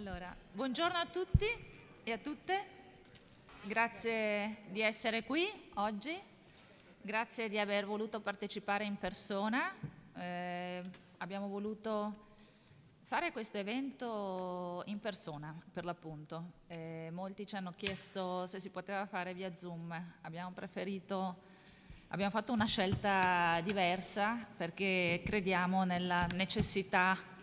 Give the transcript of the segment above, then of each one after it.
Allora, buongiorno a tutti e a tutte, grazie di essere qui oggi, grazie di aver voluto partecipare in persona. Eh, abbiamo voluto fare questo evento in persona, per l'appunto. Eh, molti ci hanno chiesto se si poteva fare via Zoom, abbiamo preferito, abbiamo fatto una scelta diversa perché crediamo nella necessità di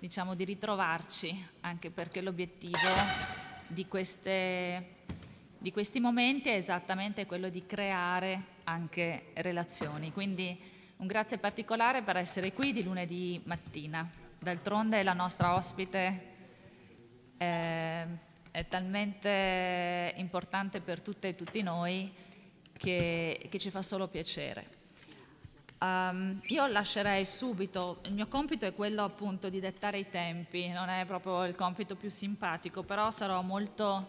diciamo, di ritrovarci, anche perché l'obiettivo di, di, questi momenti è esattamente quello di creare anche relazioni. Quindi un grazie particolare per essere qui di lunedì mattina. D'altronde la nostra ospite è, eh, è talmente importante per tutte e tutti noi che, che ci fa solo piacere. Um, io lascerei subito, il mio compito è quello appunto di dettare i tempi, non è proprio il compito più simpatico, però sarò molto,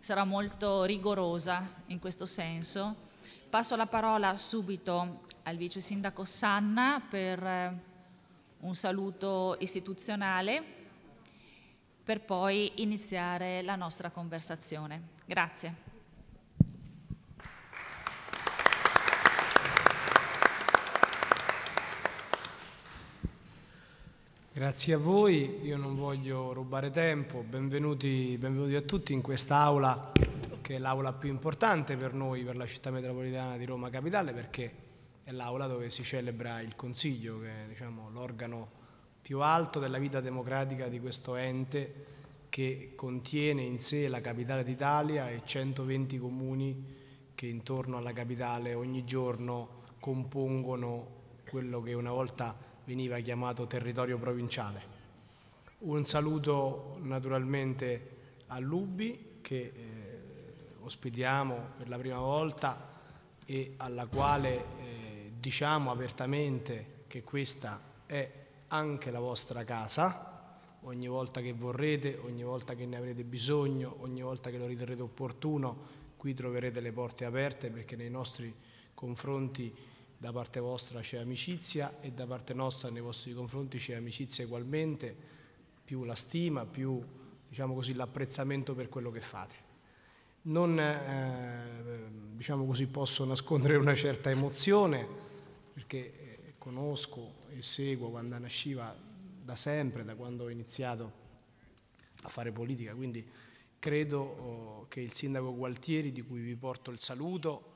sarò molto rigorosa in questo senso. Passo la parola subito al vice sindaco Sanna per eh, un saluto istituzionale, per poi iniziare la nostra conversazione. Grazie. Grazie a voi, io non voglio rubare tempo, benvenuti, benvenuti a tutti in quest'aula che è l'aula più importante per noi, per la città metropolitana di Roma Capitale, perché è l'aula dove si celebra il Consiglio, che è diciamo, l'organo più alto della vita democratica di questo ente che contiene in sé la capitale d'Italia e 120 comuni che intorno alla capitale ogni giorno compongono quello che una volta veniva chiamato territorio provinciale. Un saluto naturalmente a Lubi che eh, ospitiamo per la prima volta e alla quale eh, diciamo apertamente che questa è anche la vostra casa, ogni volta che vorrete, ogni volta che ne avrete bisogno, ogni volta che lo riterrete opportuno, qui troverete le porte aperte perché nei nostri confronti da parte vostra c'è amicizia e da parte nostra nei vostri confronti c'è amicizia ugualmente, più la stima, più diciamo così, l'apprezzamento per quello che fate. Non eh, diciamo così, posso nascondere una certa emozione perché eh, conosco e seguo quando nasciva da sempre, da quando ho iniziato a fare politica, quindi credo oh, che il sindaco Gualtieri, di cui vi porto il saluto,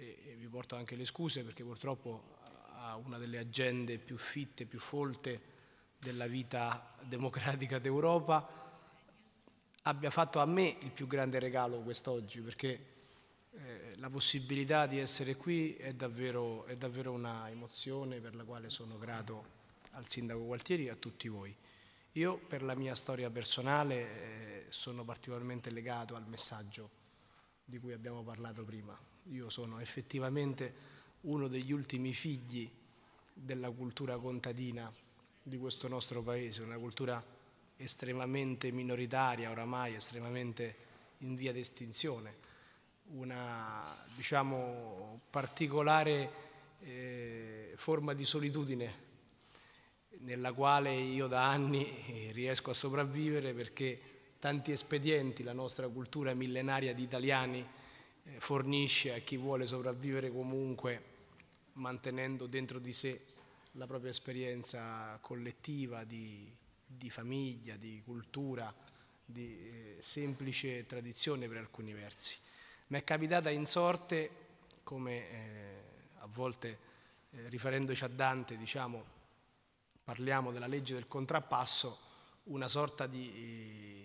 e, vi porto anche le scuse perché purtroppo eh, ha una delle agende più fitte, più folte della vita democratica d'Europa, abbia fatto a me il più grande regalo quest'oggi perché eh, la possibilità di essere qui è davvero, è davvero una emozione per la quale sono grato al Sindaco Gualtieri e a tutti voi. Io per la mia storia personale eh, sono particolarmente legato al messaggio di cui abbiamo parlato prima, io sono effettivamente uno degli ultimi figli della cultura contadina di questo nostro paese, una cultura estremamente minoritaria oramai, estremamente in via d'estinzione, una diciamo, particolare eh, forma di solitudine nella quale io da anni riesco a sopravvivere perché tanti espedienti, la nostra cultura millenaria di italiani, eh, fornisce a chi vuole sopravvivere comunque mantenendo dentro di sé la propria esperienza collettiva di, di famiglia, di cultura, di eh, semplice tradizione per alcuni versi. Mi è capitata in sorte, come eh, a volte eh, riferendoci a Dante, diciamo, parliamo della legge del contrappasso, una sorta di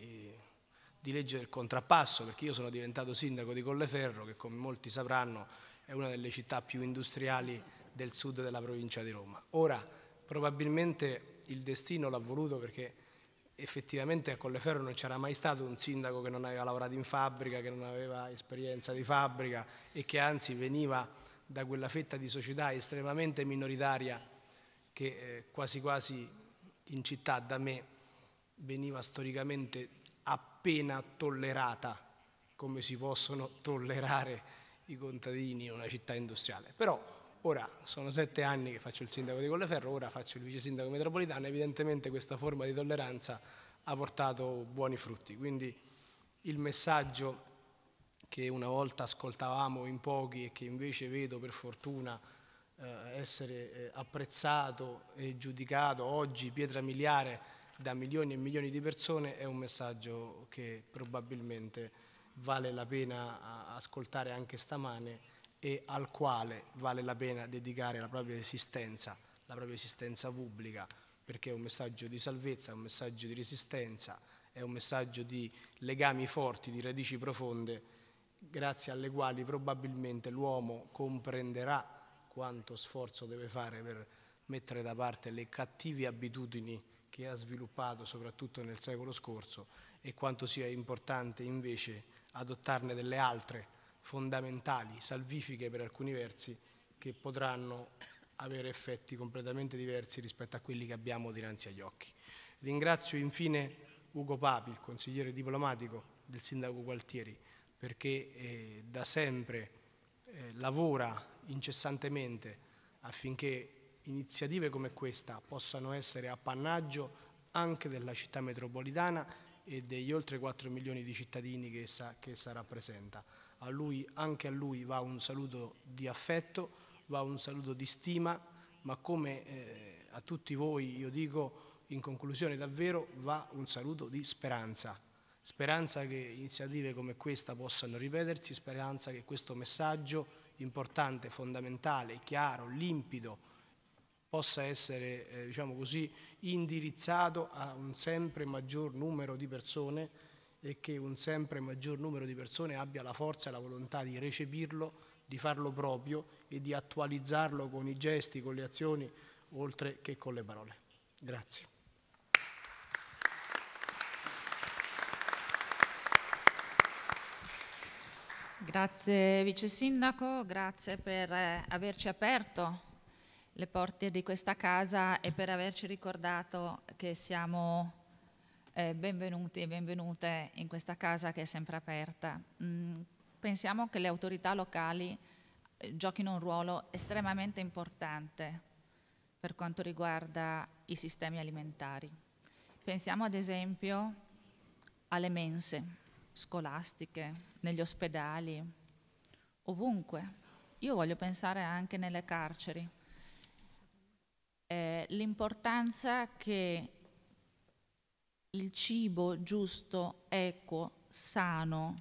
di legge del contrappasso, perché io sono diventato sindaco di Colleferro, che come molti sapranno è una delle città più industriali del sud della provincia di Roma. Ora, probabilmente il destino l'ha voluto perché effettivamente a Colleferro non c'era mai stato un sindaco che non aveva lavorato in fabbrica, che non aveva esperienza di fabbrica e che anzi veniva da quella fetta di società estremamente minoritaria che eh, quasi quasi in città da me veniva storicamente appena tollerata, come si possono tollerare i contadini in una città industriale. Però ora sono sette anni che faccio il sindaco di Colleferro, ora faccio il vice sindaco metropolitano, evidentemente questa forma di tolleranza ha portato buoni frutti. Quindi il messaggio che una volta ascoltavamo in pochi e che invece vedo per fortuna eh, essere eh, apprezzato e giudicato oggi pietra miliare da milioni e milioni di persone è un messaggio che probabilmente vale la pena ascoltare anche stamane e al quale vale la pena dedicare la propria esistenza, la propria esistenza pubblica, perché è un messaggio di salvezza, è un messaggio di resistenza, è un messaggio di legami forti, di radici profonde, grazie alle quali probabilmente l'uomo comprenderà quanto sforzo deve fare per mettere da parte le cattive abitudini che ha sviluppato soprattutto nel secolo scorso e quanto sia importante invece adottarne delle altre fondamentali, salvifiche per alcuni versi, che potranno avere effetti completamente diversi rispetto a quelli che abbiamo dinanzi agli occhi. Ringrazio infine Ugo Papi, il consigliere diplomatico del sindaco Gualtieri, perché eh, da sempre eh, lavora incessantemente affinché iniziative come questa possano essere appannaggio anche della città metropolitana e degli oltre 4 milioni di cittadini che essa, che essa rappresenta. A lui, anche a lui va un saluto di affetto, va un saluto di stima, ma come eh, a tutti voi io dico in conclusione davvero va un saluto di speranza. Speranza che iniziative come questa possano ripetersi, speranza che questo messaggio importante, fondamentale, chiaro, limpido, possa essere eh, diciamo così, indirizzato a un sempre maggior numero di persone e che un sempre maggior numero di persone abbia la forza e la volontà di recepirlo, di farlo proprio e di attualizzarlo con i gesti, con le azioni, oltre che con le parole. Grazie. Grazie Vice Sindaco, grazie per eh, averci aperto le porte di questa casa e per averci ricordato che siamo eh, benvenuti e benvenute in questa casa che è sempre aperta. Mm, pensiamo che le autorità locali eh, giochino un ruolo estremamente importante per quanto riguarda i sistemi alimentari. Pensiamo ad esempio alle mense scolastiche, negli ospedali, ovunque. Io voglio pensare anche nelle carceri eh, l'importanza che il cibo giusto, equo, sano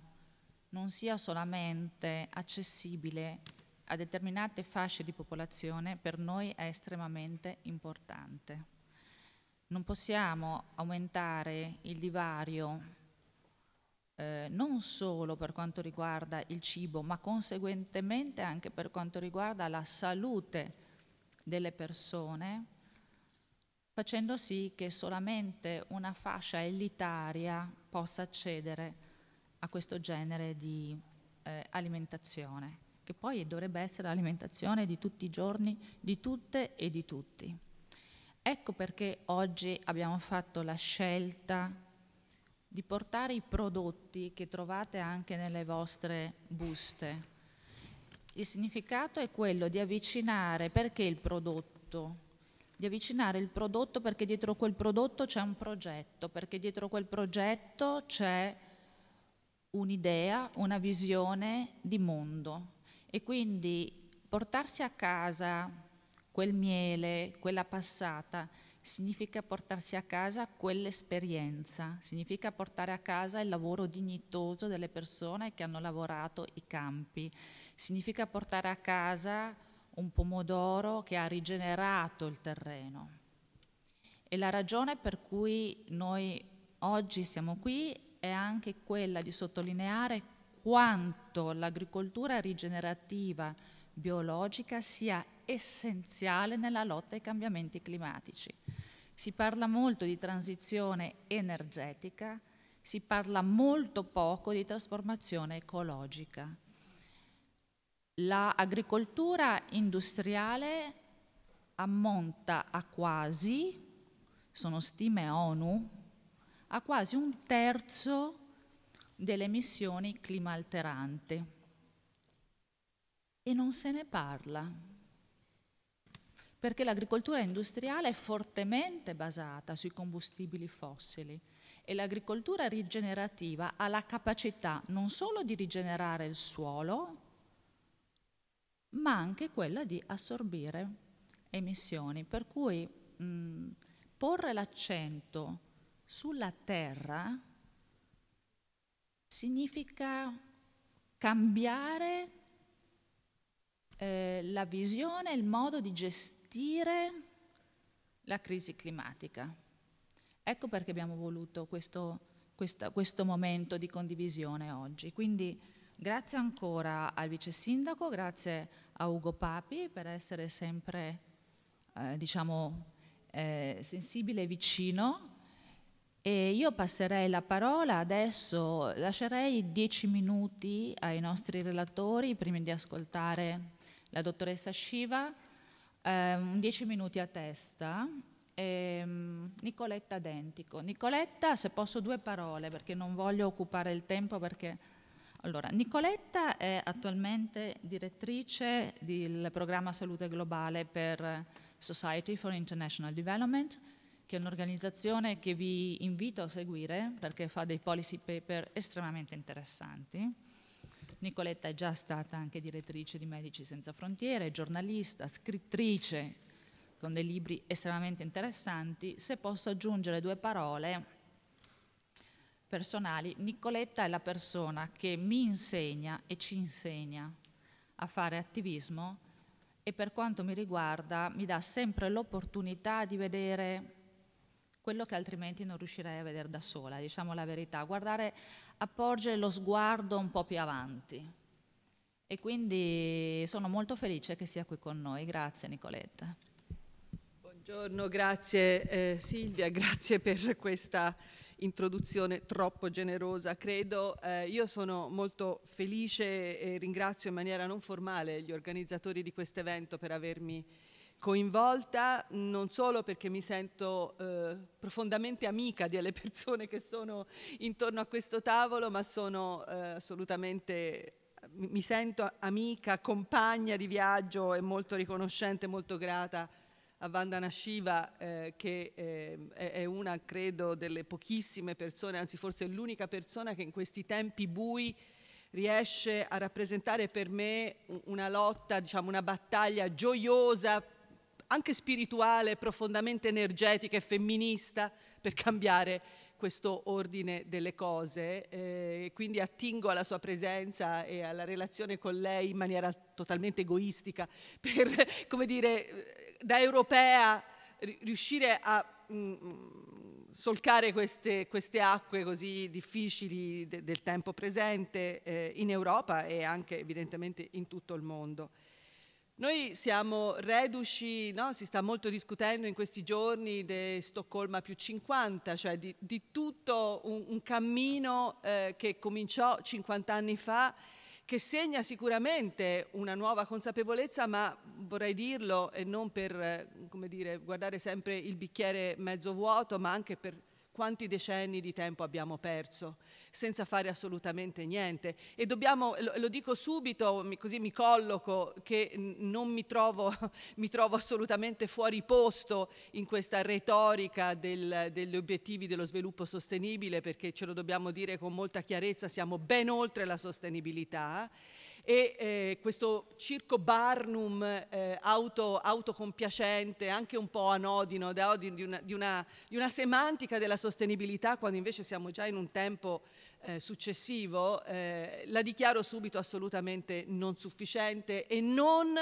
non sia solamente accessibile a determinate fasce di popolazione per noi è estremamente importante. Non possiamo aumentare il divario eh, non solo per quanto riguarda il cibo, ma conseguentemente anche per quanto riguarda la salute delle persone, facendo sì che solamente una fascia elitaria possa accedere a questo genere di eh, alimentazione, che poi dovrebbe essere l'alimentazione di tutti i giorni, di tutte e di tutti. Ecco perché oggi abbiamo fatto la scelta di portare i prodotti che trovate anche nelle vostre buste, il significato è quello di avvicinare perché il prodotto, di avvicinare il prodotto perché dietro quel prodotto c'è un progetto, perché dietro quel progetto c'è un'idea, una visione di mondo e quindi portarsi a casa quel miele, quella passata, significa portarsi a casa quell'esperienza, significa portare a casa il lavoro dignitoso delle persone che hanno lavorato i campi significa portare a casa un pomodoro che ha rigenerato il terreno. E la ragione per cui noi oggi siamo qui è anche quella di sottolineare quanto l'agricoltura rigenerativa biologica sia essenziale nella lotta ai cambiamenti climatici. Si parla molto di transizione energetica, si parla molto poco di trasformazione ecologica. L'agricoltura industriale ammonta a quasi, sono stime ONU, a quasi un terzo delle emissioni climalteranti. E non se ne parla, perché l'agricoltura industriale è fortemente basata sui combustibili fossili e l'agricoltura rigenerativa ha la capacità non solo di rigenerare il suolo, ma anche quella di assorbire emissioni. Per cui mh, mm, porre l'accento sulla terra significa cambiare eh, la visione, il modo di gestire la crisi climatica. Ecco perché abbiamo voluto questo, questo, questo, momento di condivisione oggi. Quindi grazie ancora al vice sindaco, grazie a a Ugo Papi per essere sempre eh, diciamo, eh, sensibile e vicino. E io passerei la parola adesso, lascerei dieci minuti ai nostri relatori prima di ascoltare la dottoressa Shiva, ehm, dieci minuti a testa. Ehm, Nicoletta Dentico. Nicoletta, se posso due parole perché non voglio occupare il tempo perché allora, Nicoletta è attualmente direttrice del programma Salute Globale per Society for International Development, che è un'organizzazione che vi invito a seguire perché fa dei policy paper estremamente interessanti. Nicoletta è già stata anche direttrice di Medici Senza Frontiere, giornalista, scrittrice con dei libri estremamente interessanti. Se posso aggiungere due parole, personali, Nicoletta è la persona che mi insegna e ci insegna a fare attivismo e per quanto mi riguarda mi dà sempre l'opportunità di vedere quello che altrimenti non riuscirei a vedere da sola, diciamo la verità, guardare, apporgere lo sguardo un po' più avanti. E quindi sono molto felice che sia qui con noi. Grazie Nicoletta. Buongiorno, grazie eh, Silvia, grazie per questa introduzione troppo generosa, credo. Eh, io sono molto felice e ringrazio in maniera non formale gli organizzatori di questo evento per avermi coinvolta, non solo perché mi sento eh, profondamente amica delle persone che sono intorno a questo tavolo, ma sono eh, assolutamente mi sento amica, compagna di viaggio e molto riconoscente, molto grata a Vandana Shiva eh, che eh, è una credo delle pochissime persone, anzi forse l'unica persona che in questi tempi bui riesce a rappresentare per me una lotta, diciamo una battaglia gioiosa, anche spirituale, profondamente energetica e femminista per cambiare questo ordine delle cose, eh, quindi attingo alla sua presenza e alla relazione con lei in maniera totalmente egoistica per, come dire, da europea riuscire a mh, mm, mm, solcare queste, queste, acque così difficili de, del tempo presente eh, in Europa e anche evidentemente in tutto il mondo. Noi siamo reduci, no? si sta molto discutendo in questi giorni di Stoccolma più 50, cioè di, di tutto un, un cammino eh, che cominciò 50 anni fa che segna sicuramente una nuova consapevolezza, ma vorrei dirlo, e non per eh, dire, guardare sempre il bicchiere mezzo vuoto, ma anche per quanti decenni di tempo abbiamo perso senza fare assolutamente niente. E dobbiamo, lo, dico subito, così mi colloco, che non mi trovo, mi trovo assolutamente fuori posto in questa retorica del, degli obiettivi dello sviluppo sostenibile, perché ce lo dobbiamo dire con molta chiarezza, siamo ben oltre la sostenibilità e eh, questo circo barnum eh, auto, autocompiacente, anche un po' anodino, di una, di, una, di una semantica della sostenibilità, quando invece siamo già in un tempo eh, successivo, eh, la dichiaro subito assolutamente non sufficiente e non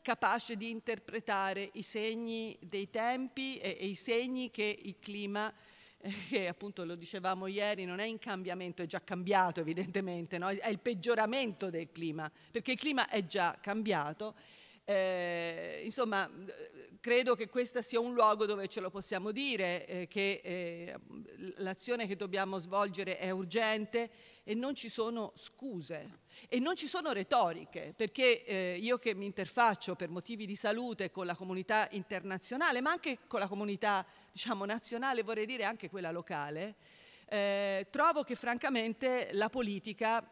capace di interpretare i segni dei tempi e, e i segni che il clima che eh, eh, appunto lo dicevamo ieri, non è in cambiamento, è già cambiato evidentemente, no? è il peggioramento del clima, perché il clima è già cambiato. Eh, insomma, eh, credo che questo sia un luogo dove ce lo possiamo dire, eh, che eh, l'azione che dobbiamo svolgere è urgente e non ci sono scuse e non ci sono retoriche, perché io che mi interfaccio per motivi di salute con la comunità internazionale, ma anche con la comunità diciamo, nazionale, vorrei dire anche quella locale, eh, trovo che francamente la politica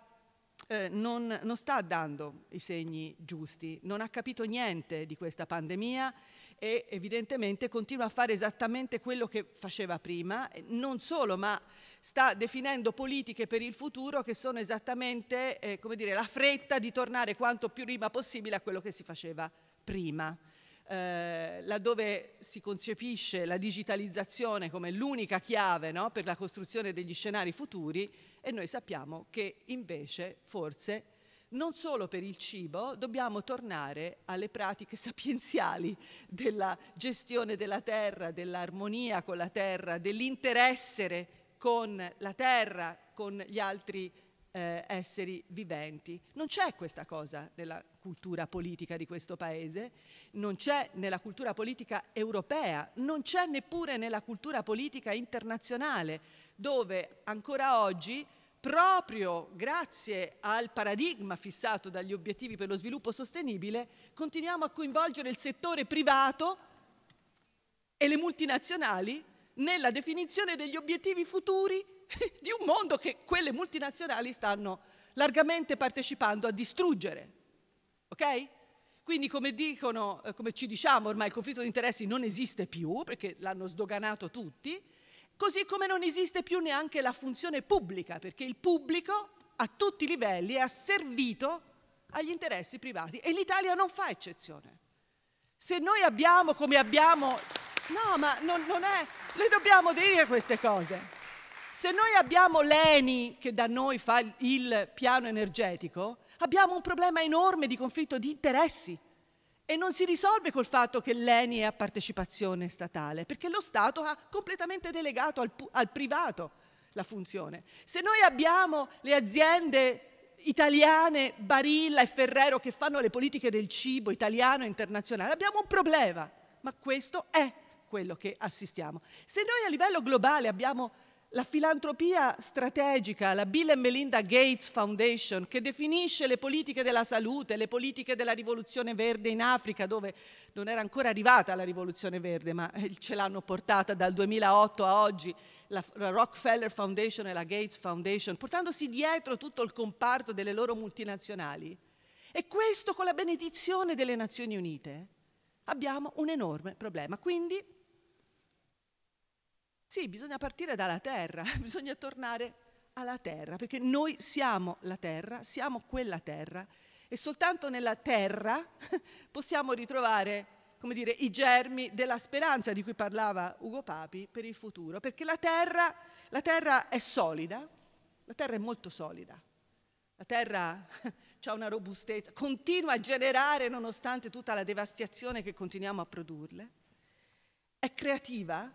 eh, non, non, sta dando i segni giusti, non ha capito niente di questa pandemia e evidentemente continua a fare esattamente quello che faceva prima, non solo, ma sta definendo politiche per il futuro che sono esattamente eh, dire, la fretta di tornare quanto più prima possibile a quello che si faceva prima. Eh, laddove si concepisce la digitalizzazione come l'unica chiave no, per la costruzione degli scenari futuri e noi sappiamo che invece forse non solo per il cibo dobbiamo tornare alle pratiche sapienziali della gestione della terra, dell'armonia con la terra, dell'interessere con la terra, con gli altri eh, esseri viventi. Non c'è questa cosa nella cultura politica di questo Paese, non c'è nella cultura politica europea, non c'è neppure nella cultura politica internazionale, dove ancora oggi proprio grazie al paradigma fissato dagli obiettivi per lo sviluppo sostenibile, continuiamo a coinvolgere il settore privato e le multinazionali nella definizione degli obiettivi futuri di un mondo che quelle multinazionali stanno largamente partecipando a distruggere. Ok? Quindi come, dicono, eh, come ci diciamo ormai il conflitto di interessi non esiste più perché l'hanno sdoganato tutti, così come non esiste più neanche la funzione pubblica perché il pubblico a tutti i livelli è asservito agli interessi privati e l'Italia non fa eccezione. Se noi abbiamo come abbiamo... No, ma non, non è... Le dobbiamo dire queste cose. Se noi abbiamo l'ENI che da noi fa il piano energetico, abbiamo un problema enorme di conflitto di interessi e non si risolve col fatto che l'ENI è a partecipazione statale, perché lo Stato ha completamente delegato al, al privato la funzione. Se noi abbiamo le aziende italiane, Barilla e Ferrero che fanno le politiche del cibo italiano e internazionale, abbiamo un problema, ma questo è quello che assistiamo. Se noi a livello globale abbiamo la filantropia strategica, la Bill e Melinda Gates Foundation, che definisce le politiche della salute, le politiche della rivoluzione verde in Africa, dove non era ancora arrivata la rivoluzione verde, ma eh, ce l'hanno portata dal 2008 a oggi, la Rockefeller Foundation e la Gates Foundation, portandosi dietro tutto il comparto delle loro multinazionali. E questo con la benedizione delle Nazioni Unite. Abbiamo un enorme problema. Quindi sì, bisogna partire dalla terra, bisogna tornare alla terra, perché noi siamo la terra, siamo quella terra e soltanto nella terra possiamo ritrovare come dire, i germi della speranza di cui parlava Ugo Papi per il futuro, perché la terra, la terra è solida, la terra è molto solida, la terra ha una robustezza, continua a generare nonostante tutta la devastazione che continuiamo a produrle, è creativa,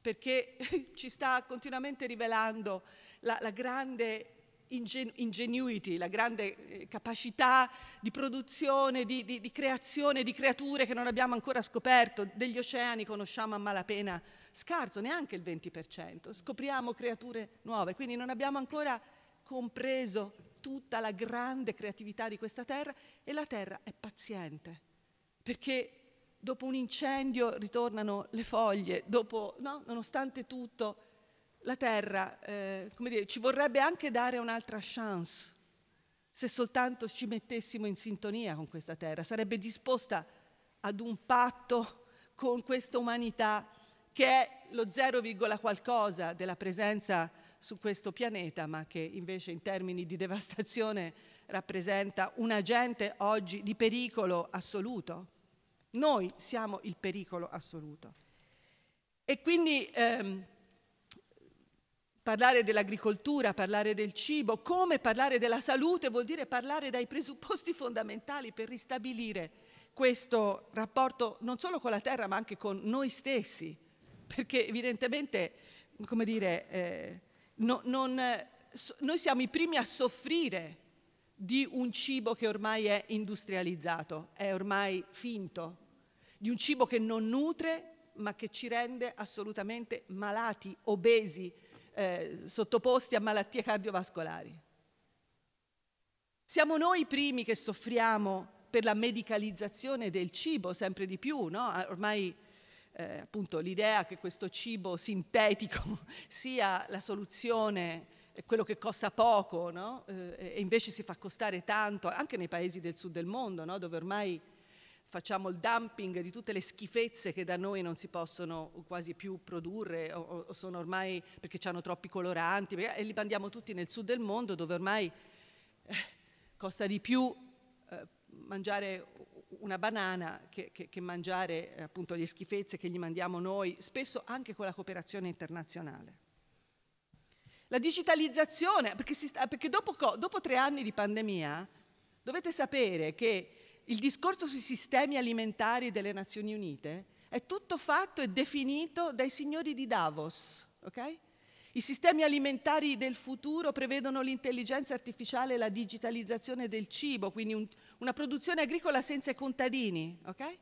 perché ci sta continuamente rivelando la, la grande ingenuity, la grande eh, capacità di produzione, di, di, di, creazione di creature che non abbiamo ancora scoperto, degli oceani conosciamo a malapena scarso, neanche il 20%, scopriamo creature nuove, quindi non abbiamo ancora compreso tutta la grande creatività di questa terra e la terra è paziente, perché dopo un incendio ritornano le foglie, dopo, no? nonostante tutto, la terra, eh, come dire, ci vorrebbe anche dare un'altra chance, se soltanto ci mettessimo in sintonia con questa terra, sarebbe disposta ad un patto con questa umanità che è lo 0, qualcosa della presenza su questo pianeta, ma che invece in termini di devastazione rappresenta un agente oggi di pericolo assoluto. Noi siamo il pericolo assoluto. E quindi ehm, parlare dell'agricoltura, parlare del cibo, come parlare della salute vuol dire parlare dai presupposti fondamentali per ristabilire questo rapporto non solo con la terra ma anche con noi stessi, perché evidentemente, come dire, eh, no, non, so, noi siamo i primi a soffrire di un cibo che ormai è industrializzato, è ormai finto, di un cibo che non nutre ma che ci rende assolutamente malati, obesi, eh, sottoposti a malattie cardiovascolari. Siamo noi i primi che soffriamo per la medicalizzazione del cibo sempre di più, no? ormai eh, appunto l'idea che questo cibo sintetico sia la soluzione quello che costa poco no? Eh, e invece si fa costare tanto, anche nei paesi del sud del mondo, no? dove ormai facciamo il dumping di tutte le schifezze che da noi non si possono quasi più produrre o, o sono ormai perché hanno troppi coloranti e eh, li mandiamo tutti nel sud del mondo dove ormai eh, costa di più eh, mangiare una banana che, che, che mangiare appunto le schifezze che gli mandiamo noi, spesso anche con la cooperazione internazionale. La digitalizzazione, perché, sta, perché dopo, dopo tre anni di pandemia dovete sapere che il discorso sui sistemi alimentari delle Nazioni Unite è tutto fatto e definito dai signori di Davos. Okay? I sistemi alimentari del futuro prevedono l'intelligenza artificiale e la digitalizzazione del cibo, quindi un, una produzione agricola senza i contadini. Okay?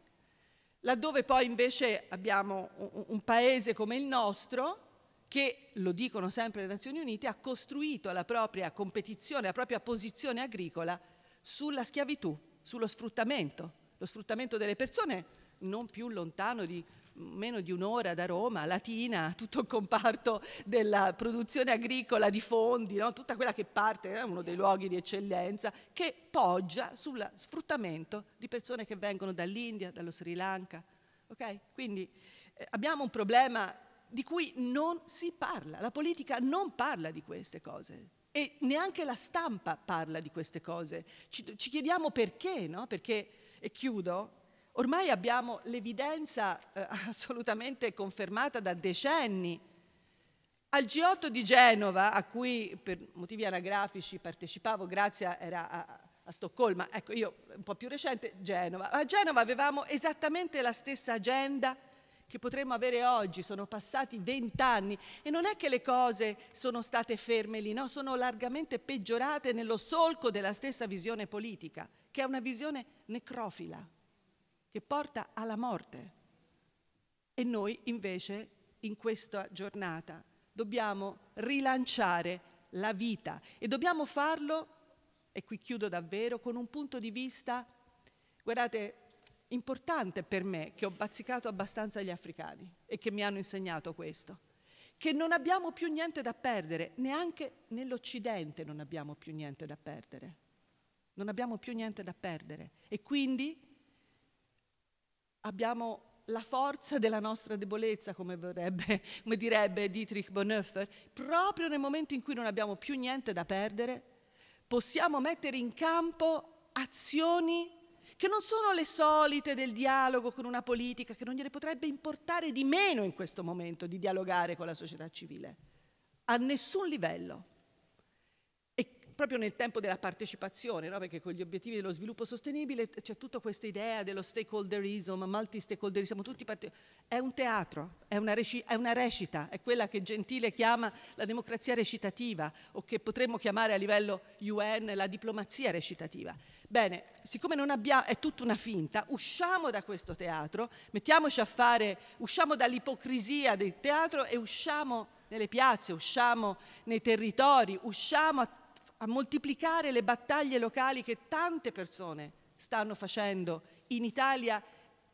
Laddove poi invece abbiamo un, un paese come il nostro, che, lo dicono sempre le Nazioni Unite, ha costruito la propria competizione, la propria posizione agricola sulla schiavitù, sullo sfruttamento, lo sfruttamento delle persone non più lontano di meno di un'ora da Roma, Latina, tutto il comparto della produzione agricola di fondi, no? tutta quella che parte, è eh, uno dei luoghi di eccellenza, che poggia sul sfruttamento di persone che vengono dall'India, dallo Sri Lanka. Okay? Quindi eh, abbiamo un problema di cui non si parla. La politica non parla di queste cose e neanche la stampa parla di queste cose. Ci, ci chiediamo perché, no? Perché, e chiudo, ormai abbiamo l'evidenza eh, assolutamente confermata da decenni. Al G8 di Genova, a cui per motivi anagrafici partecipavo, Grazia era a, a Stoccolma, ecco io un po' più recente, Genova. A Genova avevamo esattamente la stessa agenda che potremmo avere oggi, sono passati vent'anni e non è che le cose sono state ferme lì, no? sono largamente peggiorate nello solco della stessa visione politica, che è una visione necrofila, che porta alla morte. E noi invece in questa giornata dobbiamo rilanciare la vita e dobbiamo farlo, e qui chiudo davvero, con un punto di vista, guardate, importante per me, che ho bazzicato abbastanza gli africani e che mi hanno insegnato questo, che non abbiamo più niente da perdere, neanche nell'Occidente non abbiamo più niente da perdere. Non abbiamo più niente da perdere e quindi abbiamo la forza della nostra debolezza, come, vorrebbe, come direbbe Dietrich Bonhoeffer, proprio nel momento in cui non abbiamo più niente da perdere, possiamo mettere in campo azioni che non sono le solite del dialogo con una politica, che non gliene potrebbe importare di meno in questo momento di dialogare con la società civile, a nessun livello proprio nel tempo della partecipazione, no? perché con gli obiettivi dello sviluppo sostenibile c'è tutta questa idea dello stakeholderism, multi-stakeholderism, tutti parte... è un teatro, è una, reci... è una, recita, è quella che Gentile chiama la democrazia recitativa o che potremmo chiamare a livello UN la diplomazia recitativa. Bene, siccome abbiamo... è tutta una finta, usciamo da questo teatro, mettiamoci a fare, usciamo dall'ipocrisia del teatro e usciamo nelle piazze, usciamo nei territori, usciamo a a moltiplicare le battaglie locali che tante persone stanno facendo in Italia,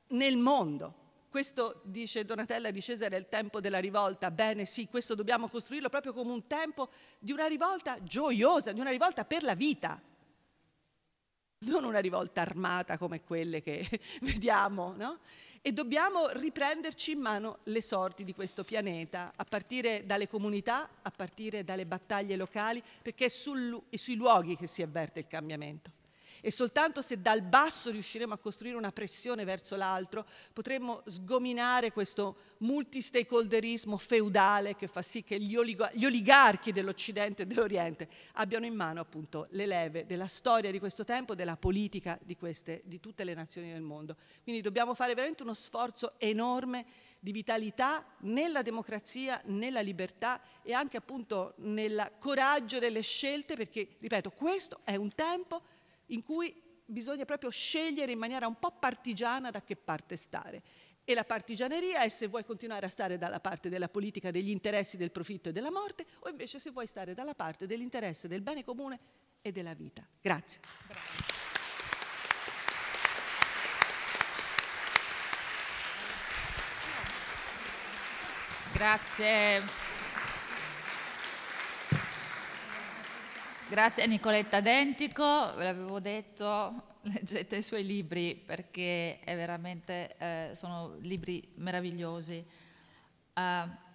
nel mondo. Questo, dice Donatella di Cesare, è il tempo della rivolta. Bene, sì, questo dobbiamo costruirlo proprio come un tempo di una rivolta gioiosa, di una rivolta per la vita. Non una rivolta armata come quelle che vediamo, no? e dobbiamo riprenderci in mano le sorti di questo pianeta, a partire dalle comunità, a partire dalle battaglie locali, perché è, sul, è sui luoghi che si avverte il cambiamento e soltanto se dal basso riusciremo a costruire una pressione verso l'altro potremmo sgominare questo multistakeholderismo feudale che fa sì che gli, oligo- gli oligarchi dell'Occidente e dell'Oriente abbiano in mano appunto le leve della storia di questo tempo, della politica di, queste, di tutte le nazioni del mondo. Quindi dobbiamo fare veramente uno sforzo enorme di vitalità nella democrazia, nella libertà e anche appunto nel coraggio delle scelte perché, ripeto, questo è un tempo in cui bisogna proprio scegliere in maniera un po' partigiana da che parte stare. E la partigianeria è se vuoi continuare a stare dalla parte della politica, degli interessi, del profitto e della morte, o invece se vuoi stare dalla parte dell'interesse, del bene comune e della vita. Grazie. Bravo. Grazie. Grazie a Nicoletta Dentico, ve l'avevo detto, leggete i suoi libri perché è veramente, eh, sono libri meravigliosi. Uh,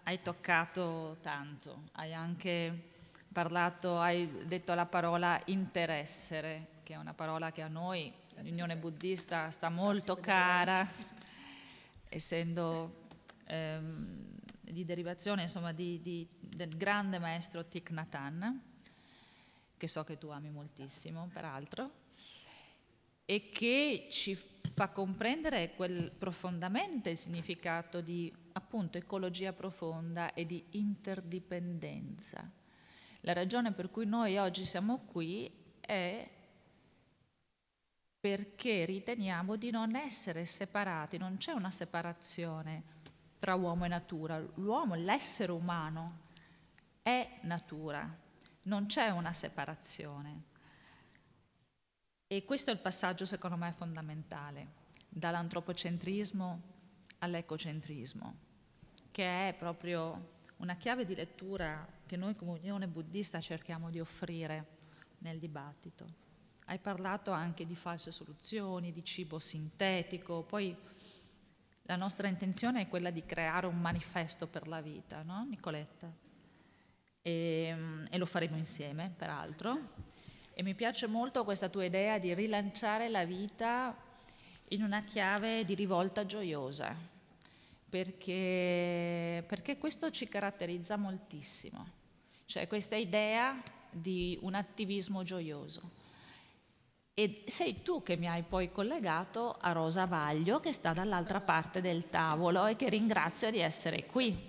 hai toccato tanto, hai anche parlato, hai detto la parola interessere, che è una parola che a noi, l'Unione Buddista, sta molto cara, essendo ehm, di derivazione insomma, di, di, del grande maestro Thich Nhat Hanh che so che tu ami moltissimo, peraltro, e che ci fa comprendere quel, profondamente il significato di appunto ecologia profonda e di interdipendenza. La ragione per cui noi oggi siamo qui è perché riteniamo di non essere separati, non c'è una separazione tra uomo e natura, l'uomo, l'essere umano è natura, non c'è una separazione. E questo è il passaggio secondo me fondamentale, dall'antropocentrismo all'ecocentrismo, che è proprio una chiave di lettura che noi come Unione Buddista cerchiamo di offrire nel dibattito. Hai parlato anche di false soluzioni, di cibo sintetico, poi la nostra intenzione è quella di creare un manifesto per la vita, no Nicoletta? e, ehm, e lo faremo insieme, peraltro. E mi piace molto questa tua idea di rilanciare la vita in una chiave di rivolta gioiosa, perché, perché questo ci caratterizza moltissimo, cioè questa idea di un attivismo gioioso. E sei tu che mi hai poi collegato a Rosa Vaglio, che sta dall'altra parte del tavolo e che ringrazio di essere qui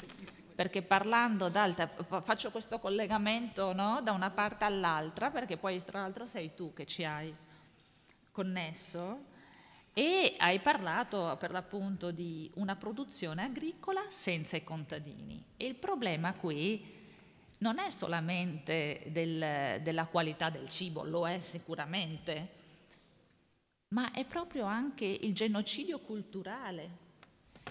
perché parlando d'alta, faccio questo collegamento no? da una parte all'altra, perché poi tra l'altro sei tu che ci hai connesso, e hai parlato per l'appunto di una produzione agricola senza i contadini. E il problema qui non è solamente del, della qualità del cibo, lo è sicuramente, ma è proprio anche il genocidio culturale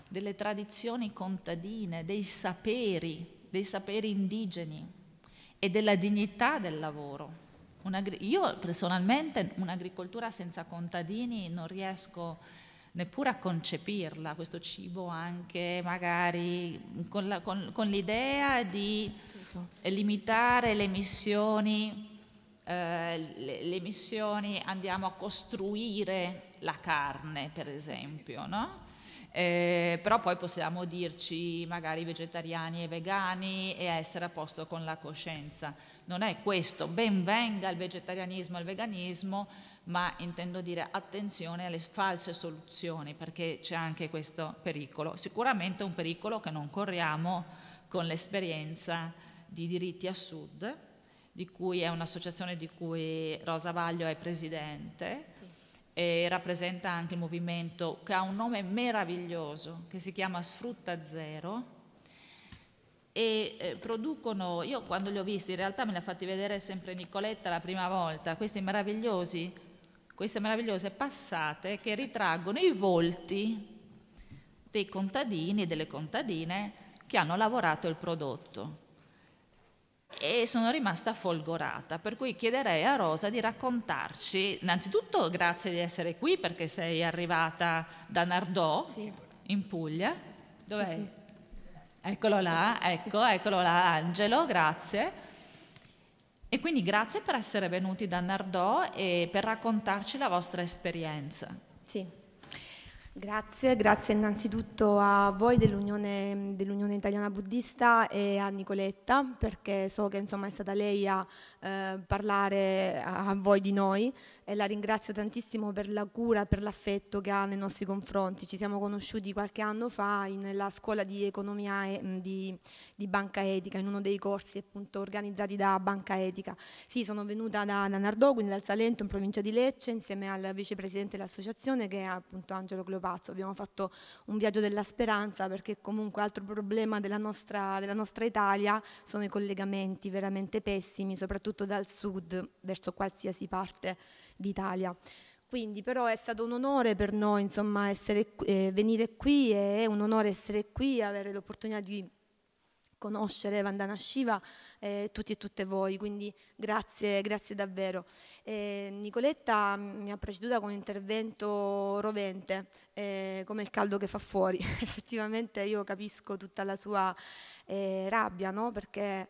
delle tradizioni contadine, dei saperi, dei saperi indigeni e della dignità del lavoro. io personalmente un'agricoltura senza contadini non riesco neppure a concepirla, questo cibo anche magari con, la, con, con l'idea di limitare le emissioni, eh, le, le emissioni andiamo a costruire la carne per esempio, no? Eh, però poi possiamo dirci magari vegetariani e vegani e essere a posto con la coscienza. Non è questo, ben venga il vegetarianismo e il veganismo, ma intendo dire attenzione alle false soluzioni perché c'è anche questo pericolo. Sicuramente un pericolo che non corriamo con l'esperienza di diritti a sud, di cui è un'associazione di cui Rosa Vaglio è presidente eh, rappresenta anche il movimento che ha un nome meraviglioso che si chiama Sfrutta Zero e eh, producono, io quando li ho visti in realtà me li ha fatti vedere sempre Nicoletta la prima volta, questi meravigliosi, queste meravigliose passate che ritraggono i volti dei contadini e delle contadine che hanno lavorato il prodotto e sono rimasta folgorata, per cui chiederei a Rosa di raccontarci, innanzitutto grazie di essere qui perché sei arrivata da Nardò sì. in Puglia. Dov'è? Sì, sì. Eccolo là, ecco, eccolo là Angelo, grazie. E quindi grazie per essere venuti da Nardò e per raccontarci la vostra esperienza. Sì. Grazie, grazie innanzitutto a voi dell'Unione dell Italiana Buddista e a Nicoletta perché so che insomma, è stata lei a eh, parlare a voi di noi e la ringrazio tantissimo per la cura, per l'affetto che ha nei nostri confronti. Ci siamo conosciuti qualche anno fa nella scuola di economia e, di, di Banca Etica, in uno dei corsi appunto organizzati da Banca Etica. Sì, sono venuta da, da Nardò, quindi dal Salento, in provincia di Lecce, insieme al vicepresidente dell'associazione che è appunto Angelo Cleopazzo. Abbiamo fatto un viaggio della speranza perché comunque altro problema della nostra, della nostra Italia sono i collegamenti veramente pessimi, soprattutto dal sud verso qualsiasi parte d'Italia. Quindi però è stato un onore per noi insomma, essere, eh, venire qui e è un onore essere qui e avere l'opportunità di conoscere Vandana Shiva eh, tutti e tutte voi, quindi grazie, grazie davvero. Eh, Nicoletta mi ha preceduta con un intervento rovente, eh, come il caldo che fa fuori, effettivamente io capisco tutta la sua eh, rabbia, no? perché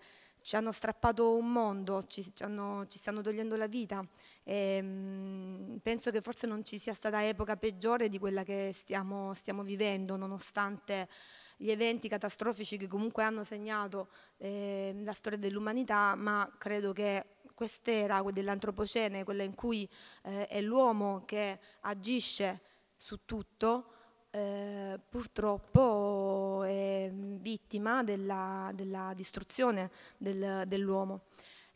ci hanno strappato un mondo, ci, ci, hanno, ci stanno togliendo la vita. E, ehm, penso che forse non ci sia stata epoca peggiore di quella che stiamo, stiamo vivendo, nonostante gli eventi catastrofici che comunque hanno segnato eh, la storia dell'umanità, ma credo che quest'era dell'antropocene, quella in cui eh, è l'uomo che agisce su tutto, eh, purtroppo è mm, vittima della, della distruzione del, dell'uomo.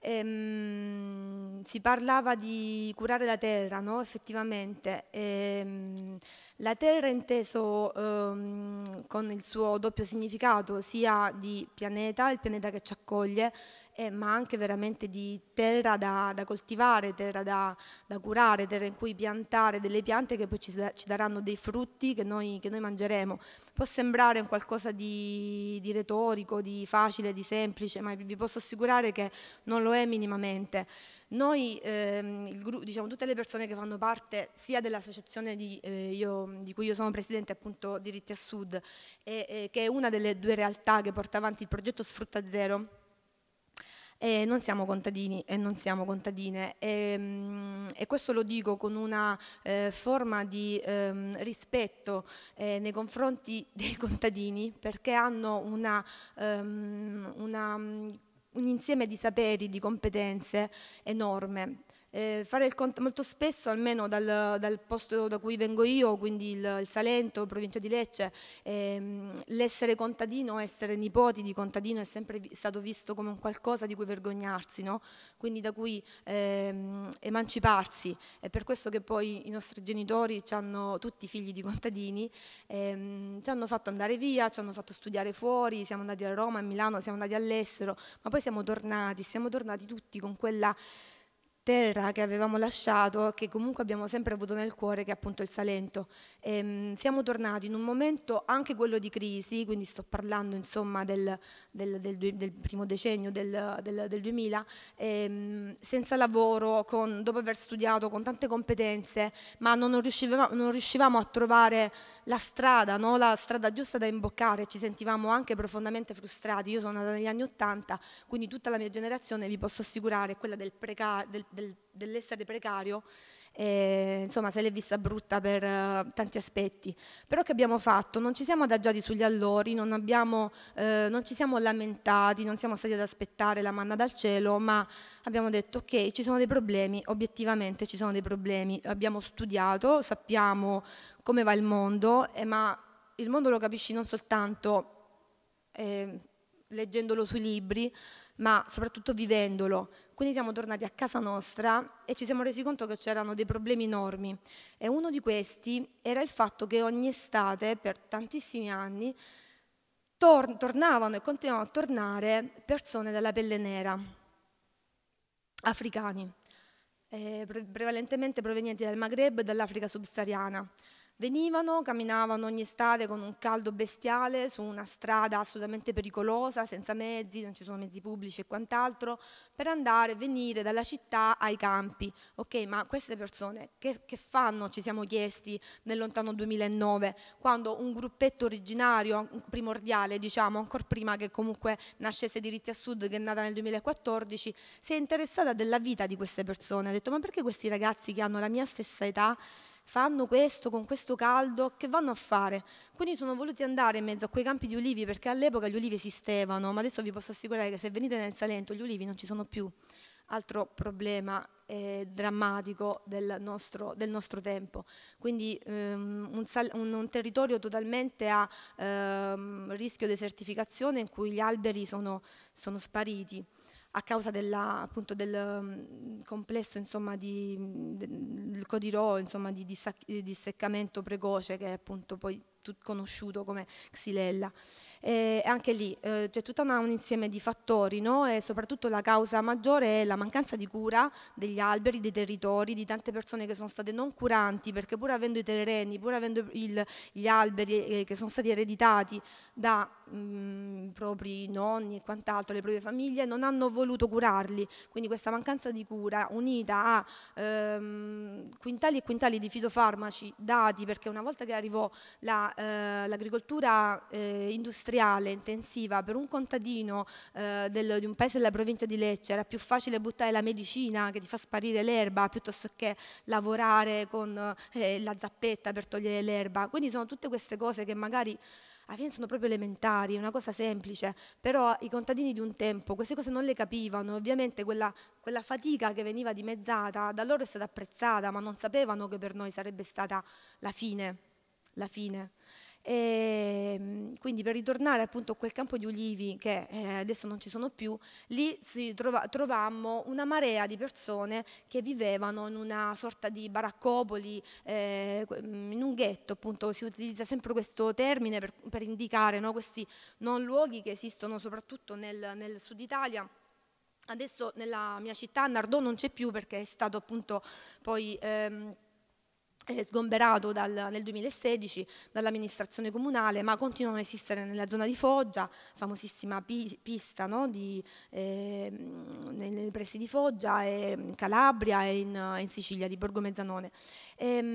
Ehm, si parlava di curare la terra, no? effettivamente. Ehm, la terra inteso ehm, con il suo doppio significato, sia di pianeta, il pianeta che ci accoglie, eh, ma anche veramente di terra da, da coltivare, terra da, da, curare, terra in cui piantare delle piante che poi ci, ci daranno dei frutti che noi, che noi, mangeremo. Può sembrare un qualcosa di, di retorico, di facile, di semplice, ma vi posso assicurare che non lo è minimamente. Noi, ehm, il, diciamo, tutte le persone che fanno parte sia dell'associazione di, eh, di, cui io sono presidente, appunto Diritti a Sud, eh, eh, che è una delle due realtà che porta avanti il progetto Sfrutta Zero, eh, non siamo contadini e non siamo contadine e, ehm, e questo lo dico con una eh, forma di ehm, rispetto eh, nei confronti dei contadini perché hanno una, um, una, un insieme di saperi, di competenze enorme. Eh, fare il cont- molto spesso, almeno dal, dal, posto da cui vengo io, quindi il, il Salento, provincia di Lecce, ehm, l'essere contadino, essere nipoti di contadino è sempre vi- stato visto come un qualcosa di cui vergognarsi, no? quindi da cui ehm, emanciparsi. È per questo che poi i nostri genitori, tutti figli di contadini, ehm, ci hanno fatto andare via, ci hanno fatto studiare fuori, siamo andati a Roma, a Milano, siamo andati all'estero, ma poi siamo tornati, siamo tornati tutti con quella terra che avevamo lasciato, che comunque abbiamo sempre avuto nel cuore, che è appunto il Salento. E, ehm, siamo tornati in un momento anche quello di crisi, quindi sto parlando insomma del, del, del, del primo decennio del, 2000, e, ehm, senza lavoro, con, dopo aver studiato con tante competenze, ma non riuscivamo, non riuscivamo a trovare la strada, no? la strada giusta da imboccare, ci sentivamo anche profondamente frustrati. Io sono nata negli anni Ottanta, quindi tutta la mia generazione, vi posso assicurare, è quella del preca- del, del, dell'essere precario e, insomma se l'è vista brutta per uh, tanti aspetti. Però che abbiamo fatto? Non ci siamo adagiati sugli allori, non, abbiamo, eh, non ci siamo lamentati, non siamo stati ad aspettare la manna dal cielo, ma abbiamo detto ok, ci sono dei problemi, obiettivamente ci sono dei problemi, abbiamo studiato, sappiamo come va il mondo, eh, ma il mondo lo capisci non soltanto eh, leggendolo sui libri, ma soprattutto vivendolo. Quindi siamo tornati a casa nostra e ci siamo resi conto che c'erano dei problemi enormi e uno di questi era il fatto che ogni estate, per tantissimi anni, tor tornavano e continuavano a tornare persone dalla pelle nera, africani, eh, prevalentemente provenienti dal Maghreb e dall'Africa subsahariana. Venivano, camminavano ogni estate con un caldo bestiale su una strada assolutamente pericolosa, senza mezzi, non ci sono mezzi pubblici e quant'altro, per andare e venire dalla città ai campi. Ok, ma queste persone che, che fanno, ci siamo chiesti nel lontano 2009, quando un gruppetto originario, primordiale diciamo, ancora prima che comunque nascesse Diritti a Sud, che è nata nel 2014, si è interessata della vita di queste persone, ha detto ma perché questi ragazzi che hanno la mia stessa età fanno questo con questo caldo, che vanno a fare? Quindi sono voluti andare in mezzo a quei campi di ulivi perché all'epoca gli ulivi esistevano, ma adesso vi posso assicurare che se venite nel Salento gli ulivi non ci sono più. Altro problema eh, drammatico del nostro, del nostro, tempo. Quindi ehm, un, un, un, territorio totalmente a ehm, rischio desertificazione in cui gli alberi sono, sono spariti a causa della, appunto, del um, complesso insomma, di, del codirò, insomma, di, dissac- disseccamento precoce che è appunto poi conosciuto come xylella. E anche lì eh, c'è tutto un insieme di fattori no? e soprattutto la causa maggiore è la mancanza di cura degli alberi, dei territori, di tante persone che sono state non curanti perché pur avendo i terreni, pur avendo il, gli alberi eh, che sono stati ereditati da mh, mm, propri nonni e quant'altro, le proprie famiglie, non hanno voluto curarli. Quindi questa mancanza di cura unita a ehm, quintali e quintali di fitofarmaci dati perché una volta che arrivò eh, l'agricoltura eh, industriale industriale intensiva per un contadino eh, del, di un paese della provincia di Lecce era più facile buttare la medicina che ti fa sparire l'erba piuttosto che lavorare con eh, la zappetta per togliere l'erba. Quindi sono tutte queste cose che magari alla fine sono proprio elementari, una cosa semplice, però i contadini di un tempo queste cose non le capivano, ovviamente quella, quella, fatica che veniva dimezzata da loro è stata apprezzata, ma non sapevano che per noi sarebbe stata la fine, la fine. E, ehm, quindi per ritornare appunto a quel campo di ulivi che eh, adesso non ci sono più, lì trova, trovammo una marea di persone che vivevano in una sorta di baraccopoli, eh, mm, in un ghetto appunto, si utilizza sempre questo termine per, per indicare no, questi non luoghi che esistono soprattutto nel, nel sud Italia. Adesso nella mia città Nardò non c'è più perché è stato appunto poi... Ehm, eh, sgomberato dal, nel 2016 dall'amministrazione comunale, ma continuano a esistere nella zona di Foggia, famosissima pi, pista no, di, eh, nei, pressi di Foggia, e in Calabria e in, in Sicilia, di Borgo Mezzanone. E, ehm,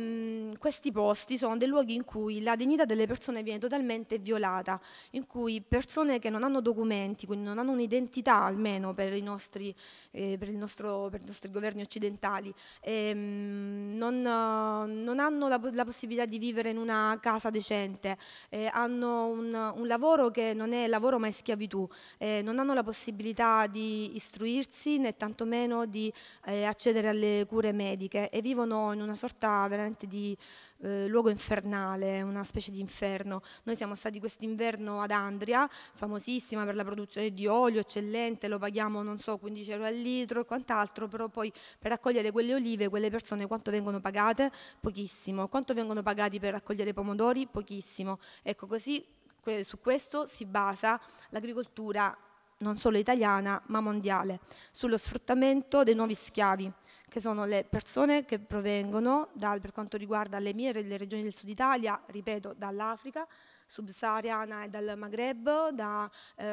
mh, questi posti sono dei luoghi in cui la dignità delle persone viene totalmente violata, in cui persone che non hanno documenti, quindi non hanno un'identità almeno per, nostri, eh, per, nostro, per, i nostri governi occidentali, e, ehm, mh, non non hanno la, la, possibilità di vivere in una casa decente, eh, hanno un, un, lavoro che non è lavoro ma è schiavitù, eh, non hanno la possibilità di istruirsi né tantomeno di eh, accedere alle cure mediche e vivono in una sorta veramente di eh, luogo infernale, una specie di inferno. Noi siamo stati quest'inverno ad Andria, famosissima per la produzione di olio eccellente, lo paghiamo non so 15 euro al litro e quant'altro, però poi per raccogliere quelle olive, quelle persone quanto vengono pagate? Pochissimo. Quanto vengono pagati per raccogliere pomodori? Pochissimo. Ecco così que su questo si basa l'agricoltura non solo italiana ma mondiale, sullo sfruttamento dei nuovi schiavi che sono le persone che provengono dal, per quanto riguarda le mie le regioni del sud Italia, ripeto, dall'Africa subsahariana e dal Maghreb, da eh,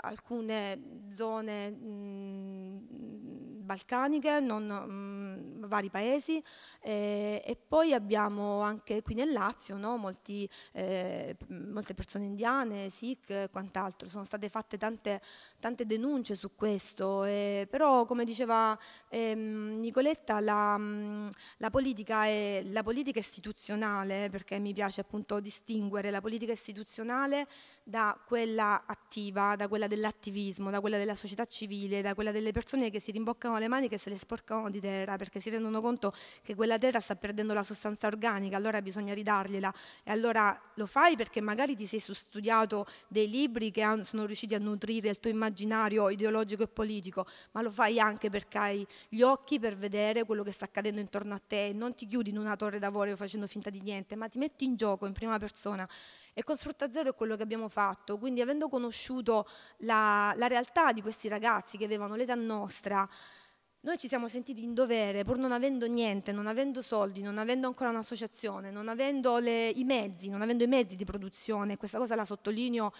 alcune zone mh, mm, balcaniche, non, mm, vari paesi eh, e poi abbiamo anche qui nel Lazio no, molti, eh, molte persone indiane, Sikh e quant'altro, sono state fatte tante, tante denunce su questo, eh, però come diceva ehm, Nicoletta la, la, politica è, la politica istituzionale, perché mi piace appunto distinguere la politica istituzionale da quella attiva, da quella dell'attivismo, da quella della società civile, da quella delle persone che si rimboccano le mani e se le sporcano di terra perché si rendono rendono conto che quella terra sta perdendo la sostanza organica, allora bisogna ridargliela e allora lo fai perché magari ti sei studiato dei libri che sono riusciti a nutrire il tuo immaginario ideologico e politico, ma lo fai anche perché hai gli occhi per vedere quello che sta accadendo intorno a te, non ti chiudi in una torre d'avorio facendo finta di niente, ma ti metti in gioco in prima persona e con Sfrutta Zero è quello che abbiamo fatto, quindi avendo conosciuto la, la realtà di questi ragazzi che avevano l'età nostra, noi ci siamo sentiti in dovere, pur non avendo niente, non avendo soldi, non avendo ancora un'associazione, non avendo le, i mezzi, non avendo i mezzi di produzione, questa cosa la sottolineo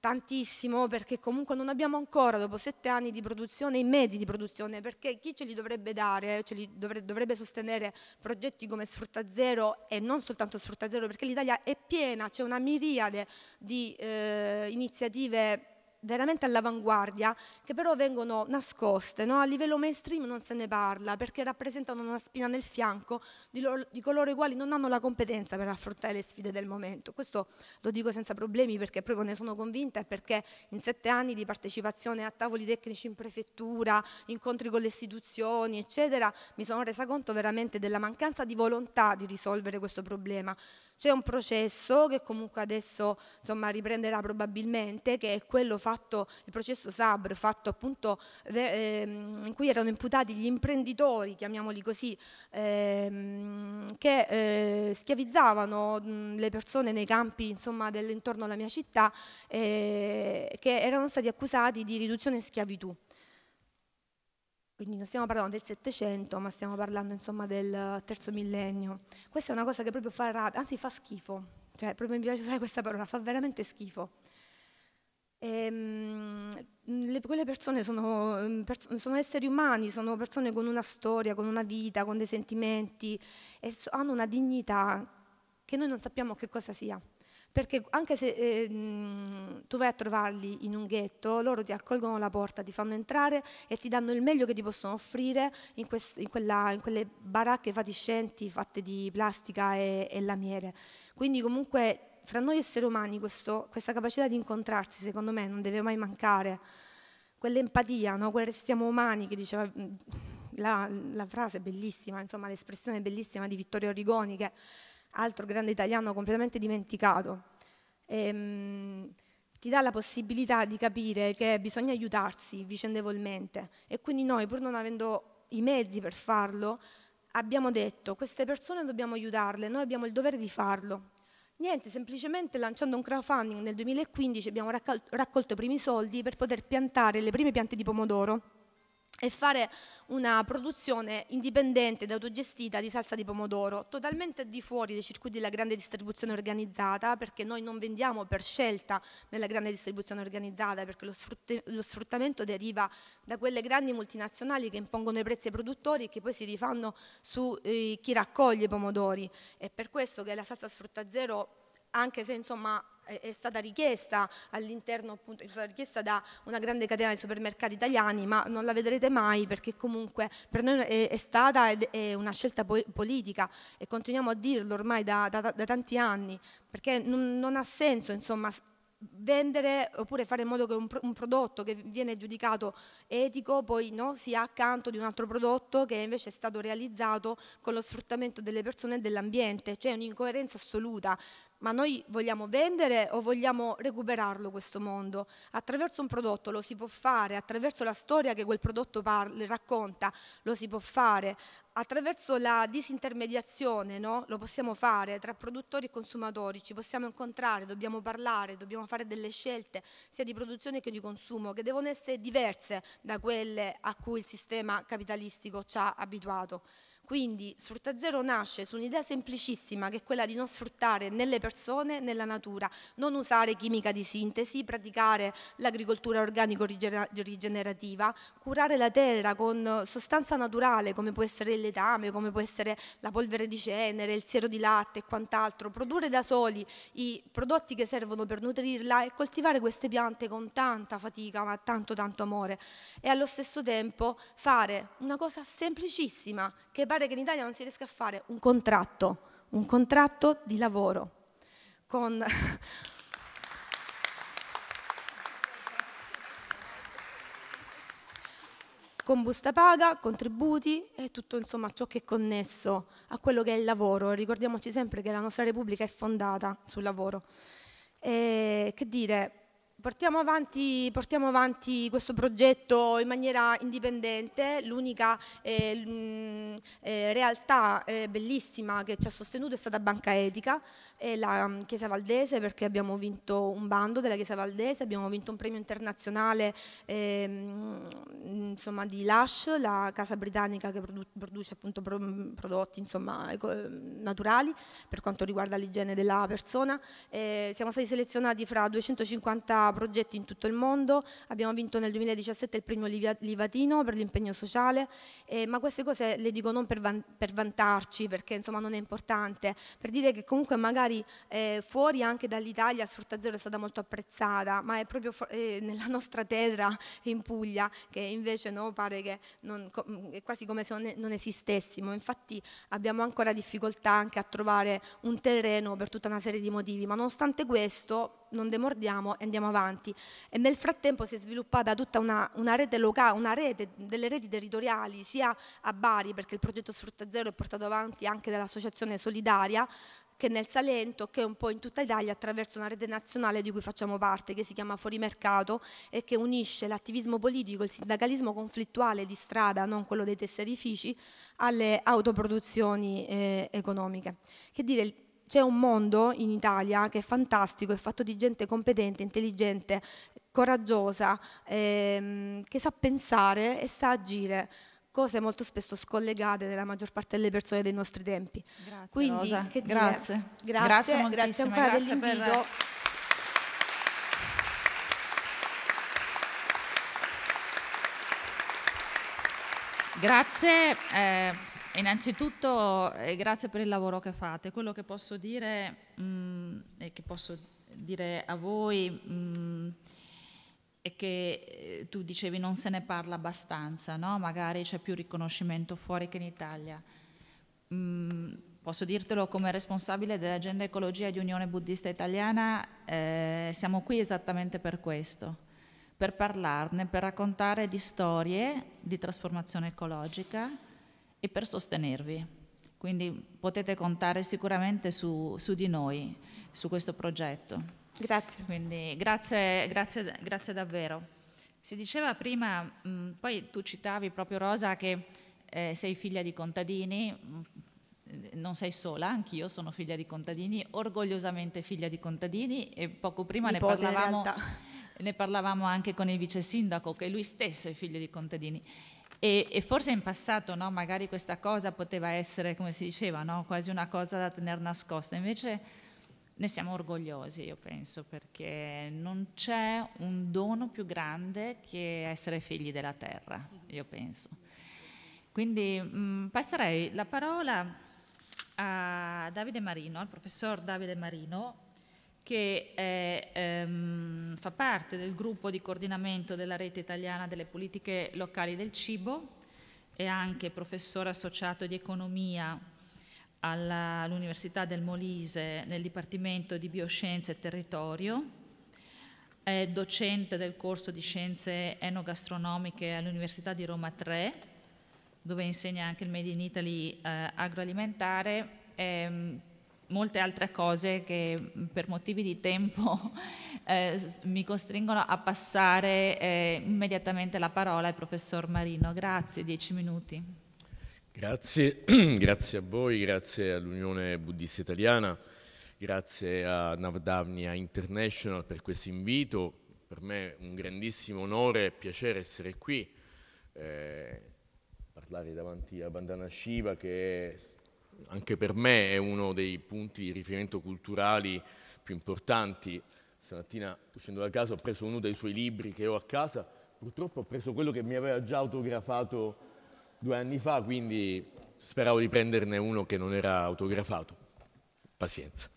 tantissimo perché comunque non abbiamo ancora dopo sette anni di produzione i mezzi di produzione perché chi ce li dovrebbe dare, eh? ce li dovrebbe, dovrebbe sostenere progetti come Sfrutta Zero e non soltanto Sfrutta Zero perché l'Italia è piena, c'è una miriade di eh, iniziative veramente all'avanguardia, che però vengono nascoste, no? a livello mainstream non se ne parla perché rappresentano una spina nel fianco di, loro, di, coloro i quali non hanno la competenza per affrontare le sfide del momento. Questo lo dico senza problemi perché proprio ne sono convinta e perché in sette anni di partecipazione a tavoli tecnici in prefettura, incontri con le istituzioni, eccetera, mi sono resa conto veramente della mancanza di volontà di risolvere questo problema. C'è un processo che comunque adesso insomma, riprenderà probabilmente, che è quello fatto, il processo Sabr, fatto appunto ehm, in cui erano imputati gli imprenditori, chiamiamoli così, ehm, che eh, schiavizzavano le persone nei campi insomma, dell'intorno alla mia città, eh, che erano stati accusati di riduzione in schiavitù. Quindi non stiamo parlando del Settecento, ma stiamo parlando insomma, del terzo millennio. Questa è una cosa che proprio fa rabbia, anzi fa schifo. Cioè, proprio mi piace usare questa parola, fa veramente schifo. E, ehm, mh, le, quelle persone sono, mm, pers sono, esseri umani, sono persone con una storia, con una vita, con dei sentimenti e so hanno una dignità che noi non sappiamo che cosa sia perché anche se eh, tu vai a trovarli in un ghetto, loro ti accolgono la porta, ti fanno entrare e ti danno il meglio che ti possono offrire in, quest, in, quella, in quelle baracche fatiscenti fatte di plastica e, e lamiere. Quindi comunque fra noi esseri umani questo, questa capacità di incontrarsi, secondo me, non deve mai mancare. Quell'empatia, no? quel restiamo umani che diceva... Mm, la, la frase bellissima, insomma l'espressione bellissima di Vittorio Origoni che altro grande italiano completamente dimenticato. E, ehm, ti dà la possibilità di capire che bisogna aiutarsi vicendevolmente e quindi noi, pur non avendo i mezzi per farlo, abbiamo detto queste persone dobbiamo aiutarle, noi abbiamo il dovere di farlo. Niente, semplicemente lanciando un crowdfunding nel 2015 abbiamo raccolto i primi soldi per poter piantare le prime piante di pomodoro e fare una produzione indipendente ed autogestita di salsa di pomodoro, totalmente di fuori dei circuiti della grande distribuzione organizzata, perché noi non vendiamo per scelta nella grande distribuzione organizzata, perché lo, lo sfruttamento deriva da quelle grandi multinazionali che impongono i prezzi ai produttori e che poi si rifanno su eh, chi raccoglie i pomodori. È per questo che la salsa sfrutta zero anche se insomma è stata richiesta all'interno appunto è stata richiesta da una grande catena di supermercati italiani ma non la vedrete mai perché comunque per noi è, è stata ed è una scelta po politica e continuiamo a dirlo ormai da, da, da tanti anni perché non, non ha senso insomma vendere oppure fare in modo che un, un, prodotto che viene giudicato etico poi no, sia accanto di un altro prodotto che invece è stato realizzato con lo sfruttamento delle persone e dell'ambiente, cioè un'incoerenza assoluta ma noi vogliamo vendere o vogliamo recuperarlo questo mondo? Attraverso un prodotto lo si può fare, attraverso la storia che quel prodotto parla, racconta lo si può fare, attraverso la disintermediazione no? lo possiamo fare tra produttori e consumatori, ci possiamo incontrare, dobbiamo parlare, dobbiamo fare delle scelte sia di produzione che di consumo che devono essere diverse da quelle a cui il sistema capitalistico ci ha abituato. Quindi Sfrutta Zero nasce su un'idea semplicissima che è quella di non sfruttare né le persone né la natura, non usare chimica di sintesi, praticare l'agricoltura organico-rigenerativa, curare la terra con sostanza naturale come può essere il letame, come può essere la polvere di cenere, il siero di latte e quant'altro, produrre da soli i prodotti che servono per nutrirla e coltivare queste piante con tanta fatica ma tanto tanto amore e allo stesso tempo fare una cosa semplicissima che pare che in Italia non si riesca a fare un contratto, un contratto di lavoro con... con busta paga, contributi e tutto insomma, ciò che è connesso a quello che è il lavoro. Ricordiamoci sempre che la nostra Repubblica è fondata sul lavoro. E, che dire, Portiamo avanti, portiamo avanti, questo progetto in maniera indipendente, l'unica eh, mm, eh, realtà eh, bellissima che ci ha sostenuto è stata Banca Etica, e la mm, Chiesa Valdese perché abbiamo vinto un bando della Chiesa Valdese, abbiamo vinto un premio internazionale ehm, insomma, di Lush, la casa britannica che produ produce appunto pro mm, prodotti insomma, ehm, naturali per quanto riguarda l'igiene della persona. Eh, siamo stati selezionati fra 250 progetti in tutto il mondo, abbiamo vinto nel 2017 il premio Livia Livatino per l'impegno sociale, eh, ma queste cose le dico non per, van per vantarci perché insomma non è importante, per dire che comunque magari magari eh, fuori anche dall'Italia Sfrutta Zero è stata molto apprezzata, ma è proprio eh, nella nostra terra, in Puglia, che invece no, pare che non, è quasi come se non esistessimo. Infatti abbiamo ancora difficoltà anche a trovare un terreno per tutta una serie di motivi, ma nonostante questo non demordiamo e andiamo avanti. E nel frattempo si è sviluppata tutta una, una rete locale, una rete delle reti territoriali, sia a Bari, perché il progetto Sfrutta Zero è portato avanti anche dall'Associazione Solidaria, che nel Salento, che un po' in tutta Italia attraverso una rete nazionale di cui facciamo parte, che si chiama Fuorimercato e che unisce l'attivismo politico, il sindacalismo conflittuale di strada, non quello dei tesserifici, alle autoproduzioni eh, economiche. Che dire, c'è un mondo in Italia che è fantastico, è fatto di gente competente, intelligente, coraggiosa, ehm, che sa pensare e sa agire cose molto spesso scollegate della maggior parte delle persone dei nostri tempi. Grazie, Quindi, grazie. grazie. Grazie, grazie ancora grazie dell'invito. Grazie, eh, innanzitutto eh, grazie per il lavoro che fate. Quello che posso dire mh, mm, e che posso dire a voi mh, mm, e che eh, tu dicevi non se ne parla abbastanza, no? magari c'è più riconoscimento fuori che in Italia. Mm, posso dirtelo come responsabile dell'agenda ecologia di Unione Buddista Italiana, eh, siamo qui esattamente per questo, per parlarne, per raccontare di storie di trasformazione ecologica e per sostenervi. Quindi potete contare sicuramente su, su di noi, su questo progetto. Grazie. Quindi, grazie, grazie, grazie davvero. Si diceva prima, mh, mm, poi tu citavi proprio Rosa che eh, sei figlia di contadini, mm, non sei sola, anch'io sono figlia di contadini, orgogliosamente figlia di contadini e poco prima ne parlavamo, ne parlavamo, anche con il vice sindaco che lui stesso è figlio di contadini. E, e forse in passato no, magari questa cosa poteva essere, come si diceva, no, quasi una cosa da tenere nascosta, invece ne siamo orgogliosi, io penso, perché non c'è un dono più grande che essere figli della terra, io penso. Quindi mh, mm, passerei la parola a Davide Marino, al professor Davide Marino, che è, ehm, fa parte del gruppo di coordinamento della rete italiana delle politiche locali del cibo, è anche professore associato di economia all'Università del Molise nel Dipartimento di Bioscienze e Territorio, è docente del corso di Scienze Enogastronomiche all'Università di Roma 3, dove insegna anche il Made in Italy eh, agroalimentare e mm, molte altre cose che mm, per motivi di tempo eh, mi costringono a passare eh, immediatamente la parola al professor Marino. Grazie, dieci minuti. Grazie, grazie a voi, grazie all'Unione Buddista Italiana, grazie a Navdavnia International per questo invito. Per me è un grandissimo onore e piacere essere qui, eh, parlare davanti a Bandana Shiva che è, anche per me è uno dei punti di riferimento culturali più importanti. Stamattina, uscendo da casa, ho preso uno dei suoi libri che ho a casa, purtroppo ho preso quello che mi aveva già autografato due anni fa, quindi speravo di prenderne uno che non era autografato. Pazienza.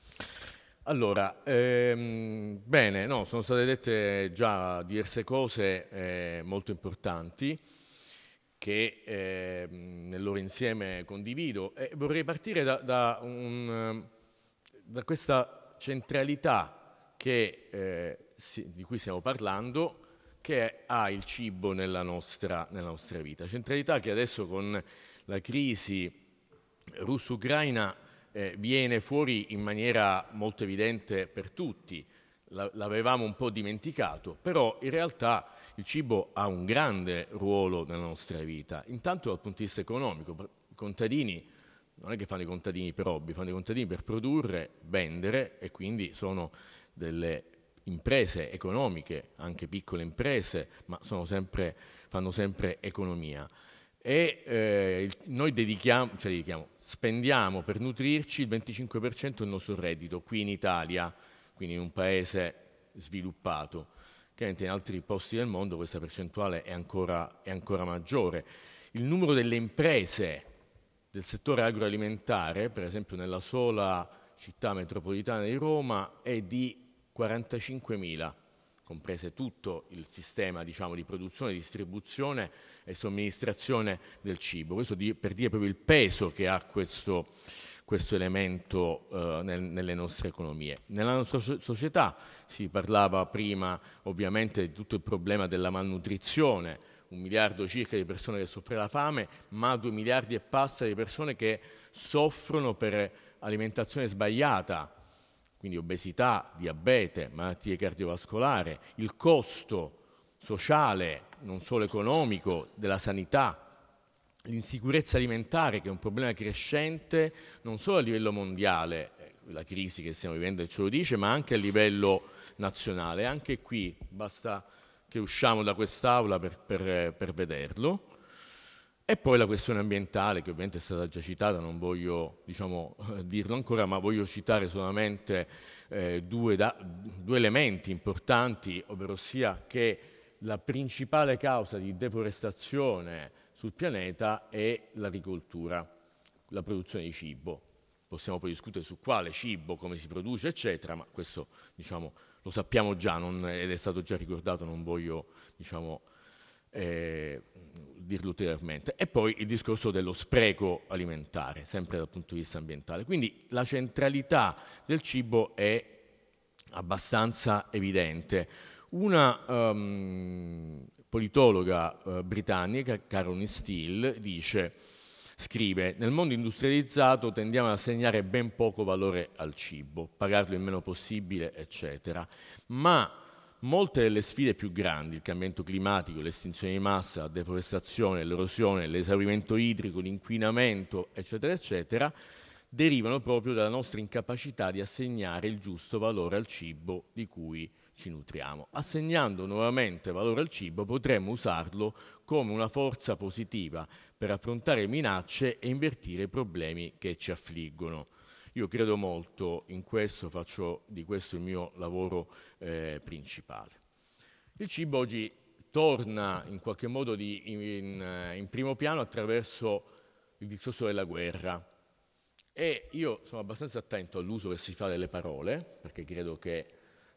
Allora, ehm, bene, no, sono state dette già diverse cose eh, molto importanti che eh, nel loro insieme condivido e vorrei partire da, da, un, da questa centralità che, eh, si, di cui stiamo parlando che ha il cibo nella nostra, nella nostra vita. Centralità che adesso con la crisi russo-ucraina eh, viene fuori in maniera molto evidente per tutti. L'avevamo un po' dimenticato, però in realtà il cibo ha un grande ruolo nella nostra vita, intanto dal punto di vista economico. I contadini non è che fanno i contadini per hobby, fanno i contadini per produrre, vendere e quindi sono delle imprese economiche, anche piccole imprese, ma sempre, fanno sempre economia. E eh, noi dedichiamo, cioè dedichiamo, spendiamo per nutrirci il 25% del nostro reddito qui in Italia, quindi in un paese sviluppato. Chiaramente in altri posti del mondo questa percentuale è ancora, è ancora maggiore. Il numero delle imprese del settore agroalimentare, per esempio nella sola città metropolitana di Roma, è di 45.000, comprese tutto il sistema diciamo, di produzione, distribuzione e somministrazione del cibo. Questo di, per dire proprio il peso che ha questo, questo elemento eh, nel, nelle nostre economie. Nella nostra società si parlava prima ovviamente di tutto il problema della malnutrizione, un miliardo circa di persone che soffrono la fame, ma due miliardi e passa di persone che soffrono per alimentazione sbagliata, quindi obesità, diabete, malattie cardiovascolari, il costo sociale, non solo economico, della sanità, l'insicurezza alimentare che è un problema crescente non solo a livello mondiale, eh, la crisi che stiamo vivendo ce lo dice, ma anche a livello nazionale. Anche qui basta che usciamo da quest'aula per, per, per vederlo. E poi la questione ambientale, che ovviamente è stata già citata, non voglio diciamo, dirlo ancora, ma voglio citare solamente eh, due, da, due, elementi importanti, ovvero sia che la principale causa di deforestazione sul pianeta è l'agricoltura, la produzione di cibo. Possiamo poi discutere su quale cibo, come si produce, eccetera, ma questo diciamo, lo sappiamo già non, ed è stato già ricordato, non voglio diciamo, eh, dirlo ulteriormente. E poi il discorso dello spreco alimentare, sempre dal punto di vista ambientale. Quindi la centralità del cibo è abbastanza evidente. Una um, politologa uh, britannica, Caroline Steele, dice, scrive, nel mondo industrializzato tendiamo ad assegnare ben poco valore al cibo, pagarlo il meno possibile, eccetera, ma Molte delle sfide più grandi, il cambiamento climatico, l'estinzione di massa, la deforestazione, l'erosione, l'esaurimento idrico, l'inquinamento, eccetera, eccetera, derivano proprio dalla nostra incapacità di assegnare il giusto valore al cibo di cui ci nutriamo. Assegnando nuovamente valore al cibo potremmo usarlo come una forza positiva per affrontare minacce e invertire problemi che ci affliggono. Io credo molto in questo, faccio di questo il mio lavoro eh, principale. Il cibo oggi torna in qualche modo di, in, eh, in primo piano attraverso il discorso della guerra. E io sono abbastanza attento all'uso che si fa delle parole, perché credo che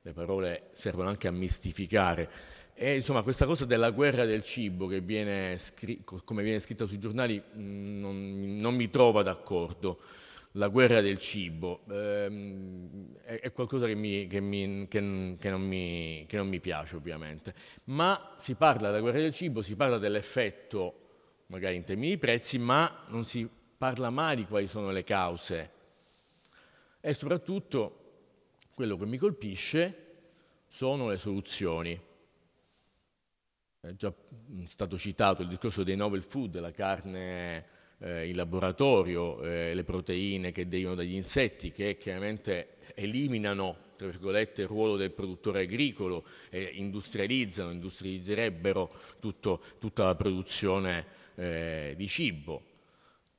le parole servono anche a mistificare. E insomma questa cosa della guerra del cibo, che viene scr- come viene scritta sui giornali, mh, mm, non, non mi trova d'accordo la guerra del cibo ehm, è, è, qualcosa che, mi, che, mi, che, non mi, che, non mi, piace ovviamente, ma si parla della guerra del cibo, si parla dell'effetto magari in termini di prezzi, ma non si parla mai di quali sono le cause. E soprattutto quello che mi colpisce sono le soluzioni. È già stato citato il discorso dei novel food, la carne eh, in laboratorio, eh, le proteine che derivano dagli insetti, che chiaramente eliminano tra virgolette, il ruolo del produttore agricolo e industrializzano, industrializzerebbero tutto, tutta la produzione eh, di cibo.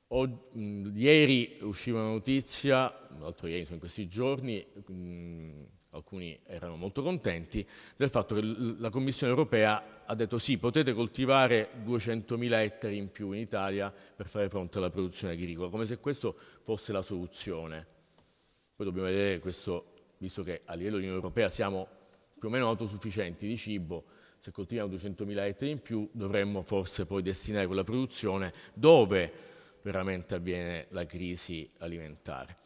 O, mh, ieri usciva una notizia, l'altro ieri, in questi giorni, mh, alcuni erano molto contenti, del fatto che la Commissione europea ha detto sì, potete coltivare 200.000 ettari in più in Italia per fare fronte alla produzione agricola, come se questo fosse la soluzione. Poi dobbiamo vedere questo, visto che a livello di Unione Europea siamo più o meno autosufficienti di cibo, se coltiviamo 200.000 ettari in più dovremmo forse poi destinare quella produzione dove veramente avviene la crisi alimentare.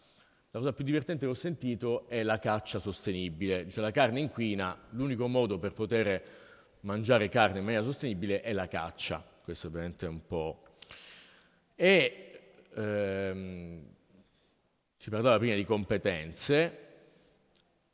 La cosa più divertente che ho sentito è la caccia sostenibile. Cioè la carne inquina, l'unico modo per poter mangiare carne in maniera sostenibile è la caccia. Questo ovviamente è un po'... E ehm, si parlava prima di competenze.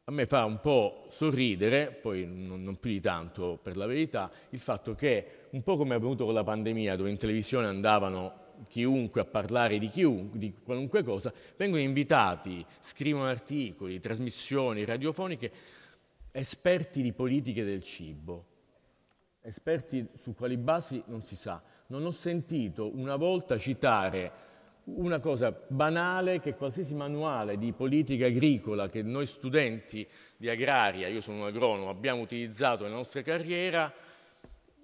A me fa un po' sorridere, poi non, non, più di tanto per la verità, il fatto che un po' come è avvenuto con la pandemia, dove in televisione andavano chiunque a parlare di, chiunque, di qualunque cosa, vengono invitati, scrivono articoli, trasmissioni radiofoniche, esperti di politiche del cibo, esperti su quali basi non si sa. Non ho sentito una volta citare una cosa banale che qualsiasi manuale di politica agricola che noi studenti di agraria, io sono un agronomo, abbiamo utilizzato nella nostra carriera,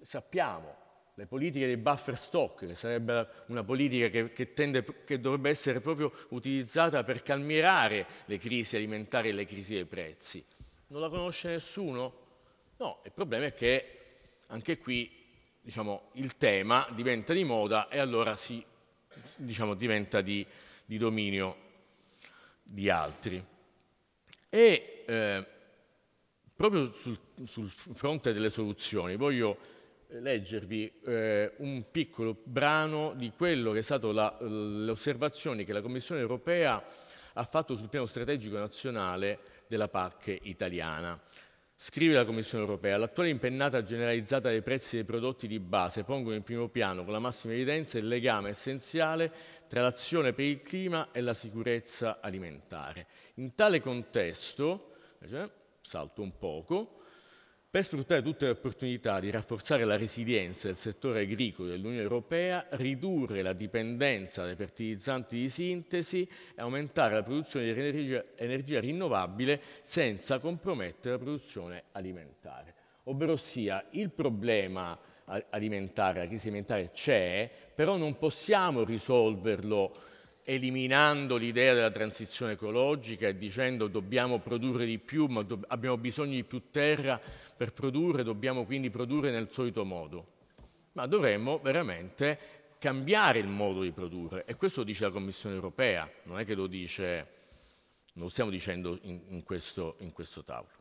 sappiamo le politiche dei buffer stock, che sarebbe una politica che, che, tende, che dovrebbe essere proprio utilizzata per calmierare le crisi alimentari e le crisi dei prezzi. Non la conosce nessuno? No, il problema è che anche qui diciamo, il tema diventa di moda e allora si, diciamo, diventa di, di, dominio di altri. E eh, proprio sul, sul fronte delle soluzioni voglio leggervi eh, un piccolo brano di quello che è stata l'osservazione che la Commissione europea ha fatto sul piano strategico nazionale della PAC italiana. Scrive la Commissione europea, l'attuale impennata generalizzata dei prezzi dei prodotti di base pongono in primo piano con la massima evidenza il legame essenziale tra l'azione per il clima e la sicurezza alimentare. In tale contesto, eh, salto un poco, per sfruttare tutte le opportunità di rafforzare la resilienza del settore agricolo dell'Unione Europea, ridurre la dipendenza dai fertilizzanti di sintesi e aumentare la produzione di energia, energia rinnovabile senza compromettere la produzione alimentare. Ovvero sia, il problema alimentare, la crisi alimentare c'è, però non possiamo risolverlo eliminando l'idea della transizione ecologica e dicendo dobbiamo produrre di più, ma abbiamo bisogno di più terra per produrre, dobbiamo quindi produrre nel solito modo. Ma dovremmo veramente cambiare il modo di produrre e questo lo dice la Commissione europea, non è che lo dice, non lo stiamo dicendo in, in, questo, in questo tavolo.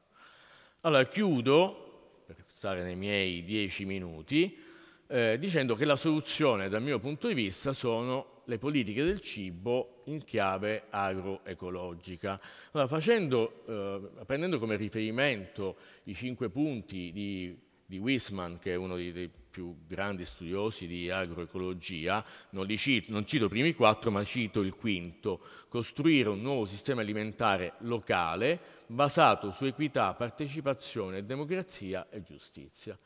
Allora chiudo, per stare nei miei dieci minuti, eh, dicendo che la soluzione dal mio punto di vista sono le politiche del cibo in chiave agroecologica. Allora, facendo, eh, prendendo come riferimento i cinque punti di, di Wisman, che è uno dei, dei più grandi studiosi di agroecologia, non, cito, non cito i primi quattro, ma cito il quinto, costruire un nuovo sistema alimentare locale basato su equità, partecipazione, democrazia e giustizia.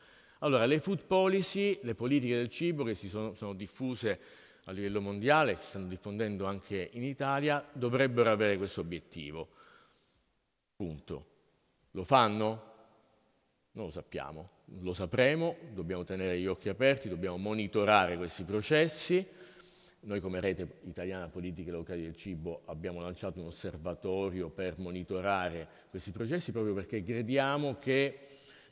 Allora, le food policy, le politiche del cibo che si sono, sono diffuse a livello mondiale, si stanno diffondendo anche in Italia, dovrebbero avere questo obiettivo. Punto. Lo fanno? Non lo sappiamo, lo sapremo, dobbiamo tenere gli occhi aperti, dobbiamo monitorare questi processi. Noi come Rete Italiana Politiche Locali del Cibo abbiamo lanciato un osservatorio per monitorare questi processi proprio perché crediamo che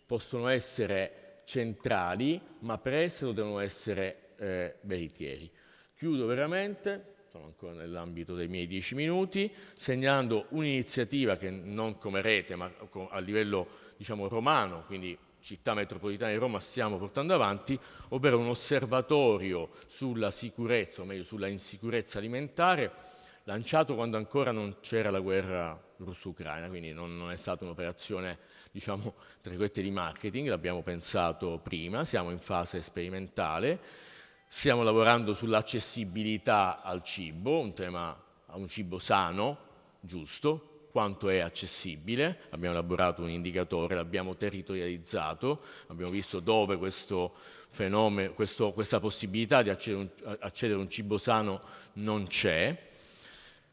possono essere centrali, ma per esserlo devono essere eh, veritieri. Chiudo veramente, sono ancora nell'ambito dei miei dieci minuti, segnalando un'iniziativa che non come rete, ma a livello diciamo, romano, quindi città metropolitana di Roma stiamo portando avanti, ovvero un osservatorio sulla sicurezza, o meglio sulla insicurezza alimentare, lanciato quando ancora non c'era la guerra russo-ucraina, quindi non, non è stata un'operazione diciamo, tra virgolette, di marketing, l'abbiamo pensato prima, siamo in fase sperimentale, stiamo lavorando sull'accessibilità al cibo, un tema a un cibo sano, giusto, quanto è accessibile, abbiamo elaborato un indicatore, l'abbiamo territorializzato, abbiamo visto dove questo fenomeno, questo, questa possibilità di accedere a un cibo sano non c'è,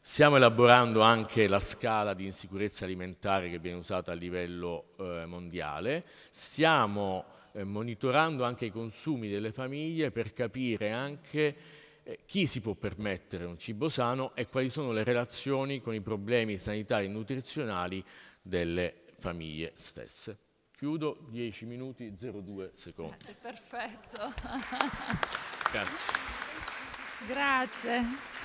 Stiamo elaborando anche la scala di insicurezza alimentare che viene usata a livello eh, mondiale, stiamo eh, monitorando anche i consumi delle famiglie per capire anche eh, chi si può permettere un cibo sano e quali sono le relazioni con i problemi sanitari e nutrizionali delle famiglie stesse. Chiudo 10 minuti 02 secondi. Grazie, Perfetto. Grazie. Grazie.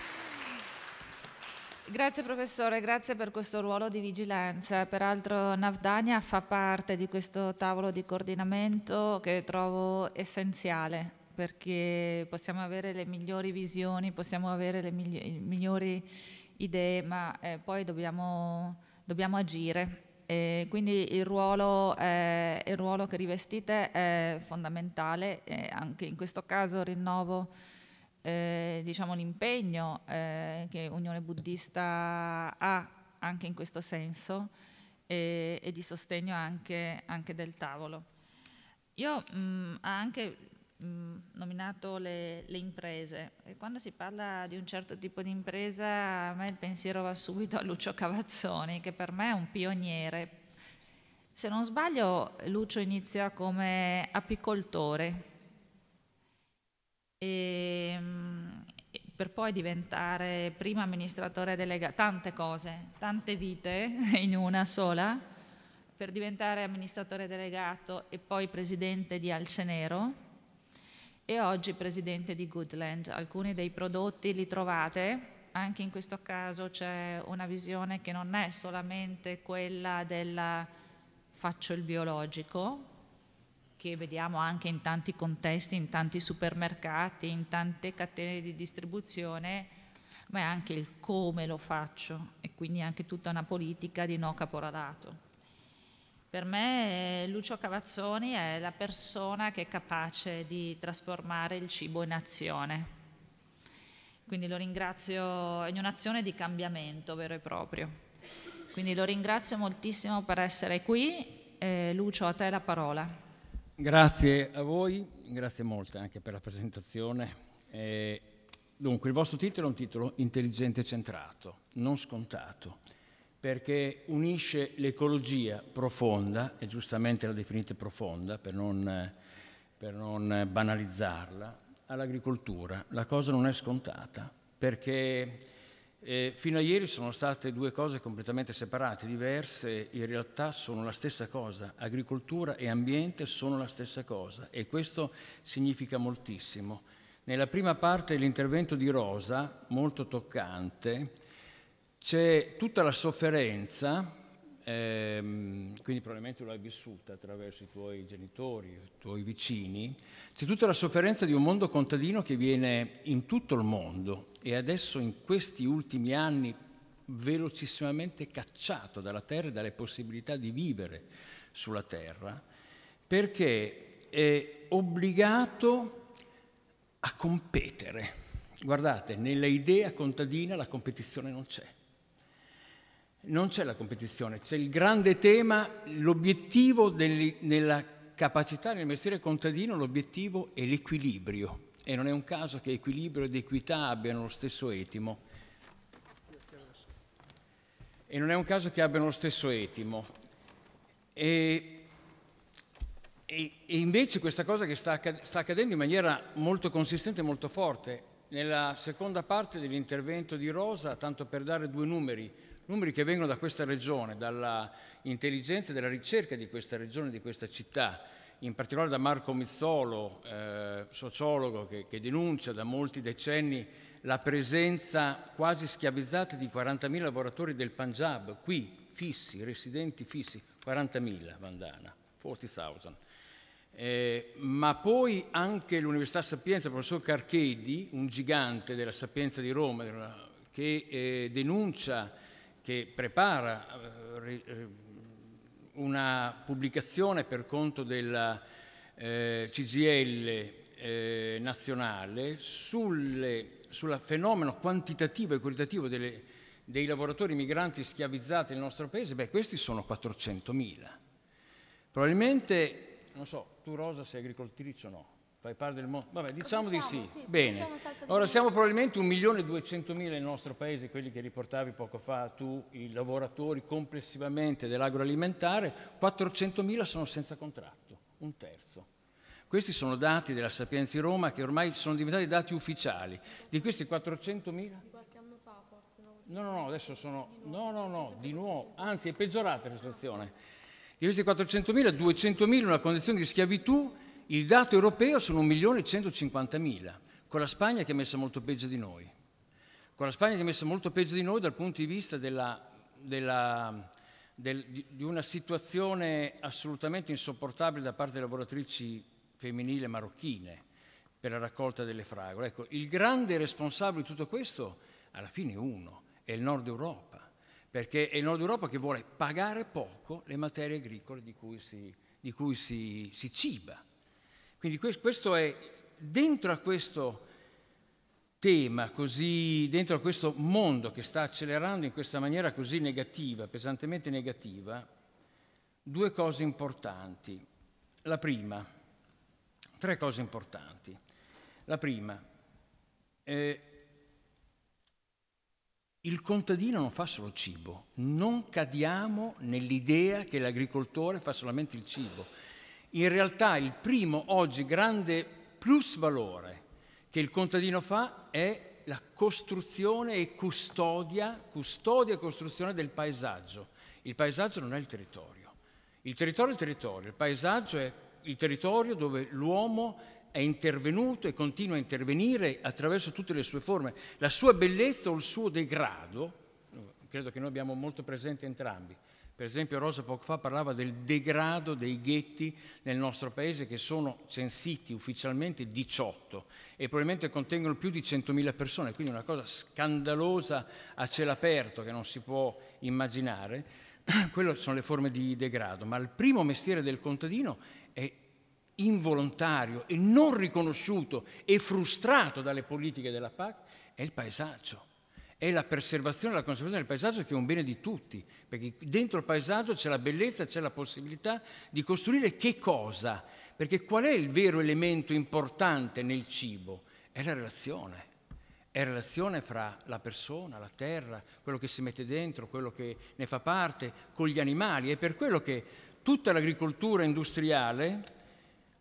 Grazie professore, grazie per questo ruolo di vigilanza. Peraltro Navdania fa parte di questo tavolo di coordinamento che trovo essenziale perché possiamo avere le migliori visioni, possiamo avere le migliori idee, ma eh, poi dobbiamo, dobbiamo agire. E quindi il ruolo, eh, il ruolo, che rivestite è fondamentale, e anche in questo caso rinnovo eh, diciamo, l'impegno eh, che Unione Buddista ha anche in questo senso e, eh, e di sostegno anche, anche, del tavolo. Io mm, ho anche mh, mm, nominato le, le, imprese e quando si parla di un certo tipo di impresa a me il pensiero va subito a Lucio Cavazzoni che per me è un pioniere. Se non sbaglio Lucio inizia come apicoltore Ehm, e, per poi diventare prima amministratore delegato, tante cose, tante vite in una sola, per diventare amministratore delegato e poi presidente di Alcenero e oggi presidente di Goodland. Alcuni dei prodotti li trovate, anche in questo caso c'è una visione che non è solamente quella del faccio il biologico, che vediamo anche in tanti contesti, in tanti supermercati, in tante catene di distribuzione, ma è anche il come lo faccio e quindi anche tutta una politica di no caporalato. Per me eh, Lucio Cavazzoni è la persona che è capace di trasformare il cibo in azione. Quindi lo ringrazio in un'azione di cambiamento vero e proprio. Quindi lo ringrazio moltissimo per essere qui. Eh, Lucio, a te la parola. Grazie a voi, grazie molte anche per la presentazione. Eh, dunque, il vostro titolo è un titolo intelligente centrato, non scontato, perché unisce l'ecologia profonda, e giustamente la definite profonda per non, per non banalizzarla, all'agricoltura. La cosa non è scontata, perché e eh, fino a ieri sono state due cose completamente separate, diverse, in realtà sono la stessa cosa, agricoltura e ambiente sono la stessa cosa e questo significa moltissimo. Nella prima parte dell'intervento di Rosa, molto toccante, c'è tutta la sofferenza ehm, quindi probabilmente l'hai vissuta attraverso i tuoi genitori, i tuoi vicini, c'è tutta la sofferenza di un mondo contadino che viene in tutto il mondo e adesso in questi ultimi anni velocissimamente cacciato dalla terra e dalle possibilità di vivere sulla terra, perché è obbligato a competere. Guardate, nella idea contadina la competizione non c'è non c'è la competizione, c'è il grande tema, l'obiettivo del, nella capacità nel mestiere contadino, l'obiettivo è l'equilibrio e non è un caso che equilibrio ed equità abbiano lo stesso etimo. E non è un caso che abbiano lo stesso etimo. E, e, e invece questa cosa che sta, sta accadendo in maniera molto consistente e molto forte, nella seconda parte dell'intervento di Rosa, tanto per dare due numeri, numeri che vengono da questa regione, dall'intelligenza e dalla ricerca di questa regione, di questa città, in particolare da Marco Mizzolo, eh, sociologo che, che denuncia da molti decenni la presenza quasi schiavizzata di 40.000 lavoratori del Punjab, qui fissi, residenti fissi, 40.000 Vandana, 40.000. Eh, ma poi anche l'Università Sapienza, il professor Carchedi, un gigante della Sapienza di Roma, che eh, denuncia che prepara eh, eh, una pubblicazione per conto della eh, CGL eh, nazionale sul fenomeno quantitativo e qualitativo delle, dei lavoratori migranti schiavizzati nel nostro paese, beh, questi sono 400.000. Probabilmente, non so, tu Rosa sei agricoltrice o no? Fai parte del mondo? Vabbè, diciamo, di sì. sì Bene. Ora siamo probabilmente 1.200.000 nel nostro paese, quelli che riportavi poco fa, tu, i lavoratori complessivamente dell'agroalimentare, 400.000 sono senza contratto, un terzo. Questi sono dati della Sapienza di Roma che ormai sono diventati dati ufficiali. Di questi 400.000... No, no, no, adesso sono... No, no, no, di nuovo, anzi è peggiorata la situazione. Di questi 400.000, 200.000 in una condizione di schiavitù il dato europeo sono 1.150.000, con la Spagna che è messa molto peggio di noi. Con la Spagna che è messa molto peggio di noi dal punto di vista della, della, del, di una situazione assolutamente insopportabile da parte delle lavoratrici femminili marocchine per la raccolta delle fragole. Ecco, il grande responsabile di tutto questo alla fine è uno, è il Nord Europa, perché è il Nord Europa che vuole pagare poco le materie agricole di cui si, di cui si, si ciba. Quindi questo è, dentro a questo tema, così, dentro a questo mondo che sta accelerando in questa maniera così negativa, pesantemente negativa, due cose importanti. La prima, tre cose importanti. La prima, eh, il contadino non fa solo cibo, non cadiamo nell'idea che l'agricoltore fa solamente il cibo in realtà il primo oggi grande plus valore che il contadino fa è la costruzione e custodia, custodia e costruzione del paesaggio. Il paesaggio non è il territorio. Il territorio è il territorio, il paesaggio è il territorio dove l'uomo è intervenuto e continua a intervenire attraverso tutte le sue forme. La sua bellezza o il suo degrado, credo che noi abbiamo molto presente entrambi, per esempio Rosa poco fa parlava del degrado dei ghetti nel nostro paese che sono censiti ufficialmente 18 e probabilmente contengono più di 100.000 persone, quindi una cosa scandalosa a cielo aperto che non si può immaginare. Quelle sono le forme di degrado, ma il primo mestiere del contadino è involontario e non riconosciuto e frustrato dalle politiche della PAC è il paesaggio è la preservazione e la conservazione del paesaggio che è un bene di tutti, perché dentro il paesaggio c'è la bellezza, c'è la possibilità di costruire che cosa? Perché qual è il vero elemento importante nel cibo? È la relazione. È la relazione fra la persona, la terra, quello che si mette dentro, quello che ne fa parte, con gli animali. È per quello che tutta l'agricoltura industriale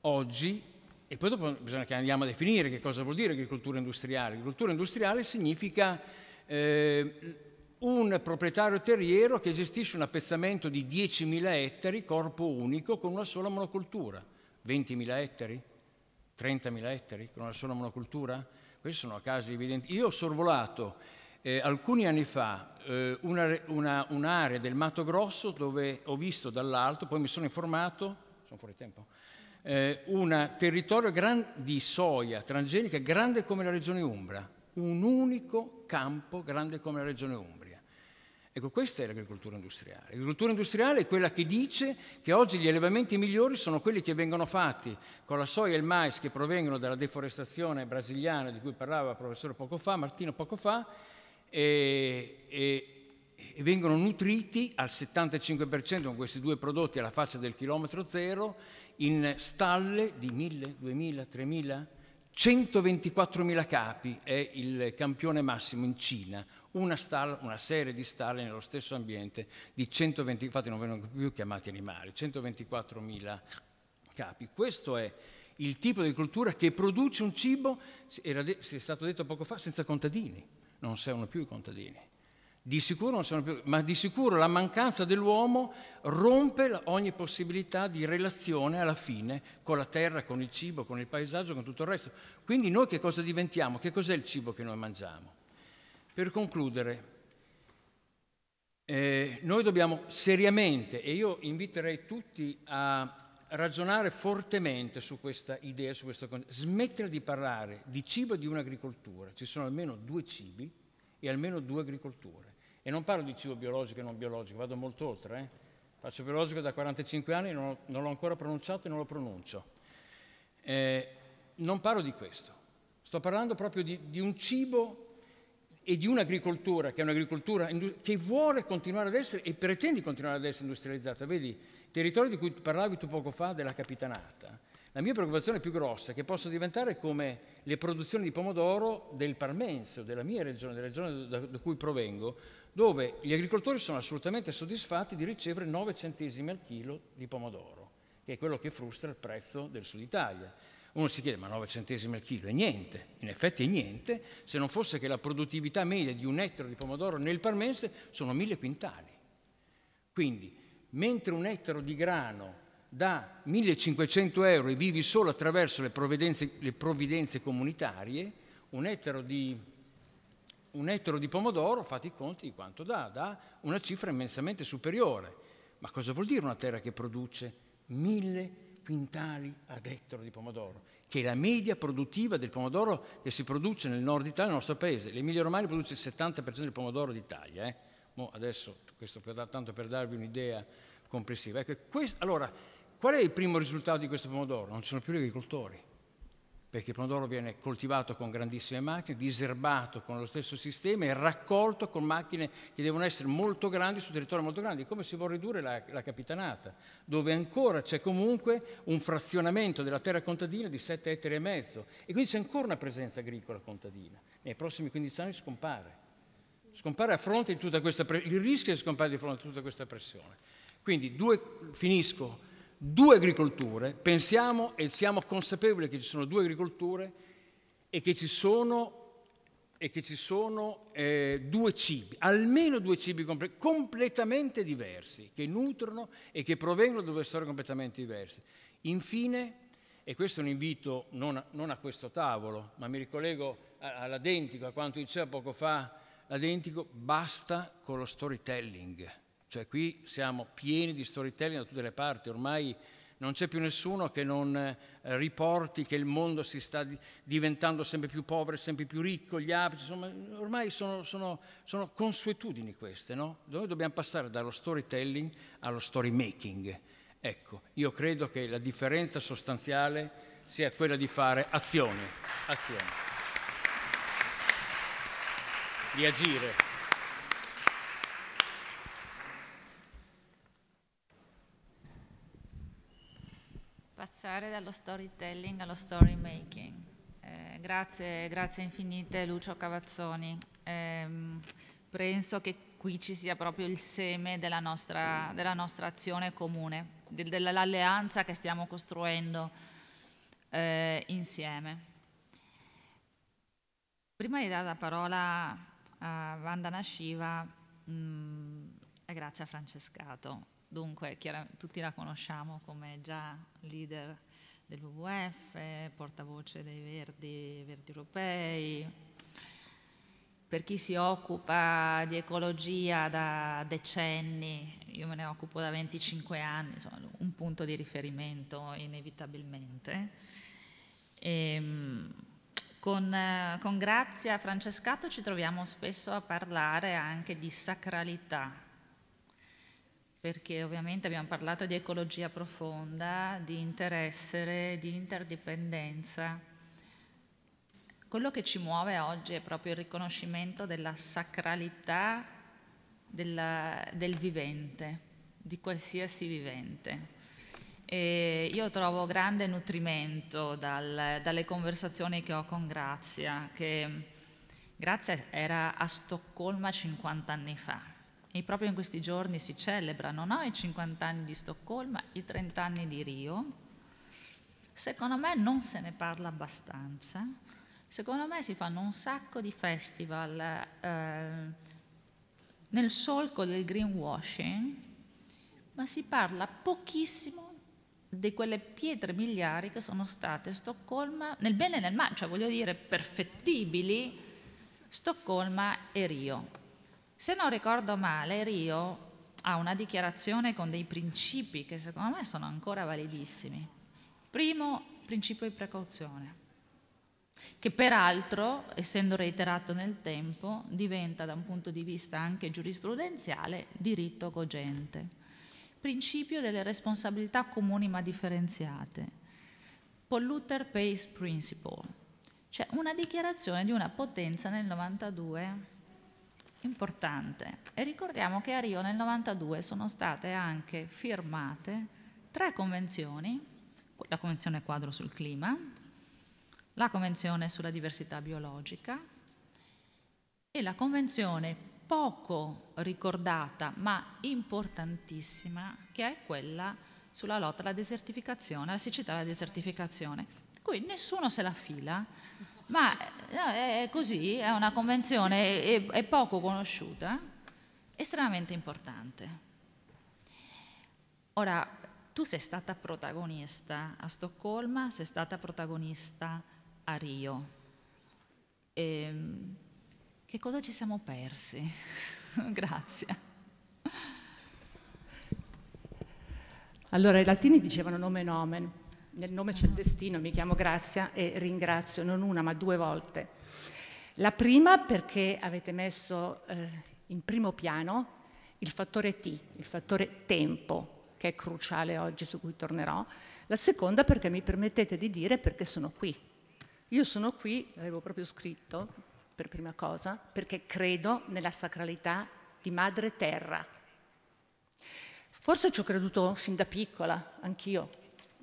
oggi e poi dopo bisogna che andiamo a definire che cosa vuol dire agricoltura industriale. Agricoltura industriale significa eh, un proprietario terriero che gestisce un appezzamento di 10.000 ettari, corpo unico, con una sola monocoltura. 20.000 ettari? 30.000 ettari con una sola monocoltura? Questi sono casi evidenti. Io ho sorvolato eh, alcuni anni fa eh, un'area del Mato Grosso dove ho visto dall'alto, poi mi sono informato, sono fuori tempo, eh, un territorio di soia transgenica grande come la regione Umbra un unico campo grande come la regione Umbria. Ecco, questa è l'agricoltura industriale. L'agricoltura industriale è quella che dice che oggi gli allevamenti migliori sono quelli che vengono fatti con la soia e il mais che provengono dalla deforestazione brasiliana di cui parlava il professore poco fa, Martino poco fa, e, e, e vengono nutriti al 75% con questi due prodotti alla faccia del chilometro zero in stalle di 1000, 2000, 3000 124.000 capi è il campione massimo in Cina, una, stalla, una, serie di stalle nello stesso ambiente di 120, infatti non vengono più chiamati animali, 124.000 capi. Questo è il tipo di cultura che produce un cibo, era, si è stato detto poco fa, senza contadini, non servono più i contadini. Di sicuro non sono più, ma di sicuro la mancanza dell'uomo rompe ogni possibilità di relazione alla fine con la terra, con il cibo, con il paesaggio, con tutto il resto. Quindi noi che cosa diventiamo? Che cos'è il cibo che noi mangiamo? Per concludere, eh, noi dobbiamo seriamente, e io inviterei tutti a ragionare fortemente su questa idea, su questo concetto, smettere di parlare di cibo e di un'agricoltura. Ci sono almeno due cibi e almeno due agricolture. E non parlo di cibo biologico e non biologico, vado molto oltre. Eh? Faccio biologico da 45 anni, non, non l'ho ancora pronunciato e non lo pronuncio. Eh, non parlo di questo. Sto parlando proprio di, di un cibo e di un'agricoltura che è un'agricoltura che vuole continuare ad essere e pretende continuare ad essere industrializzata. Vedi, il territorio di cui parlavi tu poco fa, della Capitanata, la mia preoccupazione più grossa è che possa diventare come le produzioni di pomodoro del Parmense, della mia regione, della regione da, da cui provengo, dove gli agricoltori sono assolutamente soddisfatti di ricevere 9 centesimi al chilo di pomodoro, che è quello che frustra il prezzo del sud Italia. Uno si chiede, ma 9 centesimi al chilo è niente, in effetti è niente, se non fosse che la produttività media di un ettaro di pomodoro nel Parmense sono 1000 quintali. Quindi, mentre un ettaro di grano da 1500 euro e vivi solo attraverso le provvidenze, le provvidenze comunitarie, un ettaro di un ettaro di pomodoro, fate i conti di quanto dà, dà una cifra immensamente superiore. Ma cosa vuol dire una terra che produce mille quintali ad ettaro di pomodoro, che è la media produttiva del pomodoro che si produce nel nord Italia, nel nostro paese. L'Emilia Romagna produce il 70% del pomodoro d'Italia. Eh? adesso, questo per, tanto per darvi un'idea complessiva. Ecco, questo, allora, qual è il primo risultato di questo pomodoro? Non ci sono più gli agricoltori perché il pomodoro viene coltivato con grandissime macchine, diserbato con lo stesso sistema e raccolto con macchine che devono essere molto grandi su territori molto grandi, come si vuole ridurre la, la capitanata, dove ancora c'è comunque un frazionamento della terra contadina di 7 ettari e quindi c'è ancora una presenza agricola contadina. Nei prossimi 15 anni scompare. Scompare a fronte di tutta questa pressione, il rischio è di scompare di fronte a tutta questa pressione. Quindi due, finisco, due agricolture, pensiamo e siamo consapevoli che ci sono due agricolture e che ci sono, che ci sono eh, due cibi, almeno due cibi comple completamente diversi, che nutrono e che provengono da due storie completamente diverse. Infine, e questo è un invito non a, non a questo tavolo, ma mi ricollego all'adentico, a quanto diceva poco fa l'adentico, basta con lo storytelling cioè qui siamo pieni di storytelling da tutte le parti, ormai non c'è più nessuno che non eh, riporti che il mondo si sta diventando sempre più povero, sempre più ricco, gli abiti, insomma, ormai sono, sono, sono consuetudini queste, no? Noi dobbiamo passare dallo storytelling allo story making. Ecco, io credo che la differenza sostanziale sia quella di fare azioni, azioni. di agire. passare dallo storytelling allo story making. Eh, grazie, grazie, infinite Lucio Cavazzoni. Eh, penso che qui ci sia proprio il seme della nostra, della nostra azione comune, de, dell'alleanza che stiamo costruendo eh, insieme. Prima di dare la parola a Vandana Shiva, mh, mm, e grazie a Francescato, Dunque, tutti la conosciamo come già leader dell'UVF, portavoce dei Verdi, Verdi Europei. Per chi si occupa di ecologia da decenni, io me ne occupo da 25 anni, insomma, un punto di riferimento inevitabilmente. E, ehm, con, con Grazia Francescato ci troviamo spesso a parlare anche di sacralità perché ovviamente abbiamo parlato di ecologia profonda, di interessere, di interdipendenza. Quello che ci muove oggi è proprio il riconoscimento della sacralità della, del vivente, di qualsiasi vivente. E io trovo grande nutrimento dal, dalle conversazioni che ho con Grazia, che Grazia era a Stoccolma 50 anni fa, e proprio in questi giorni si celebrano no? i 50 anni di Stoccolma, i 30 anni di Rio. Secondo me non se ne parla abbastanza. Secondo me si fanno un sacco di festival eh, nel solco del greenwashing, ma si parla pochissimo di quelle pietre miliari che sono state Stoccolma, nel bene e nel male, cioè voglio dire perfettibili, Stoccolma e Rio. Se non ricordo male, Rio ha una dichiarazione con dei principi che secondo me sono ancora validissimi. Primo, principio di precauzione, che peraltro, essendo reiterato nel tempo, diventa da un punto di vista anche giurisprudenziale diritto cogente. Principio delle responsabilità comuni ma differenziate. Polluter Pays Principle, cioè una dichiarazione di una potenza nel 92 importante. E ricordiamo che a Rio nel 92 sono state anche firmate tre convenzioni, la Convenzione quadro sul clima, la Convenzione sulla diversità biologica e la Convenzione poco ricordata ma importantissima che è quella sulla lotta alla desertificazione, alla siccità e alla desertificazione. Qui nessuno se la fila, ma no, è così, è una convenzione è, è poco conosciuta, estremamente importante. Ora, tu sei stata protagonista a Stoccolma, sei stata protagonista a Rio. E, ehm, che cosa ci siamo persi? Grazie. Allora, i latini dicevano nome nomen nel nome c'è il destino, mi chiamo Grazia e ringrazio non una ma due volte. La prima perché avete messo eh, in primo piano il fattore T, il fattore tempo, che è cruciale oggi, su cui tornerò. La seconda perché mi permettete di dire perché sono qui. Io sono qui, l'avevo proprio scritto per prima cosa, perché credo nella sacralità di Madre Terra. Forse ci ho creduto fin da piccola, anch'io,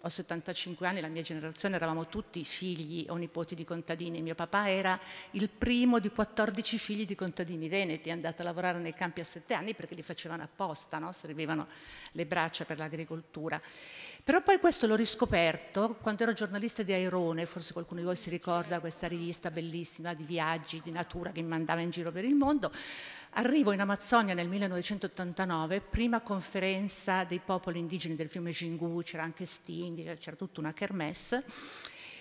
ho 75 anni, la mia generazione eravamo tutti figli o nipoti di contadini. Mio papà era il primo di 14 figli di contadini veneti, è andato a lavorare nei campi a 7 anni perché li facevano apposta, no? servivano le braccia per l'agricoltura. Però poi questo l'ho riscoperto quando ero giornalista di Airone, forse qualcuno di voi si ricorda questa rivista bellissima di viaggi, di natura che mi mandava in giro per il mondo. Arrivo in Amazzonia nel 1989, prima conferenza dei popoli indigeni del fiume Xingu, c'era anche Sting, c'era tutta una kermesse,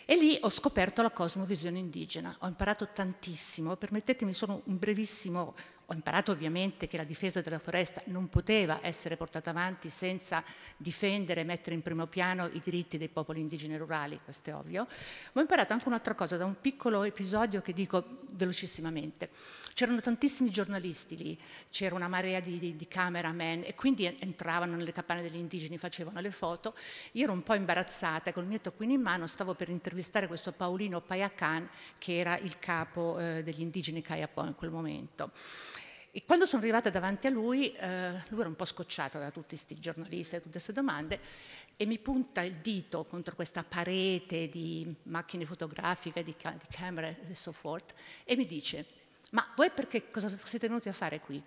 e lì ho scoperto la cosmovisione indigena, ho imparato tantissimo, permettetemi solo un brevissimo ho imparato ovviamente che la difesa della foresta non poteva essere portata avanti senza difendere e mettere in primo piano i diritti dei popoli indigeni rurali, questo è ovvio. Ma ho imparato anche un'altra cosa da un piccolo episodio che dico velocissimamente. C'erano tantissimi giornalisti lì, c'era una marea di, di, di cameraman e quindi entravano nelle capanne degli indigeni, facevano le foto. Io ero un po' imbarazzata, con il mio taccuino in mano stavo per intervistare questo Paolino Payakan che era il capo eh, degli indigeni Kayapó in quel momento. E quando sono arrivata davanti a lui, eh, lui era un po' scocciato da tutti questi giornalisti, e tutte queste domande, e mi punta il dito contro questa parete di macchine fotografiche, di, ca di camere e so forth, e mi dice, ma voi perché cosa siete venuti a fare qui?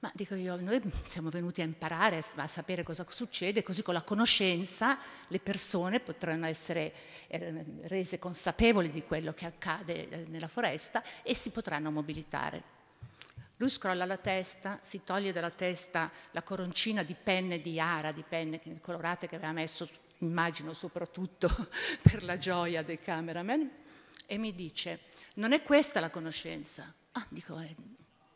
Ma dico io, noi siamo venuti a imparare, a sapere cosa succede, così con la conoscenza le persone potranno essere ehm, rese consapevoli di quello che accade eh, nella foresta e si potranno mobilitare. Lui scrolla la testa, si toglie dalla testa la coroncina di penne di ara, di penne colorate che aveva messo, immagino, soprattutto per la gioia dei cameraman, e mi dice, non è questa la conoscenza. Ah, dico, eh,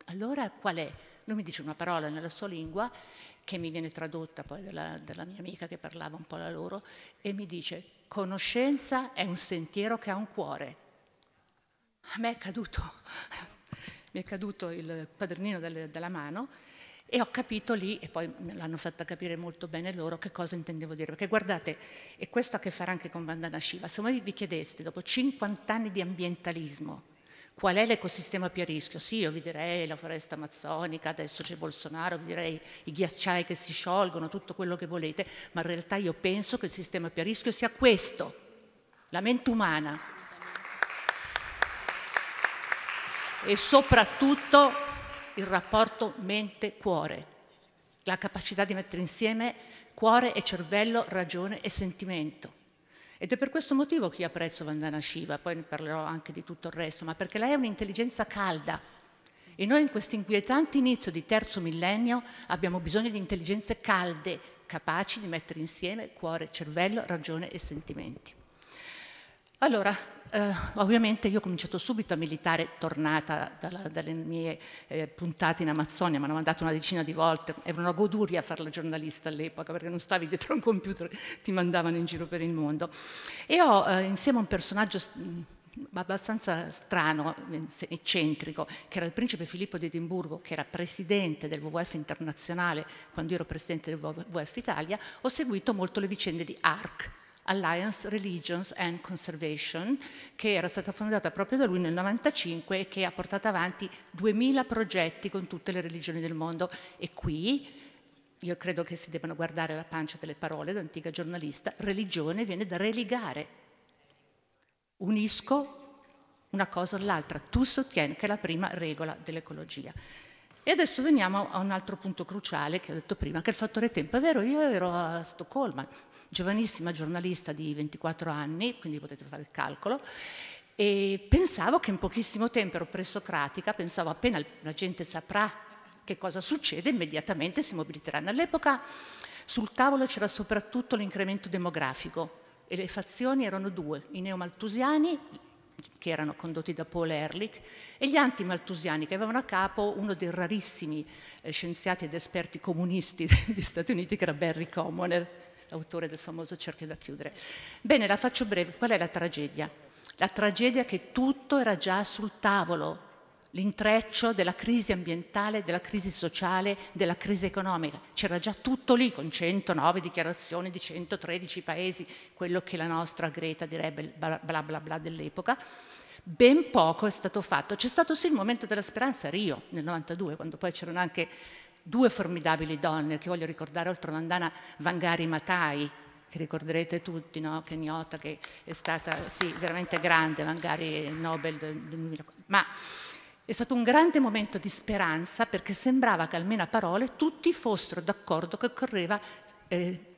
allora qual è? Lui mi dice una parola nella sua lingua che mi viene tradotta poi dalla, dalla, mia amica che parlava un po' la loro, e mi dice, conoscenza è un sentiero che ha un cuore. A me è caduto mi è caduto il quadernino delle, dalla mano e ho capito lì, e poi me l'hanno fatta capire molto bene loro, che cosa intendevo dire. Perché guardate, e questo ha a che fare anche con Vandana Shiva, se voi vi chiedeste, dopo 50 anni di ambientalismo, qual è l'ecosistema più a rischio? Sì, io vi direi la foresta amazzonica, adesso c'è Bolsonaro, vi direi i ghiacciai che si sciolgono, tutto quello che volete, ma in realtà io penso che il sistema più a rischio sia questo, la mente umana. e soprattutto il rapporto mente-cuore, la capacità di mettere insieme cuore e cervello, ragione e sentimento. Ed è per questo motivo che io apprezzo Vandana Shiva, poi ne parlerò anche di tutto il resto, ma perché lei è un'intelligenza calda. E noi in questo inquietante inizio di terzo millennio abbiamo bisogno di intelligenze calde, capaci di mettere insieme cuore, cervello, ragione e sentimenti. Allora, eh, ovviamente io ho cominciato subito a militare, tornata dalla, dalle mie eh, puntate in Amazzonia, mi hanno mandato una decina di volte, era una goduria fare la giornalista all'epoca perché non stavi dietro un computer, ti mandavano in giro per il mondo. E ho eh, insieme a un personaggio abbastanza strano, eccentrico, che era il principe Filippo di Edimburgo, che era presidente del WWF internazionale quando io ero presidente del WWF Italia, ho seguito molto le vicende di ARC, Alliance Religions and Conservation, che era stata fondata proprio da lui nel 1995 e che ha portato avanti 2000 progetti con tutte le religioni del mondo. E qui io credo che si debbano guardare la pancia delle parole da antica giornalista, religione viene da religare. Unisco una cosa all'altra, tu sostieni che è la prima regola dell'ecologia. E adesso veniamo a un altro punto cruciale che ho detto prima, che è il fattore tempo. È vero, io ero a Stoccolma, giovanissima giornalista di 24 anni, quindi potete fare il calcolo, e pensavo che in pochissimo tempo ero pressocratica, pensavo appena la gente saprà che cosa succede, immediatamente si mobiliteranno. All'epoca sul tavolo c'era soprattutto l'incremento demografico e le fazioni erano due, i neomaltusiani, che erano condotti da Paul Ehrlich, e gli antimaltusiani, che avevano a capo uno dei rarissimi eh, scienziati ed esperti comunisti degli Stati Uniti, che era Barry Commoner autore del famoso cerchio da chiudere. Bene, la faccio breve. Qual è la tragedia? La tragedia è che tutto era già sul tavolo, l'intreccio della crisi ambientale, della crisi sociale, della crisi economica. C'era già tutto lì con 109 dichiarazioni di 113 paesi, quello che la nostra Greta direbbe bla bla bla, dell'epoca. Ben poco è stato fatto. C'è stato sì il momento della speranza a Rio nel 92, quando poi c'erano anche due formidabili donne che voglio ricordare, oltre a Mandana, Vangari Matai, che ricorderete tutti, no? Kenyota, che è stata sì, veramente grande, Vangari Nobel del 2004. Ma è stato un grande momento di speranza perché sembrava che almeno a parole tutti fossero d'accordo che occorreva eh,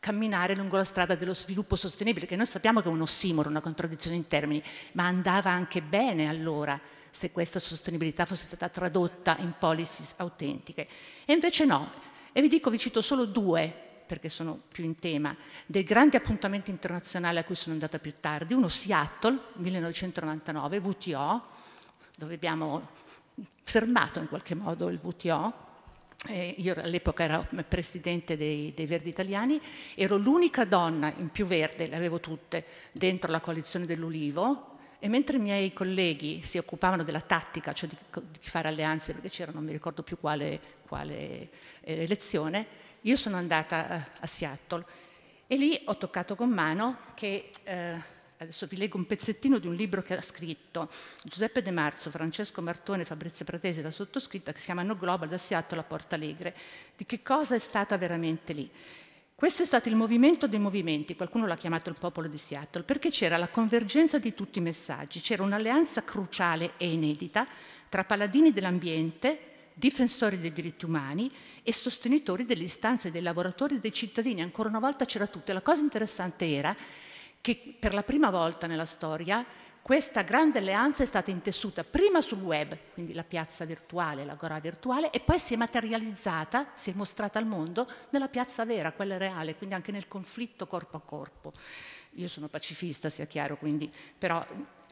camminare lungo la strada dello sviluppo sostenibile, che noi sappiamo che è un ossimoro, una contraddizione in termini, ma andava anche bene allora se questa sostenibilità fosse stata tradotta in policies autentiche. E invece no. E vi dico, vi cito solo due perché sono più in tema, dei grandi appuntamenti internazionali a cui sono andata più tardi, uno Seattle 1999, WTO, dove abbiamo fermato in qualche modo il WTO, eh, io all'epoca ero presidente dei, dei, Verdi Italiani, ero l'unica donna in più verde, le avevo tutte, dentro la coalizione dell'Ulivo, e mentre i miei colleghi si occupavano della tattica, cioè di, di fare alleanze, perché c'era non mi ricordo più quale, quale eh, lezione, io sono andata eh, a Seattle e lì ho toccato con mano che, eh, adesso vi leggo un pezzettino di un libro che ha scritto Giuseppe De Marzo, Francesco Martone, Fabrizio Pratese, la sottoscritta, che si chiama No Global da Seattle a Porta Alegre, di che cosa è stata veramente lì. Questo è stato il movimento dei movimenti, qualcuno l'ha chiamato il popolo di Seattle, perché c'era la convergenza di tutti i messaggi, c'era un'alleanza cruciale e inedita tra paladini dell'ambiente, difensori dei diritti umani e sostenitori delle istanze dei lavoratori e dei cittadini. Ancora una volta c'era tutto. E la cosa interessante era che per la prima volta nella storia questa grande alleanza è stata intessuta prima sul web, quindi la piazza virtuale, l'agora virtuale, e poi si è materializzata, si è mostrata al mondo nella piazza vera, quella reale, quindi anche nel conflitto corpo a corpo. Io sono pacifista, sia chiaro, quindi, però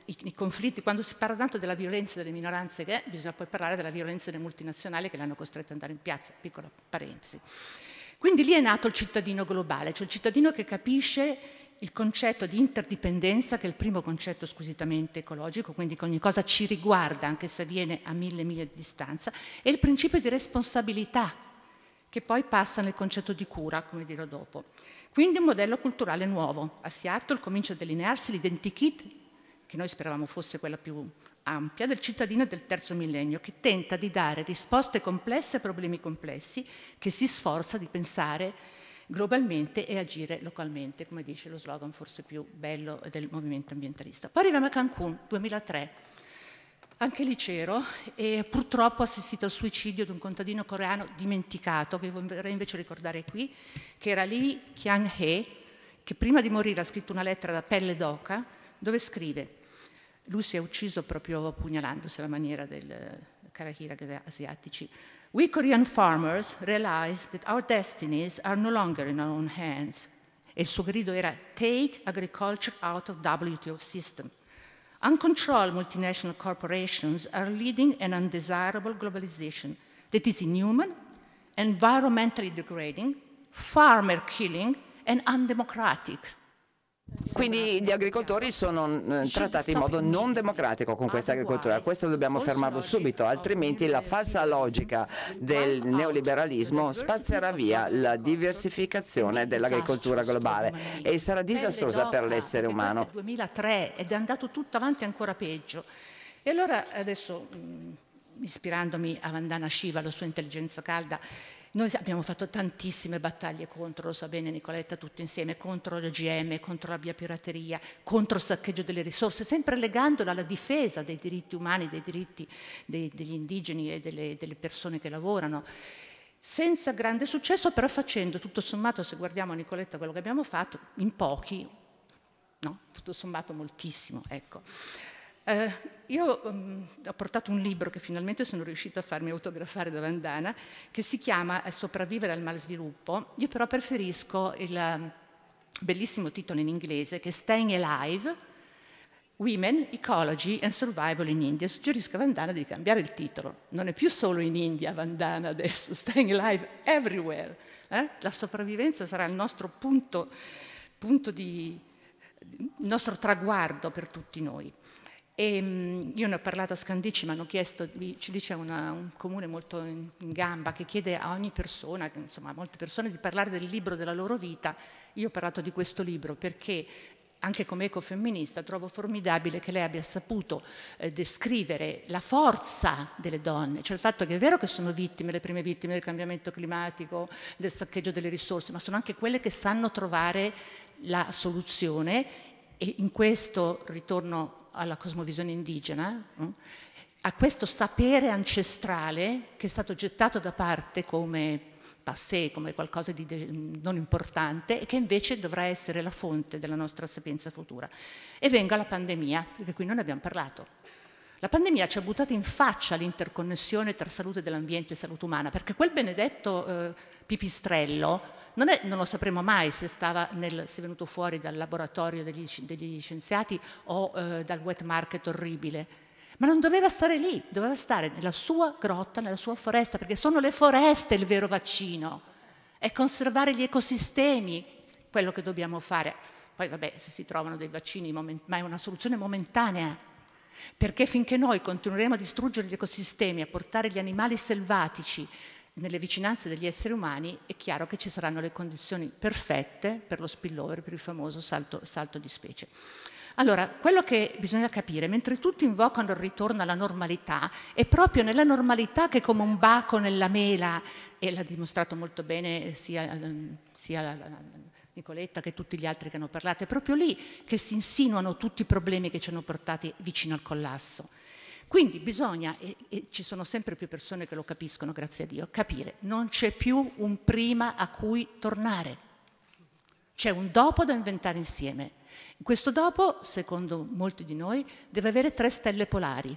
i, i conflitti, quando si parla tanto della violenza delle minoranze, eh, bisogna poi parlare della violenza delle multinazionali che le hanno costrette ad andare in piazza, piccola parentesi. Quindi lì è nato il cittadino globale, cioè il cittadino che capisce il concetto di interdipendenza, che è il primo concetto squisitamente ecologico, quindi che ogni cosa ci riguarda, anche se avviene a mille miglia di distanza, e il principio di responsabilità, che poi passa nel concetto di cura, come dirò dopo. Quindi un modello culturale nuovo. A Seattle comincia a delinearsi l'identikit, che noi speravamo fosse quella più ampia, del cittadino del terzo millennio, che tenta di dare risposte complesse a problemi complessi, che si sforza di pensare globalmente e agire localmente, come dice lo slogan forse più bello del movimento ambientalista. Poi arriviamo a Cancun, 2003. Anche lì c'ero e purtroppo ho assistito al suicidio di un contadino coreano dimenticato, che vorrei invece ricordare qui, che era Lee Kyang-hee, che prima di morire ha scritto una lettera da pelle d'oca dove scrive lui si è ucciso proprio pugnalandosi alla maniera del eh, Karakira asiatici. We Korean farmers realized that our destinies are no longer in our own hands. El suo grido era take agriculture out of WTO system. Uncontrolled multinational corporations are leading an undesirable globalization that is inhuman, environmentally degrading, farmer killing, and undemocratic. Quindi gli agricoltori sono eh, trattati in modo non democratico con questa agricoltura, questo dobbiamo fermarlo subito, altrimenti la falsa logica del neoliberalismo spazzerà via la diversificazione dell'agricoltura globale e sarà disastrosa per l'essere umano. È 2003 ed è andato tutto avanti ancora peggio. E allora adesso mm, ispirandomi a Vandana Shiva, la sua intelligenza calda, noi abbiamo fatto tantissime battaglie contro, lo sa bene Nicoletta, tutti insieme, contro l'OGM, contro la biopirateria, contro il saccheggio delle risorse, sempre legandola alla difesa dei diritti umani, dei diritti dei, degli indigeni e delle, delle persone che lavorano senza grande successo, però facendo tutto sommato, se guardiamo Nicoletta quello che abbiamo fatto, in pochi, no? tutto sommato moltissimo. Ecco. Eh, io um, ho portato un libro che finalmente sono riuscita a farmi autografare da Vandana, che si chiama Sopravvivere al mal sviluppo. Io però preferisco il mm, bellissimo titolo in inglese che è Staying Alive, Women, Ecology and Survival in India. Suggerisco a Vandana di cambiare il titolo. Non è più solo in India Vandana adesso, Staying Alive Everywhere. Eh? La sopravvivenza sarà il nostro punto, punto di, il nostro traguardo per tutti noi. E, ehm, io ne ho parlato a Scandici, mi hanno chiesto, ci dice una, un comune molto in, in, gamba che chiede a ogni persona, insomma a molte persone, di parlare del libro della loro vita. Io ho parlato di questo libro perché anche come ecofemminista trovo formidabile che lei abbia saputo eh, descrivere la forza delle donne, cioè il fatto che è vero che sono vittime, le prime vittime del cambiamento climatico, del saccheggio delle risorse, ma sono anche quelle che sanno trovare la soluzione e in questo ritorno alla cosmovisione indigena, mm, a questo sapere ancestrale che è stato gettato da parte come passé, come qualcosa di non importante e che invece dovrà essere la fonte della nostra sapienza futura. E venga la pandemia, perché qui non abbiamo parlato. La pandemia ci ha buttato in faccia l'interconnessione tra salute dell'ambiente e salute umana, perché quel benedetto eh, pipistrello non, è, non lo sapremo mai se, nel, se, è venuto fuori dal laboratorio degli, degli scienziati o eh, dal wet market orribile. Ma non doveva stare lì, doveva stare nella sua grotta, nella sua foresta, perché sono le foreste il vero vaccino. È conservare gli ecosistemi quello che dobbiamo fare. Poi vabbè, se si trovano dei vaccini, ma è una soluzione momentanea. Perché finché noi continueremo a distruggere gli ecosistemi, a portare gli animali selvatici nelle vicinanze degli esseri umani è chiaro che ci saranno le condizioni perfette per lo spillover, per il famoso salto, salto di specie. Allora, quello che bisogna capire, mentre tutti invocano il ritorno alla normalità, è proprio nella normalità che come un baco nella mela, e l'ha dimostrato molto bene sia, ehm, sia ehm, Nicoletta che tutti gli altri che hanno parlato, è proprio lì che si insinuano tutti i problemi che ci hanno portati vicino al collasso. Quindi bisogna, e, e ci sono sempre più persone che lo capiscono, grazie a Dio, capire, non c'è più un prima a cui tornare, c'è un dopo da inventare insieme. Questo dopo, secondo molti di noi, deve avere tre stelle polari,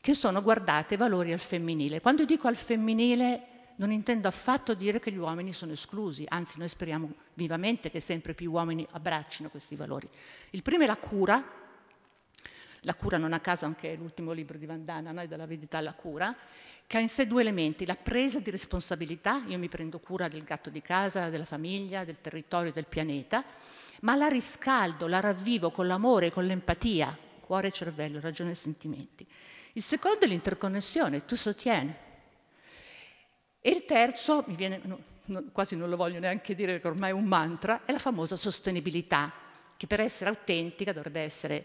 che sono, guardate, valori al femminile. Quando dico al femminile non intendo affatto dire che gli uomini sono esclusi, anzi noi speriamo vivamente che sempre più uomini abbraccino questi valori. Il primo è la cura, la cura non a caso anche l'ultimo libro di Vandana, no? verità alla cura, che ha in sé due elementi, la presa di responsabilità, io mi prendo cura del gatto di casa, della famiglia, del territorio, del pianeta, ma la riscaldo, la ravvivo con l'amore, con l'empatia, cuore e cervello, ragione e sentimenti. Il secondo è l'interconnessione, tu sostieni. E il terzo, mi viene, no, no, quasi non lo voglio neanche dire perché ormai è un mantra, è la famosa sostenibilità, che per essere autentica dovrebbe essere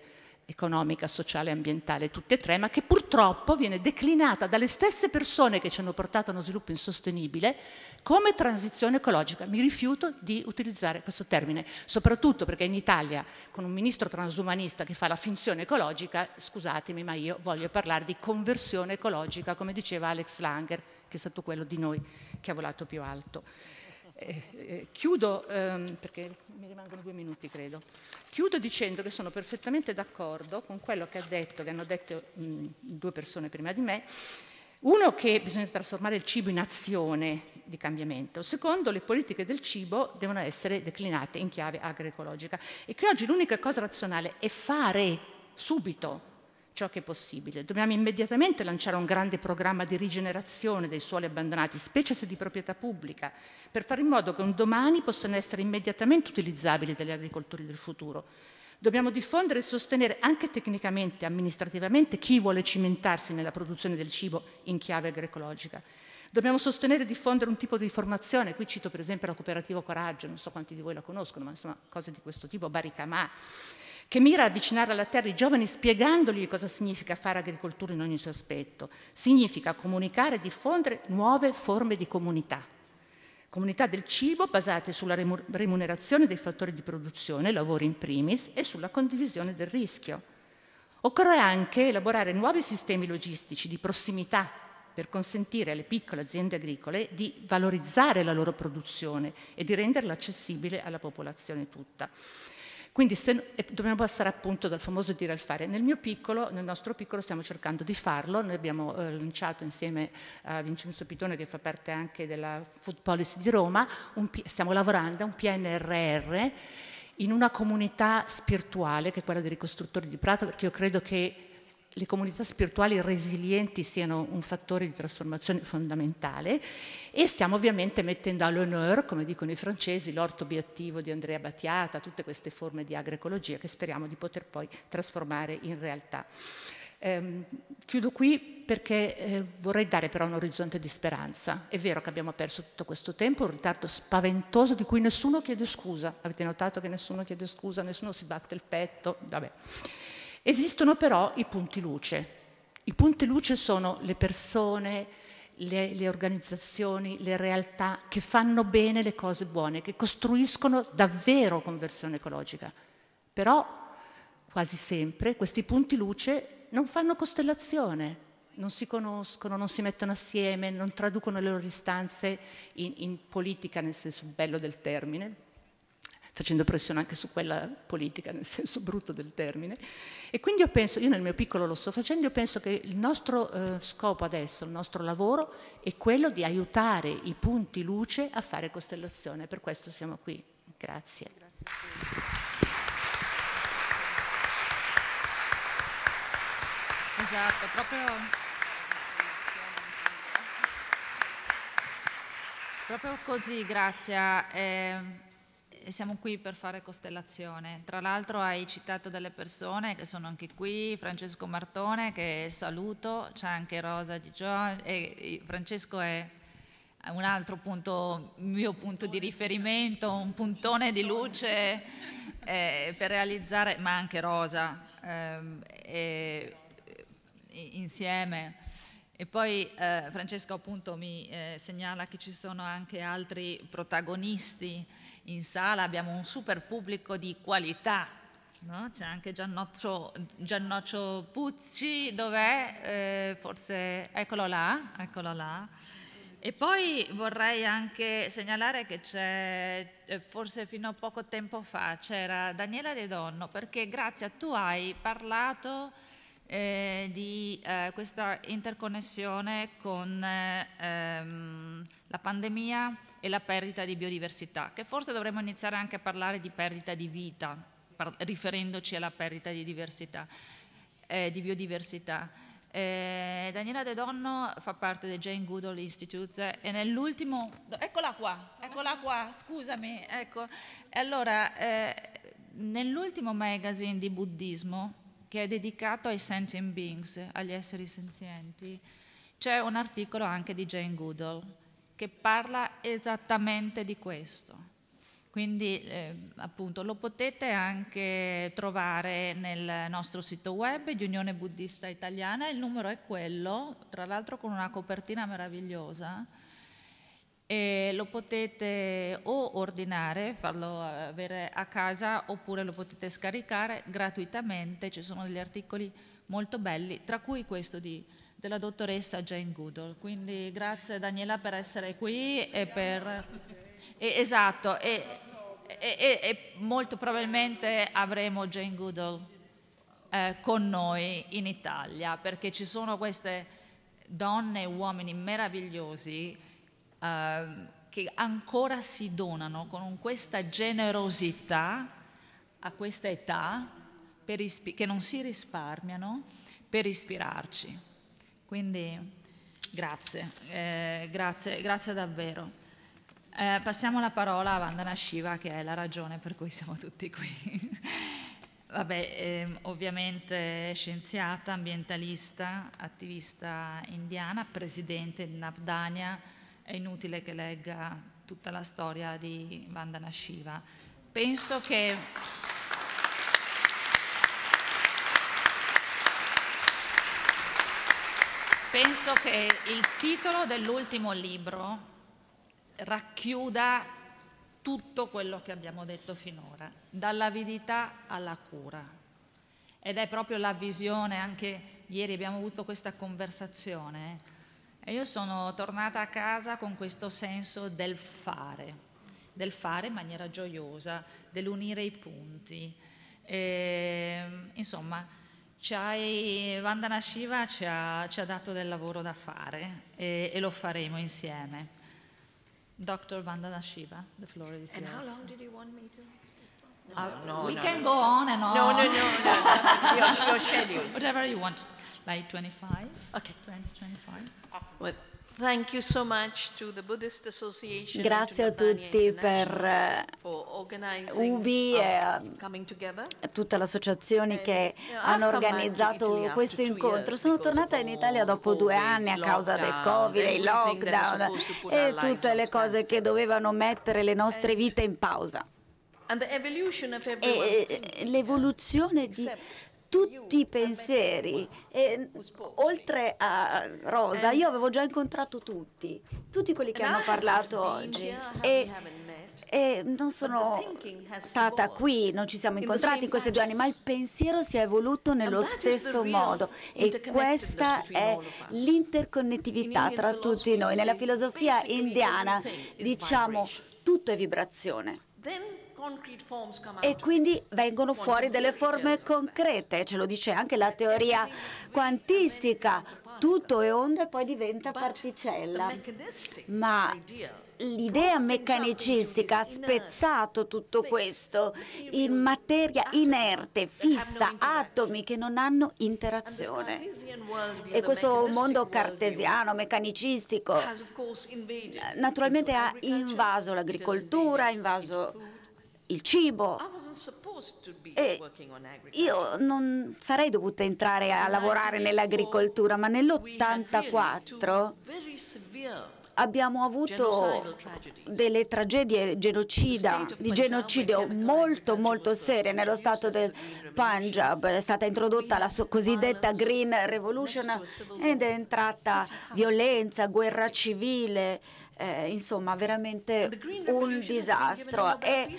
economica, sociale e ambientale, tutte e tre, ma che purtroppo viene declinata dalle stesse persone che ci hanno portato a uno sviluppo insostenibile come transizione ecologica. Mi rifiuto di utilizzare questo termine, soprattutto perché in Italia con un ministro transumanista che fa la finzione ecologica, scusatemi, ma io voglio parlare di conversione ecologica, come diceva Alex Langer, che è stato quello di noi che ha volato più alto. Eh, eh, chiudo, ehm, perché mi rimangono due minuti credo, chiudo dicendo che sono perfettamente d'accordo con quello che, ha detto, che hanno detto mh, due persone prima di me, uno che bisogna trasformare il cibo in azione di cambiamento, secondo le politiche del cibo devono essere declinate in chiave agroecologica e che oggi l'unica cosa razionale è fare subito, ciò che è possibile. Dobbiamo immediatamente lanciare un grande programma di rigenerazione dei suoli abbandonati, specie se di proprietà pubblica, per fare in modo che un domani possano essere immediatamente utilizzabili dagli agricoltori del futuro. Dobbiamo diffondere e sostenere anche tecnicamente, e amministrativamente, chi vuole cimentarsi nella produzione del cibo in chiave agroecologica. Dobbiamo sostenere e diffondere un tipo di formazione, qui cito per esempio la cooperativa Coraggio, non so quanti di voi la conoscono, ma insomma cose di questo tipo, Baricamà che mira a avvicinare alla terra i giovani spiegandogli cosa significa fare agricoltura in ogni suo aspetto. Significa comunicare e diffondere nuove forme di comunità. Comunità del cibo basate sulla remunerazione dei fattori di produzione, lavoro in primis, e sulla condivisione del rischio. Occorre anche elaborare nuovi sistemi logistici di prossimità per consentire alle piccole aziende agricole di valorizzare la loro produzione e di renderla accessibile alla popolazione tutta. Quindi se, dobbiamo passare appunto dal famoso dire al fare. Nel mio piccolo, nel nostro piccolo stiamo cercando di farlo, noi abbiamo eh, lanciato insieme a Vincenzo Pitone che fa parte anche della Food Policy di Roma, un, stiamo lavorando a un PNRR in una comunità spirituale che è quella dei ricostruttori di Prato, perché io credo che le comunità spirituali resilienti siano un fattore di trasformazione fondamentale e stiamo ovviamente mettendo all'honneur, come dicono i francesi, l'orto biattivo di Andrea Battiata, tutte queste forme di agroecologia che speriamo di poter poi trasformare in realtà. Ehm, chiudo qui perché eh, vorrei dare però un orizzonte di speranza. È vero che abbiamo perso tutto questo tempo, un ritardo spaventoso di cui nessuno chiede scusa. Avete notato che nessuno chiede scusa, nessuno si batte il petto? Vabbè. Esistono però i punti luce. I punti luce sono le persone, le, le, organizzazioni, le realtà che fanno bene le cose buone, che costruiscono davvero conversione ecologica. Però quasi sempre questi punti luce non fanno costellazione, non si conoscono, non si mettono assieme, non traducono le loro istanze in, in politica nel senso bello del termine, facendo pressione anche su quella politica, nel senso brutto del termine. E quindi io penso, io nel mio piccolo lo sto facendo, io penso che il nostro eh, scopo adesso, il nostro lavoro, è quello di aiutare i punti luce a fare costellazione, per questo siamo qui. Grazie. Grazie. Esatto, proprio... proprio così, grazie. Eh, siamo qui per fare costellazione. Tra l'altro hai citato delle persone che sono anche qui, Francesco Martone che saluto, c'è anche Rosa Di Gio e Francesco è un altro punto, mio punto di riferimento, un puntone di luce eh, per realizzare, ma anche Rosa, eh, insieme. E poi eh, Francesco appunto mi eh, segnala che ci sono anche altri protagonisti in sala abbiamo un super pubblico di qualità. No? C'è anche Giannoccio, Giannoccio Puzzi, dov'è? Eh, forse eccolo là, eccolo là. E poi vorrei anche segnalare che c'è, eh, forse fino a poco tempo fa, c'era Daniela De Donno, perché grazie a tu hai parlato eh, di eh, questa interconnessione con eh, ehm, la pandemia e la perdita di biodiversità, che forse dovremmo iniziare anche a parlare di perdita di vita, riferendoci alla perdita di, eh, di biodiversità. Eh, Daniela De Donno fa parte del Jane Goodall Institute e nell'ultimo... Eccola qua, eccola qua, scusami. Ecco. Allora, eh, nell'ultimo magazine di buddismo, che è dedicato ai sentient beings, agli esseri senzienti, c'è un articolo anche di Jane Goodall che parla esattamente di questo. Quindi eh, appunto lo potete anche trovare nel nostro sito web di Unione Buddista Italiana, il numero è quello, tra l'altro con una copertina meravigliosa e lo potete o ordinare, farlo eh, avere a casa oppure lo potete scaricare gratuitamente, ci sono degli articoli molto belli, tra cui questo di, della dottoressa Jane Goodall. Quindi grazie Daniela per essere qui e per... E, esatto, e, e, e, molto probabilmente avremo Jane Goodall eh, con noi in Italia perché ci sono queste donne e uomini meravigliosi eh, che ancora si donano con questa generosità a questa età, ispi- che non si risparmiano, per ispirarci. Quindi grazie, eh, grazie, grazie davvero. Eh, passiamo la parola a Vandana Shiva, che è la ragione per cui siamo tutti qui. Vabbè, eh, ovviamente scienziata, ambientalista, attivista indiana, presidente di Navdania è inutile che legga tutta la storia di Vandana Shiva. Penso che... Penso che il titolo dell'ultimo libro racchiuda tutto quello che abbiamo detto finora, dall'avidità alla cura. Ed è proprio la visione, anche ieri abbiamo avuto questa conversazione, e io sono tornata a casa con questo senso del fare, del fare in maniera gioiosa, dell'unire i punti. E, insomma, Vandana Shiva ci ha, ci ha, dato del lavoro da fare e, e lo faremo insieme. Dr. Vandana Shiva, the floor is and yours. how long did you want me to? No, uh, no, we no, can no. go on and on. No, no, no, no. your, your schedule. Whatever you want by 25. Okay. 2025. Well, Thank you so much to the Buddhist Association Grazie a tutti per UBI um, e a tutte le associazioni che hanno organizzato questo incontro. Sono tornata in Italia dopo due anni a causa del Covid, il lockdown e tutte le cose che dovevano mettere le nostre vite in pausa. E l'evoluzione di tutti i pensieri. E, oltre a Rosa, eh? io avevo già incontrato tutti, tutti quelli che hanno parlato oggi. E, e non sono stata qui, non ci siamo incontrati in questi due anni, ma il pensiero si è evoluto nello stesso modo e questa è l'interconnettività tra tutti noi. Nella filosofia indiana diciamo tutto è vibrazione e quindi vengono fuori delle forme certo, concrete, ce lo dice anche la teoria quantistica, tutto è onda e poi diventa particella. Ma l'idea meccanicistica ha spezzato tutto questo in materia inerte, fissa, atomi che non hanno interazione. E questo mondo cartesiano, meccanicistico, naturalmente ha invaso l'agricoltura, ha invaso il cibo. E io non sarei dovuta entrare a lavorare nell'agricoltura, ma nell'84 abbiamo avuto delle tragedie genocida, di genocidio molto molto serie nello stato del Punjab. È stata introdotta la cosiddetta Green Revolution ed è entrata violenza, guerra civile eh, insomma veramente un disastro. E,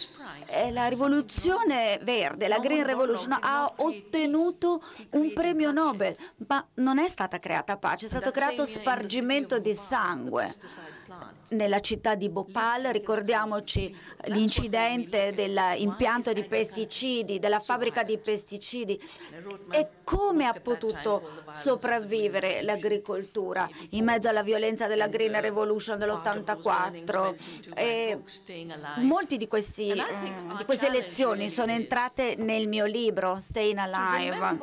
e, la rivoluzione verde, la Green Revolution, ha ottenuto un premio Nobel, ma non è stata creata pace, è stato creato spargimento di sangue nella città di Bhopal, ricordiamoci l'incidente dell'impianto di pesticidi, della fabbrica di pesticidi e come ha potuto sopravvivere l'agricoltura in mezzo alla violenza della Green Revolution dell'84. E molti di, questi, mm, di queste lezioni sono entrate nel mio libro, Staying Alive.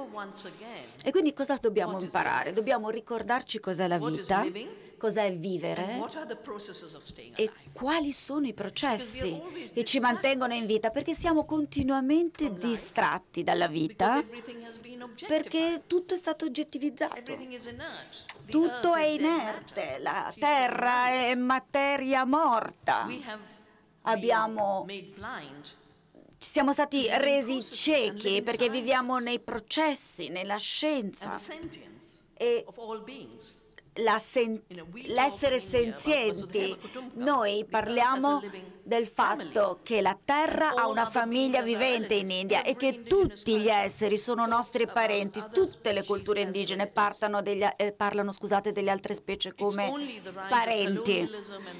E quindi cosa dobbiamo imparare? Dobbiamo ricordarci cos'è la vita, cos'è vivere e quali sono i processi che ci mantengono in vita, perché siamo continuamente distratti dalla vita, perché tutto è stato oggettivizzato, tutto è inerte, la terra è materia morta. Abbiamo siamo stati resi ciechi perché viviamo nei processi, nella scienza e sen- l'essere senzienti. Noi parliamo del fatto che la Terra ha una famiglia vivente in India e che tutti gli esseri sono nostri parenti, tutte le culture indigene degli, eh, parlano scusate, delle altre specie come parenti.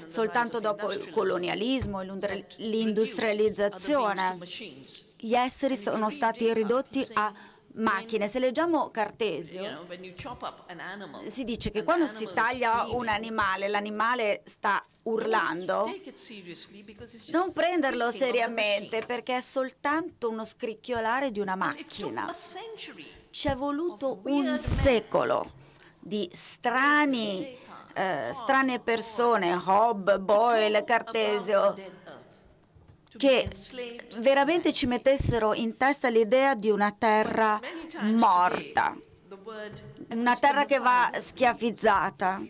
Soltanto dopo il colonialismo e l'industrializzazione gli esseri sono stati ridotti a macchine. Se leggiamo Cartesio, si dice che quando si taglia un animale, l'animale sta urlando. Non prenderlo seriamente perché è soltanto uno scricchiolare di una macchina. Ci è voluto un secolo di strani, eh, strane persone, Hobb, Boyle, Cartesio, che veramente ci mettessero in testa l'idea di una terra morta, una terra che va schiavizzata.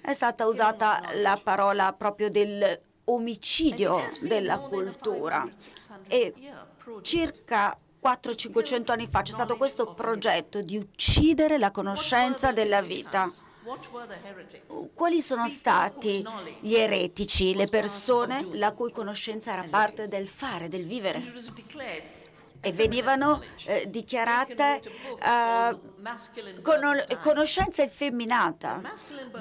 È stata usata la parola proprio dell'omicidio della cultura e circa 400-500 anni fa c'è stato questo progetto di uccidere la conoscenza della vita. Quali sono stati gli eretici, le persone la cui conoscenza era parte del fare, del vivere? e venivano eh, dichiarate eh, con, conoscenza effeminata.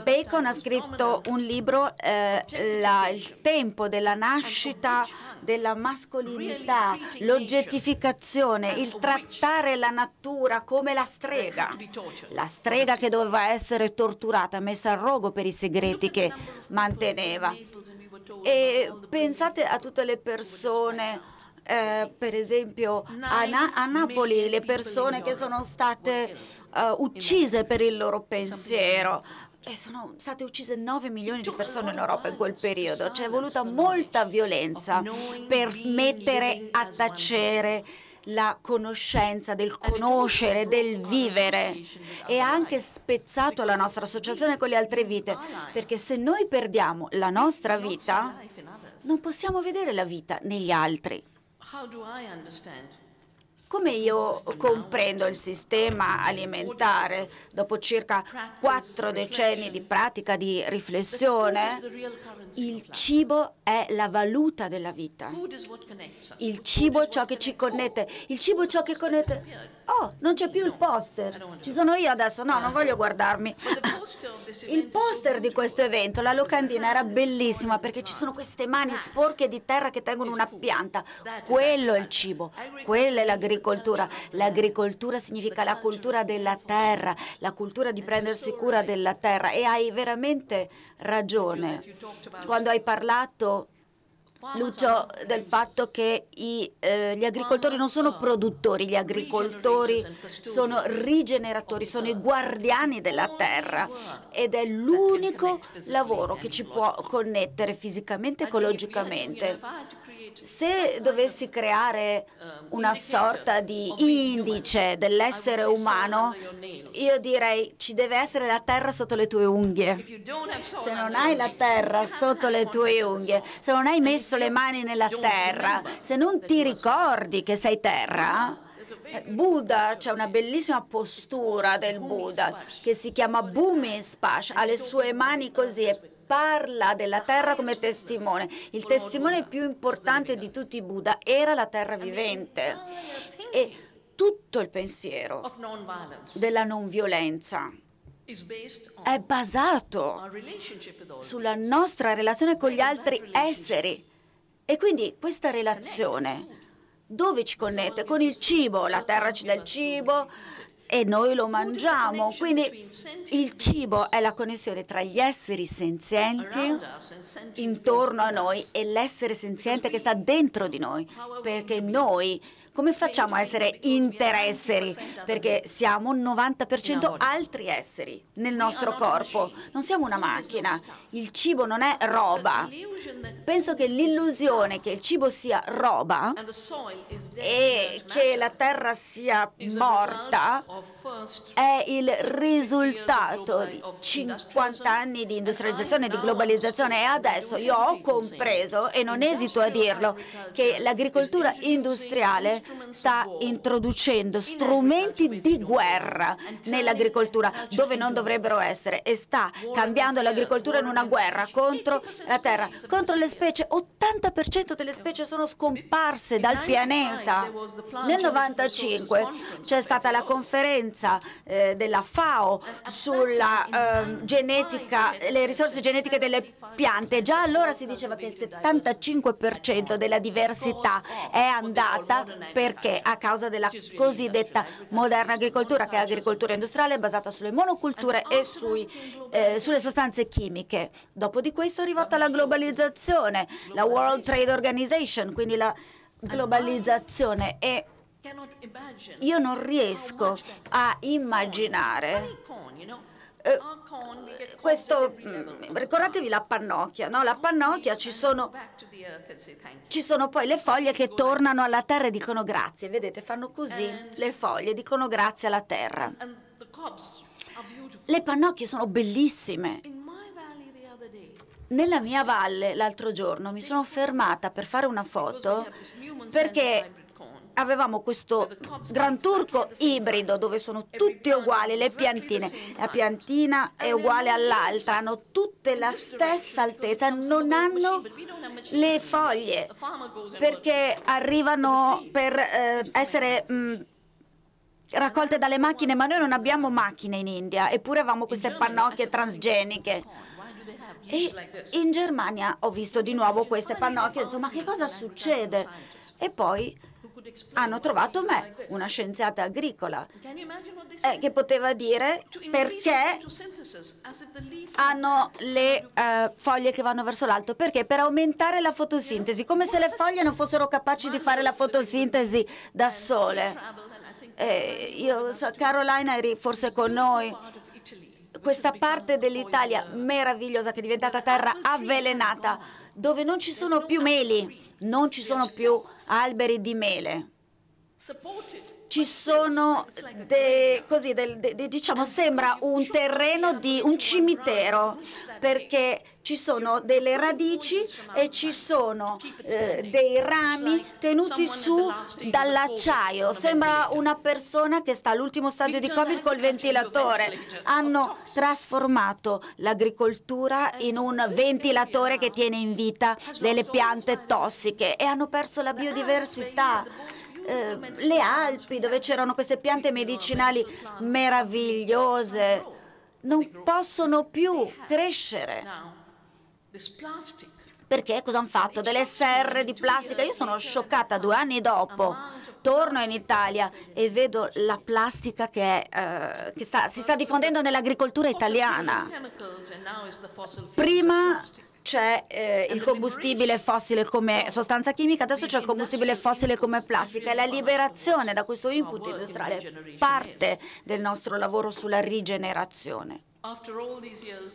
Bacon ha scritto un libro, eh, la, Il tempo della nascita della mascolinità, l'oggettificazione, il trattare la natura come la strega, la strega che doveva essere torturata, messa a rogo per i segreti che manteneva. E pensate a tutte le persone eh, per esempio a, Na- a, Napoli le persone che sono state uh, uccise per il loro pensiero. E sono state uccise 9 milioni di persone in Europa in quel periodo. C'è cioè, voluta molta violenza per mettere a tacere la conoscenza, del conoscere, del vivere e ha anche spezzato la nostra associazione con le altre vite, eh. perché se noi perdiamo la nostra vita eh, non possiamo vedere la vita negli altri. Come io comprendo il sistema alimentare dopo circa quattro decenni di pratica di riflessione, il cibo è la valuta della vita. Il cibo è ciò che ci connette, il cibo è ciò che connette Oh, non c'è più il poster. Ci sono io adesso. No, non voglio guardarmi. Il poster di questo evento, la locandina era bellissima perché ci sono queste mani sporche di terra che tengono una pianta. Quello è il cibo, quella è l'agricoltura. L'agricoltura significa la cultura della terra, la cultura di prendersi cura della terra e hai veramente ragione. Quando hai parlato Lucio, del fatto che i, eh, gli agricoltori non sono produttori, gli agricoltori sono rigeneratori, sono i guardiani della terra ed è l'unico lavoro che ci può connettere fisicamente e ecologicamente. Se dovessi creare una sorta di indice dell'essere umano, io direi ci deve essere la terra sotto le tue unghie. Se non hai la terra sotto le tue unghie, se non hai messo le mani nella terra, se non ti ricordi che sei terra, Buddha, c'è una bellissima postura del Buddha che si chiama Bhumi Spash, ha le sue mani così e parla della terra come testimone. Il testimone più importante di tutti i Buddha era la terra vivente e tutto il pensiero della non violenza è basato sulla nostra relazione con gli altri esseri e quindi questa relazione dove ci connette? Con il cibo, la terra ci dà il cibo, e noi lo mangiamo. Quindi il cibo è la connessione tra gli esseri senzienti intorno a noi e l'essere senziente che sta dentro di noi, perché noi come facciamo a essere interesseri? Perché siamo il 90% altri esseri nel nostro corpo. Non siamo una macchina. Il cibo non è roba. Penso che l'illusione che il cibo sia roba e che la terra sia morta è il risultato di 50 anni di industrializzazione, e di globalizzazione e adesso io ho compreso, e non esito a dirlo, che l'agricoltura industriale sta introducendo strumenti di guerra nell'agricoltura dove non dovrebbero essere e sta cambiando l'agricoltura in una guerra contro la terra, contro le specie. 80% delle specie sono scomparse dal pianeta. Nel 1995 c'è stata la conferenza eh, della FAO sulla eh, genetica, le risorse genetiche delle piante. Già allora si diceva che il 75% della diversità è andata perché a causa della cosiddetta moderna agricoltura, che è agricoltura industriale basata sulle monoculture e sui, eh, sulle sostanze chimiche. Dopo di questo è rivolta la globalizzazione, la World Trade Organization, quindi la globalizzazione e io non riesco a immaginare eh, ah, questo, mm, ricordatevi la pannocchia, no? La pannocchia ci sono, ci sono poi le foglie che tornano alla terra e dicono grazie, vedete, fanno così le foglie, dicono grazie alla terra. Le pannocchie sono bellissime. Nella mia valle l'altro giorno mi sono fermata per fare una foto perché avevamo questo Gran Turco ibrido dove sono tutti uguali le piantine. La piantina è uguale all'altra, hanno tutte la stessa altezza, non hanno le foglie perché arrivano per eh, essere mh, mm, raccolte dalle macchine, ma noi non abbiamo macchine in India, eppure avevamo queste pannocchie transgeniche. E in Germania ho visto di nuovo queste pannocchie, e ho detto ma che cosa succede? E poi hanno trovato me, una scienziata agricola, eh, che poteva dire perché hanno le eh, foglie che vanno verso l'alto, perché per aumentare la fotosintesi, come se le foglie non fossero capaci di fare la fotosintesi da sole. Eh, io, Carolina eri forse con noi questa parte dell'Italia meravigliosa che è diventata terra avvelenata, dove non ci sono più meli, non ci sono più alberi di mele ci sono de, così, de, de, diciamo sembra un terreno di un cimitero perché ci sono delle radici e ci sono eh, dei rami tenuti su dall'acciaio. Sembra una persona che sta all'ultimo stadio di Covid col ventilatore. Hanno trasformato l'agricoltura in un ventilatore che tiene in vita delle piante tossiche e hanno perso la biodiversità. Eh, le Alpi dove c'erano queste piante medicinali meravigliose, non possono più crescere. Perché cosa hanno fatto? Delle serre di plastica? Io sono scioccata due anni dopo. Torno in Italia e vedo la plastica che, è, eh, che sta, si sta diffondendo nell'agricoltura italiana. Prima c'è eh, il combustibile fossile come sostanza chimica, adesso c'è il combustibile fossile come plastica e la liberazione da questo input industriale parte del nostro lavoro sulla rigenerazione.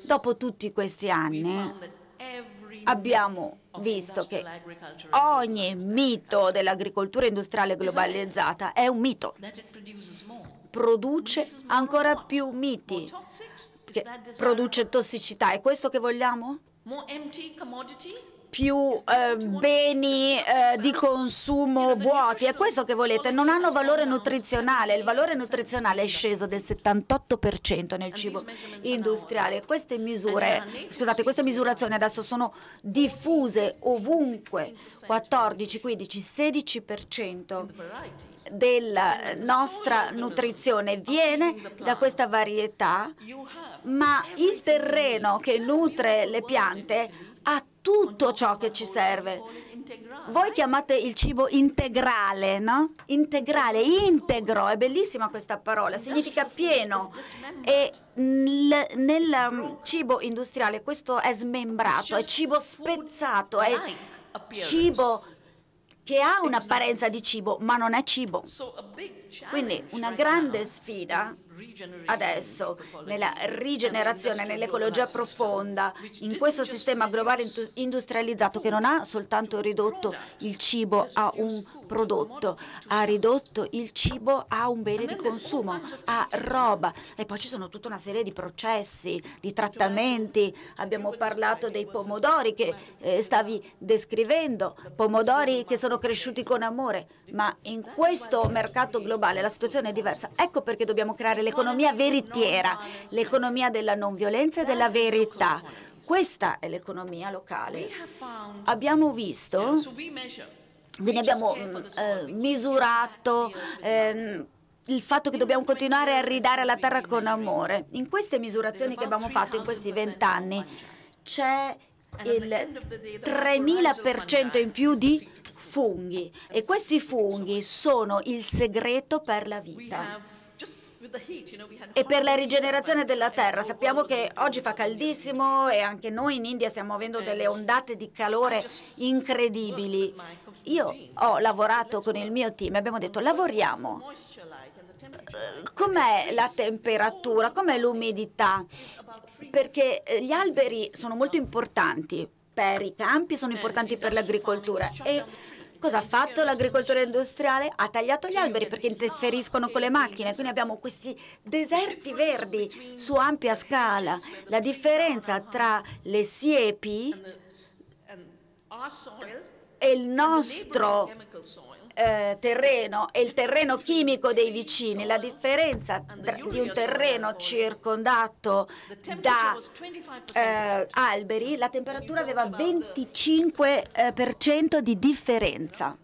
Dopo tutti questi anni abbiamo visto che ogni mito dell'agricoltura industriale globalizzata è un mito, produce ancora più miti, produce tossicità. È questo che vogliamo? more empty commodity più eh, beni eh, di consumo vuoti, è questo che volete, non hanno valore nutrizionale, il valore nutrizionale è sceso del 78% nel cibo industriale. Queste misure, scusate, queste misurazioni adesso sono diffuse ovunque, 14, 15, 16% della nostra nutrizione viene da questa varietà, ma il terreno che nutre le piante ha tutto ciò che ci serve. Voi chiamate il cibo integrale, no? Integrale, integro, è bellissima questa parola, significa pieno. E nel um, cibo industriale questo è smembrato, è cibo spezzato, è cibo che ha un'apparenza di cibo, ma non è cibo. Quindi una grande sfida adesso, nella rigenerazione, nell'ecologia profonda, in questo sistema globale industrializzato che non ha soltanto ridotto il cibo a un prodotto, ha ridotto il cibo a un bene di consumo, a roba. E poi ci sono tutta una serie di processi, di trattamenti. Abbiamo parlato dei pomodori che eh, stavi descrivendo, pomodori che sono cresciuti con amore, ma in questo mercato globale la situazione è diversa. Ecco perché dobbiamo creare l'economia veritiera, l'economia della non violenza e della verità. Questa è l'economia locale. Abbiamo visto quindi abbiamo mm, eh, misurato eh, il fatto che dobbiamo continuare a ridare alla terra con amore. In queste misurazioni che abbiamo fatto in questi vent'anni c'è eh, il 3000% in più di funghi e questi funghi sono il segreto per la vita. E per la rigenerazione della terra, sappiamo che oggi fa caldissimo e anche noi in India stiamo avendo eh, delle ondate di calore incredibili. Io ho lavorato con il mio team e abbiamo detto lavoriamo. Eh, com'è la temperatura? Com'è l'umidità? Perché eh, gli alberi sono molto importanti per i campi, sono importanti per l'agricoltura. E cosa ha fatto l'agricoltura industriale? Ha tagliato gli alberi perché interferiscono con le macchine, quindi abbiamo questi deserti verdi su ampia scala. La differenza tra le siepi e il nostro eh, terreno e il terreno chimico dei vicini. La differenza di un terreno circondato da eh, alberi, la temperatura aveva 25% eh, di differenza.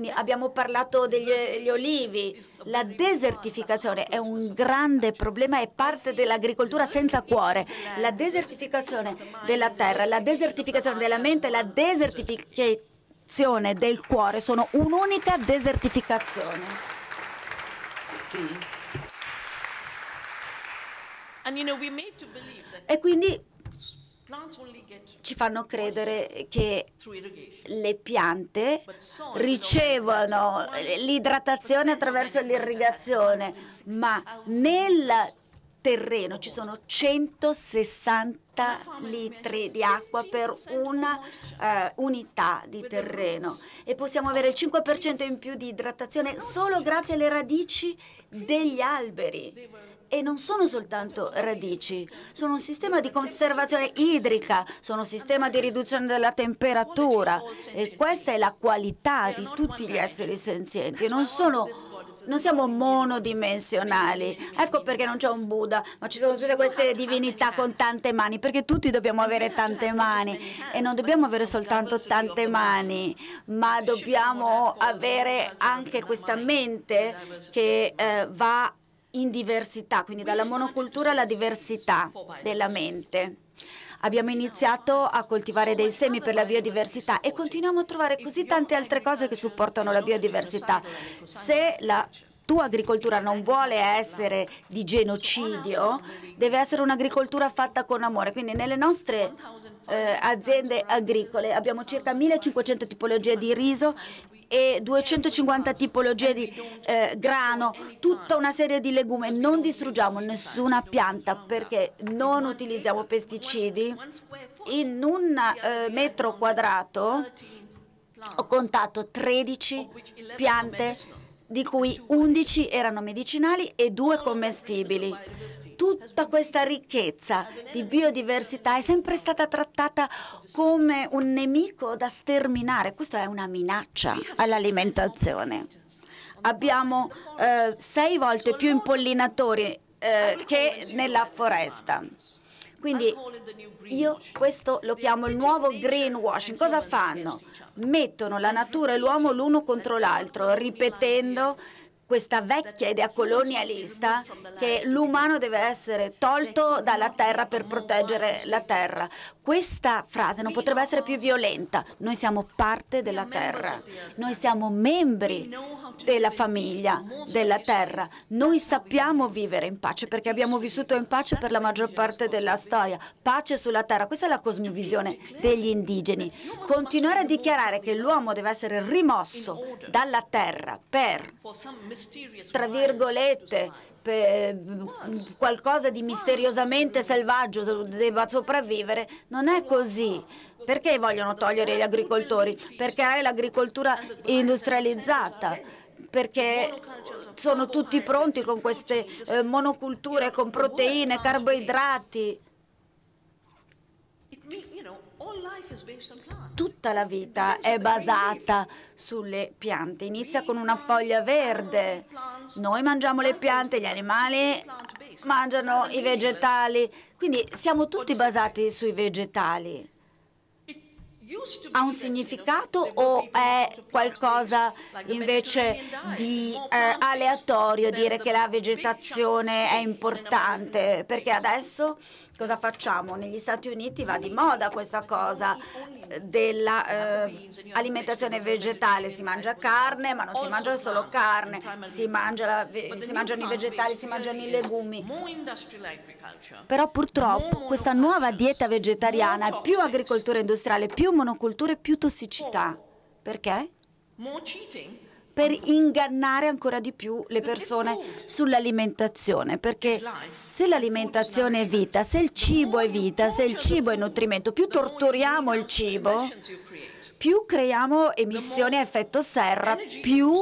Quindi abbiamo parlato degli olivi. La desertificazione è un grande problema, è parte dell'agricoltura senza cuore. La desertificazione della terra, la desertificazione della mente, la desertificazione del cuore sono un'unica desertificazione. Sì. E quindi ci fanno credere che le piante ricevono l'idratazione attraverso l'irrigazione, ma nel terreno ci sono 160 litri di acqua per una uh, unità di terreno e possiamo avere il 5% in più di idratazione solo grazie alle radici degli alberi e non sono soltanto radici, sono un sistema di conservazione idrica, sono un sistema di riduzione della temperatura e questa è la qualità di tutti gli esseri senzienti, non, sono, non siamo monodimensionali, ecco perché non c'è un Buddha, ma ci sono tutte queste divinità con tante mani, perché tutti dobbiamo avere tante mani e non dobbiamo avere soltanto tante mani, ma dobbiamo avere anche questa mente che eh, va in diversità, quindi dalla monocultura alla diversità della mente. Abbiamo iniziato a coltivare dei semi per la biodiversità e continuiamo a trovare così tante altre cose che supportano la biodiversità. Se la tua agricoltura non vuole essere di genocidio, deve essere un'agricoltura fatta con amore. Quindi nelle nostre eh, aziende agricole abbiamo circa 1500 tipologie di riso e 250 tipologie di eh, grano, tutta una serie di legume. Non distruggiamo nessuna pianta perché non utilizziamo pesticidi. In un eh, metro quadrato ho contato 13 piante di cui 11 erano medicinali e 2 commestibili. Tutta questa ricchezza di biodiversità è sempre stata trattata come un nemico da sterminare, questa è una minaccia all'alimentazione. Abbiamo eh, volte più impollinatori eh, che nella foresta. Quindi io questo lo chiamo il nuovo greenwashing. Cosa fanno? Mettono la natura e l'uomo l'uno contro l'altro, ripetendo questa vecchia idea colonialista che l'umano deve essere tolto dalla terra per proteggere la terra. Questa frase non potrebbe essere più violenta. Noi siamo parte della terra, noi siamo membri della famiglia, della terra. Noi sappiamo vivere in pace perché abbiamo vissuto in pace per la maggior parte della storia. Pace sulla terra, questa è la cosmovisione degli indigeni. Continuare a dichiarare che l'uomo deve essere rimosso dalla terra per, tra virgolette, eh, qualcosa di misteriosamente selvaggio debba sopravvivere, non è così. Perché vogliono togliere gli agricoltori? Perché hai l'agricoltura industrializzata perché sono tutti pronti con queste eh, monoculture, con proteine, carboidrati tutta la vita è basata sulle piante. Inizia con una foglia verde. Noi mangiamo le piante, gli animali mangiano i vegetali. Quindi siamo tutti basati sui vegetali. Ha un significato o è qualcosa invece di eh, aleatorio dire che la vegetazione è importante? Perché adesso cosa facciamo? Negli Stati Uniti va di moda questa cosa dell'alimentazione eh, vegetale, si mangia carne ma non si mangia solo carne, si, mangia si mangiano i vegetali, si mangiano i legumi. Però purtroppo questa nuova dieta vegetariana è più agricoltura industriale, più monocultura e più tossicità. Perché? More cheating per ingannare ancora di più le persone sull'alimentazione, perché se l'alimentazione è vita, se il cibo è vita, se il cibo è nutrimento, più torturiamo il cibo, più creiamo emissioni a effetto serra, più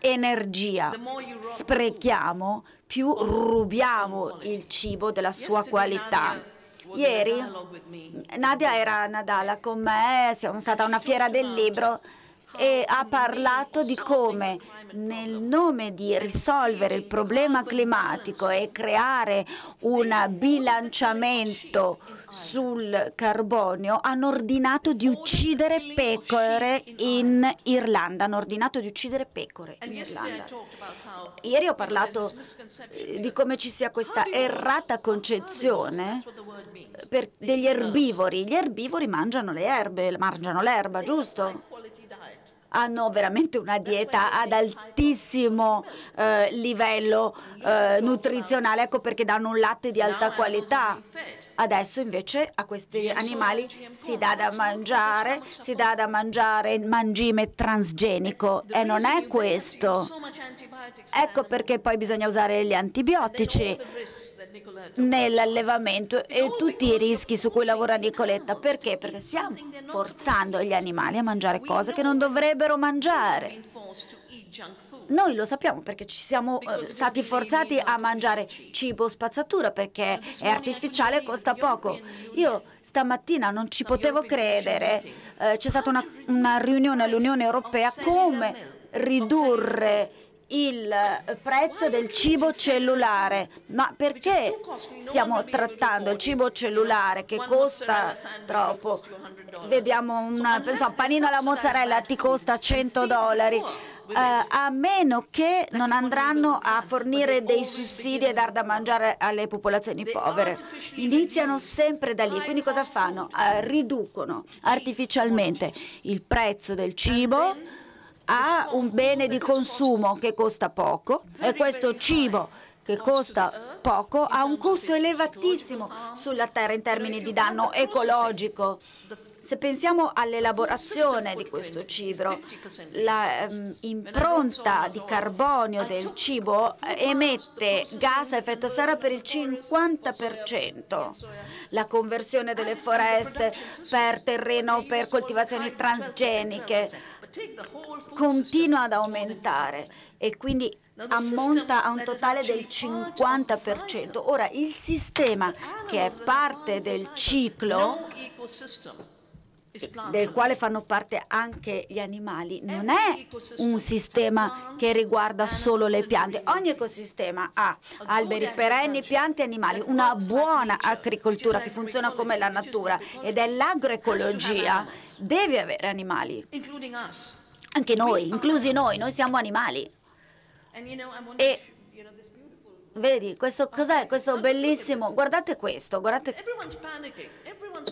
energia sprechiamo, più oh, rubiamo il cibo della sua qualità. Ieri Nadia era a Nadala con me, siamo stata a una fiera del libro e ha parlato di come nel nome di risolvere il problema climatico e creare un bilanciamento sul carbonio hanno ordinato di uccidere pecore in Irlanda, hanno ordinato di uccidere pecore in Irlanda. Ieri ho parlato eh, di come ci sia questa errata concezione degli erbivori. Gli erbivori mangiano le erbe, mangiano l'erba, giusto? hanno veramente una dieta ad altissimo eh, livello eh, nutrizionale, ecco perché danno un latte di alta qualità. Adesso invece a questi animali si dà da diciamo mangiare, diciamo si dà da mangiare mangime transgenico eh, e non è questo. Ecco perché poi bisogna usare gli antibiotici nell'allevamento e tutti i rischi su cui lavora Nicoletta. Perché? Perché stiamo forzando gli animali a mangiare cose che non dovrebbero mangiare. Noi lo sappiamo perché ci siamo eh, stati forzati a mangiare cibo spazzatura perché è artificiale e costa poco. Io stamattina non ci potevo credere, eh, c'è stata una, una riunione all'Unione Europea come ridurre il eh, prezzo del cibo cellulare. Ma perché stiamo trattando il cibo cellulare che costa troppo? Vediamo un so, panino alla mozzarella ti costa 100 dollari. Uh, a meno che non andranno a fornire dei sussidi e dar da mangiare alle popolazioni povere. Iniziano sempre da lì, quindi cosa fanno? Uh, riducono artificialmente il prezzo del cibo ha un bene di consumo che costa poco e questo cibo che costa poco ha un costo elevatissimo sulla terra in termini di danno ecologico. Se pensiamo all'elaborazione di questo cibo, l'impronta ehm, di carbonio del cibo emette gas a effetto serra per il 50%. La conversione delle foreste per terreno per coltivazioni transgeniche continua ad aumentare e quindi ammonta a un totale del 50%. Ora il sistema che è parte del ciclo del quale fanno parte anche gli animali, non è un sistema che riguarda solo le piante. Ogni ecosistema ha alberi perenni, piante e animali, una buona agricoltura che funziona come la natura ed è l'agroecologia, deve avere animali, anche noi, inclusi noi, noi siamo animali. E vedi, questo cos'è? Questo bellissimo, guardate questo, guardate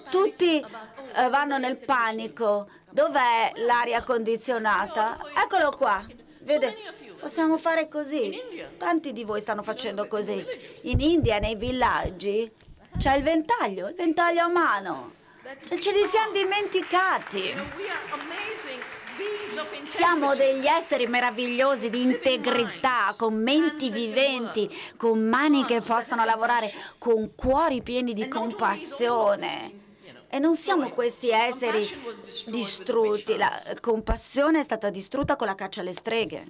tutti eh, vanno nel panico. Dov'è l'aria condizionata? Eccolo qua. Vede, possiamo fare così. Tanti di voi stanno facendo così. In India, nei villaggi, c'è il ventaglio, il ventaglio a mano. Cioè, ce li siamo dimenticati. Siamo degli esseri meravigliosi di integrità, con menti viventi, con mani che possono lavorare, con cuori pieni di compassione. E non siamo questi esseri distrutti. La eh, compassione è stata distrutta con la caccia alle streghe.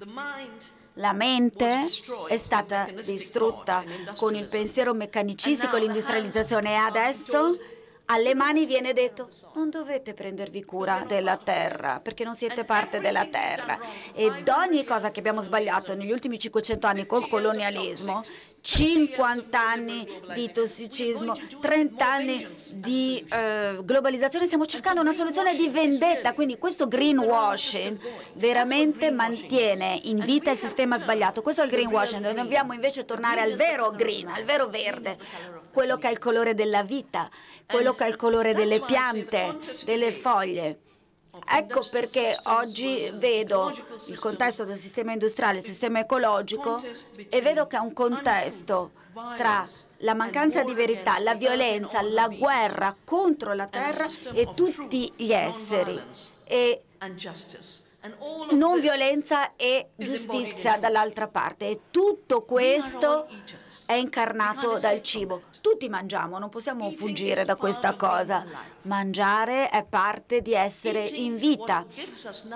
La mente è stata distrutta con il pensiero meccanicistico e l'industrializzazione e adesso alle mani viene detto non dovete prendervi cura della terra perché non siete parte della terra ed ogni cosa che abbiamo sbagliato negli ultimi 500 anni col colonialismo 50 anni di tossicismo, 30 anni di eh, globalizzazione, stiamo cercando una soluzione di vendetta, quindi questo greenwashing veramente mantiene in vita il sistema sbagliato, questo è il greenwashing, noi dobbiamo invece tornare al vero green, al vero verde, quello che è il colore della vita, quello che è il colore delle piante, delle foglie. Ecco perché oggi vedo il contesto del sistema industriale, il sistema ecologico e vedo che è un contesto tra la mancanza di verità, la violenza, la guerra contro la terra e tutti gli esseri e non violenza e giustizia dall'altra parte e tutto questo è incarnato dal cibo tutti mangiamo, non possiamo fuggire da questa cosa. Mangiare è parte di essere in vita.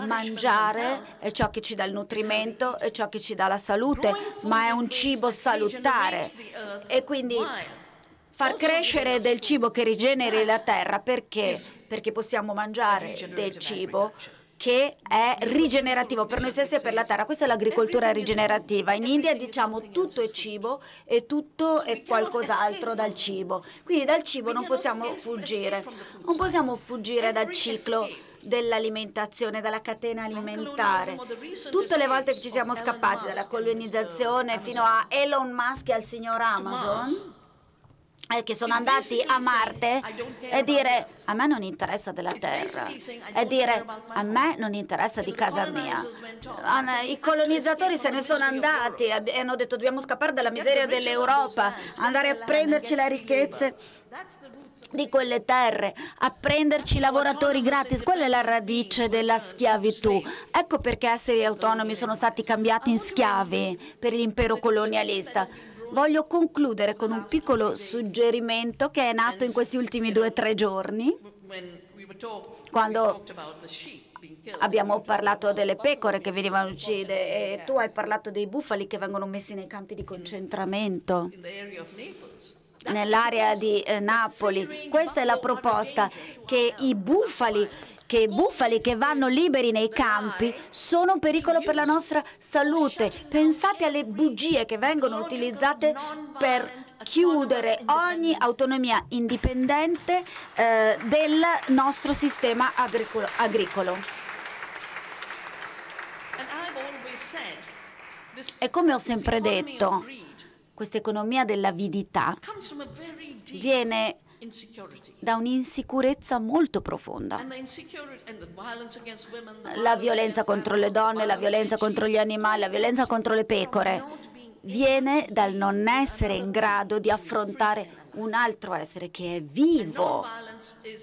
Mangiare è ciò che ci dà il nutrimento, è ciò che ci dà la salute, ma è un cibo salutare. E quindi far crescere del cibo che rigeneri la terra perché? Perché possiamo mangiare del cibo che è rigenerativo per noi stessi e per la terra. Questa è l'agricoltura rigenerativa. In India diciamo tutto è cibo e tutto è qualcos'altro dal cibo. Quindi dal cibo non possiamo fuggire. Non possiamo fuggire dal ciclo dell'alimentazione, dalla catena alimentare. Tutte le volte che ci siamo scappati dalla colonizzazione fino a Elon Musk e al signor Amazon, eh, che sono andati a Marte e dire a me non interessa della terra e dire a me non interessa di casa mia. Ah, I colonizzatori se ne sono andati e hanno detto dobbiamo scappare dalla miseria dell'Europa, andare a prenderci le ricchezze di quelle terre, a prenderci lavoratori gratis. Quella è la radice della schiavitù. Ecco perché esseri autonomi sono stati cambiati in schiavi per l'impero colonialista. Voglio concludere con un piccolo suggerimento che è nato in questi ultimi due o tre giorni, quando abbiamo parlato delle pecore che venivano uccise e tu hai parlato dei bufali che vengono messi nei campi di concentramento nell'area di eh, Napoli. Questa è la proposta, che i bufali che i bufali che vanno liberi nei campi sono un pericolo per la nostra salute. Pensate alle bugie che vengono utilizzate per chiudere ogni autonomia indipendente eh, del nostro sistema agricolo. agricolo. E come ho sempre detto, questa economia dell'avidità viene da un'insicurezza molto profonda. La violenza contro le donne, la violenza contro gli animali, la violenza contro le pecore viene dal non essere in grado di affrontare un altro essere che è vivo,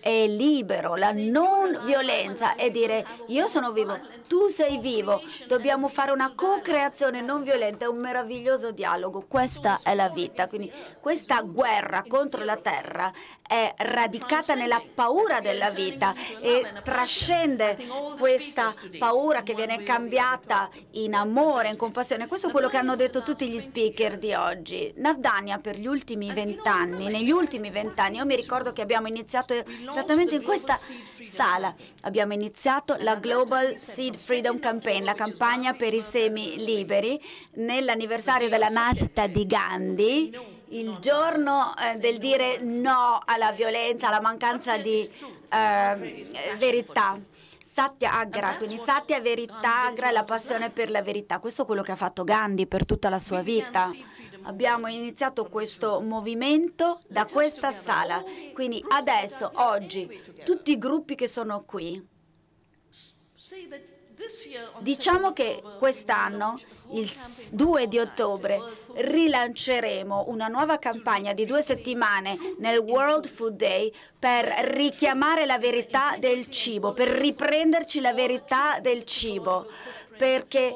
e libero, la non violenza e dire io sono vivo, tu sei vivo, dobbiamo fare una co-creazione non violenta, è un meraviglioso dialogo, questa è la vita, quindi questa guerra contro la terra è radicata nella paura della vita e trascende questa paura che viene cambiata in amore, in compassione. Questo è quello che hanno detto tutti gli speaker di oggi. Navdania per gli ultimi vent'anni, negli ultimi vent'anni, io mi ricordo che abbiamo iniziato esattamente in questa sala, abbiamo iniziato la Global Seed Freedom Campaign, la campagna per i semi liberi, nell'anniversario della nascita di Gandhi il giorno eh, del dire no alla violenza, alla mancanza di ehm, eh, verità. Satya Agra, quindi Satya Verità Agra è la passione per la verità. Questo è quello che ha fatto Gandhi per tutta la sua vita. Abbiamo iniziato questo movimento da questa sala, quindi adesso, oggi, tutti i gruppi che sono qui, diciamo che quest'anno, il 2 di ottobre, rilanceremo una nuova campagna di due settimane nel World Food Day per richiamare la verità del cibo, per riprenderci la verità del cibo, perché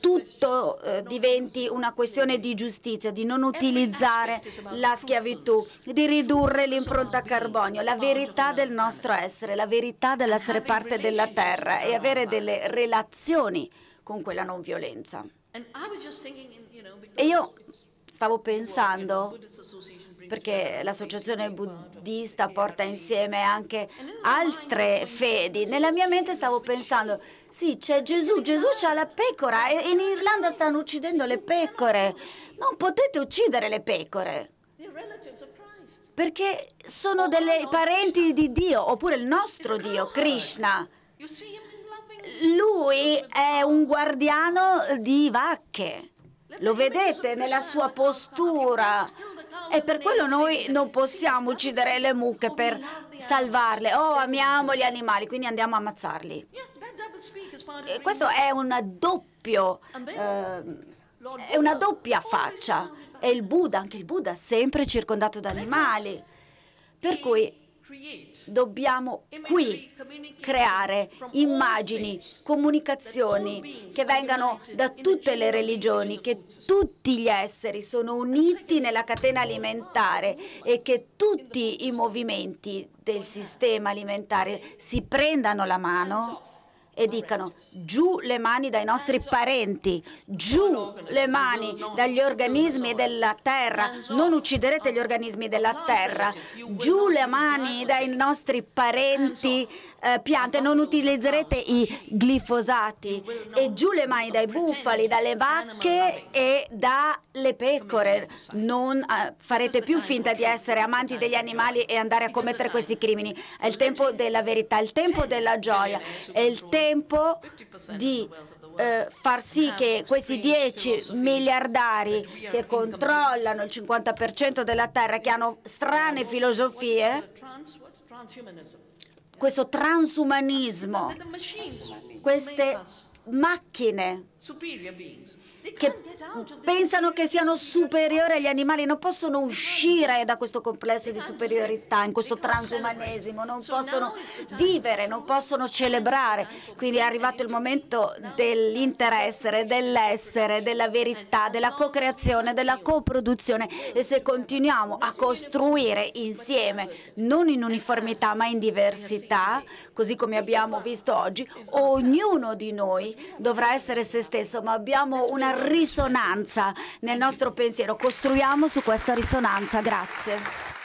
tutto eh, diventi una questione di giustizia, di non utilizzare la schiavitù, di ridurre l'impronta carbonio, la verità del nostro essere, la verità dell'essere parte della terra e avere delle relazioni con quella non violenza. E io stavo pensando, perché l'associazione buddista porta insieme anche altre fedi, nella mia mente stavo pensando, sì, c'è Gesù, Gesù c'ha la pecora e in Irlanda stanno uccidendo le pecore. Non potete uccidere le pecore perché sono oh, dei parenti di Dio, oppure il nostro Dio, Krishna. Lui è un guardiano di vacche. Lo vedete nella sua postura. E per quello noi non possiamo uccidere le mucche per salvarle. Oh, amiamo gli animali, quindi andiamo a ammazzarli. E questo è un doppio... Eh, è una doppia faccia. E il Buddha, anche il Buddha, sempre circondato da animali. Per cui Dobbiamo qui creare immagini, comunicazioni che vengano da tutte le religioni, che tutti gli esseri sono uniti nella catena alimentare e che tutti i movimenti del sistema alimentare si prendano la mano e dicano giù le mani dai nostri parenti, giù le mani dagli organismi della terra, non ucciderete gli organismi della terra, giù le mani dai nostri parenti eh, piante, non utilizzerete i glifosati e giù le mani dai bufali, dalle vacche e dalle pecore. Non eh, farete più finta di essere amanti degli animali e andare a commettere questi crimini. È il tempo della verità, è il tempo della gioia, è il tempo di eh, far sì che questi 10 miliardari che controllano il 50% della terra, che hanno strane filosofie, questo transumanismo, queste macchine che pensano che siano superiori agli animali, non possono uscire da questo complesso di superiorità, in questo transumanesimo, non possono vivere, non possono celebrare. Quindi è arrivato il momento dell'interessere, dell'essere, della verità, della co-creazione, della coproduzione e se continuiamo a costruire insieme, non in uniformità ma in diversità, così come abbiamo visto oggi, ognuno di noi dovrà essere se stesso, ma abbiamo una risonanza nel nostro pensiero. Costruiamo su questa risonanza. Grazie.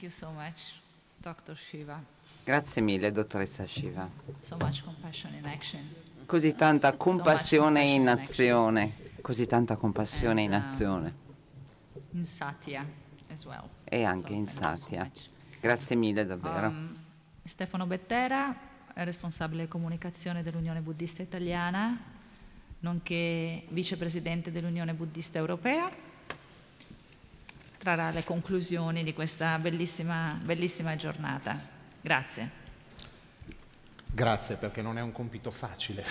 Thank you so much, Dr. Shiva. Grazie mille, dottoressa Shiva. So much compassion in action. Così tanta compassione so in azione. Così tanta compassione And, in uh, azione. in satya as well. E anche so, in satya. So Grazie mille davvero. Um, Stefano Bettera, responsabile comunicazione dell'Unione Buddista Italiana, nonché vicepresidente dell'Unione Buddista Europea trarrà le conclusioni di questa bellissima, bellissima giornata. Grazie. Grazie perché non è un compito facile,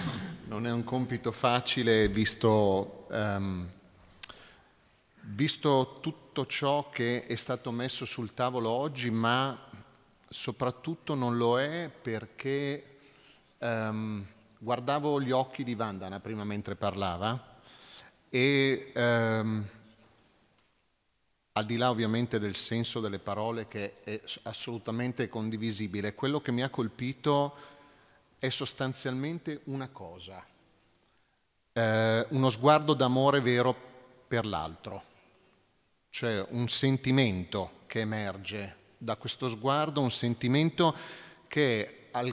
non è un compito facile visto, um, visto tutto ciò che è stato messo sul tavolo oggi, ma soprattutto non lo è perché um, guardavo gli occhi di Vandana prima mentre parlava e um, al di là ovviamente del senso delle parole che è assolutamente condivisibile, quello che mi ha colpito è sostanzialmente una cosa, eh, uno sguardo d'amore vero per l'altro, cioè un sentimento che emerge da questo sguardo, un sentimento che è al,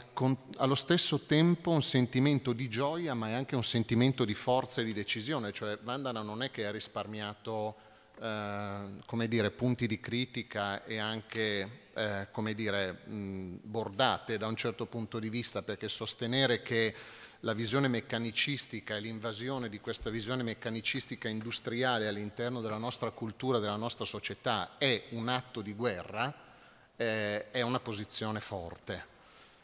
allo stesso tempo un sentimento di gioia, ma è anche un sentimento di forza e di decisione, cioè Vandana non è che ha risparmiato eh, come dire, punti di critica e anche eh, dire, mh, bordate da un certo punto di vista, perché sostenere che la visione meccanicistica e l'invasione di questa visione meccanicistica industriale all'interno della nostra cultura, della nostra società, è un atto di guerra, eh, è una posizione forte.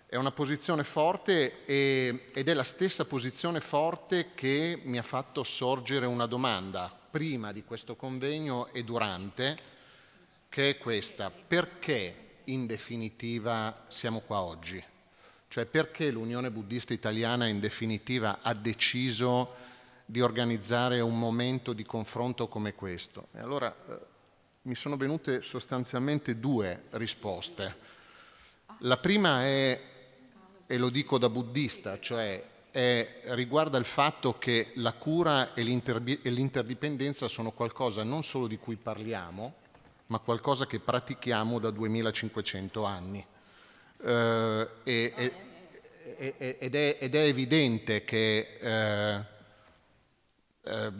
È una posizione forte e, ed è la stessa posizione forte che mi ha fatto sorgere una domanda prima di questo convegno e durante, che è questa. Perché in definitiva siamo qua oggi? Cioè perché l'Unione Buddista Italiana in definitiva ha deciso di organizzare un momento di confronto come questo? E allora eh, mi sono venute sostanzialmente due risposte. La prima è, e lo dico da buddista, cioè è, riguarda il fatto che la cura e l'interdipendenza sono qualcosa non solo di cui parliamo, ma qualcosa che pratichiamo da 2500 anni. Eh, e, e, ed, è, ed, è, evidente che eh, eh,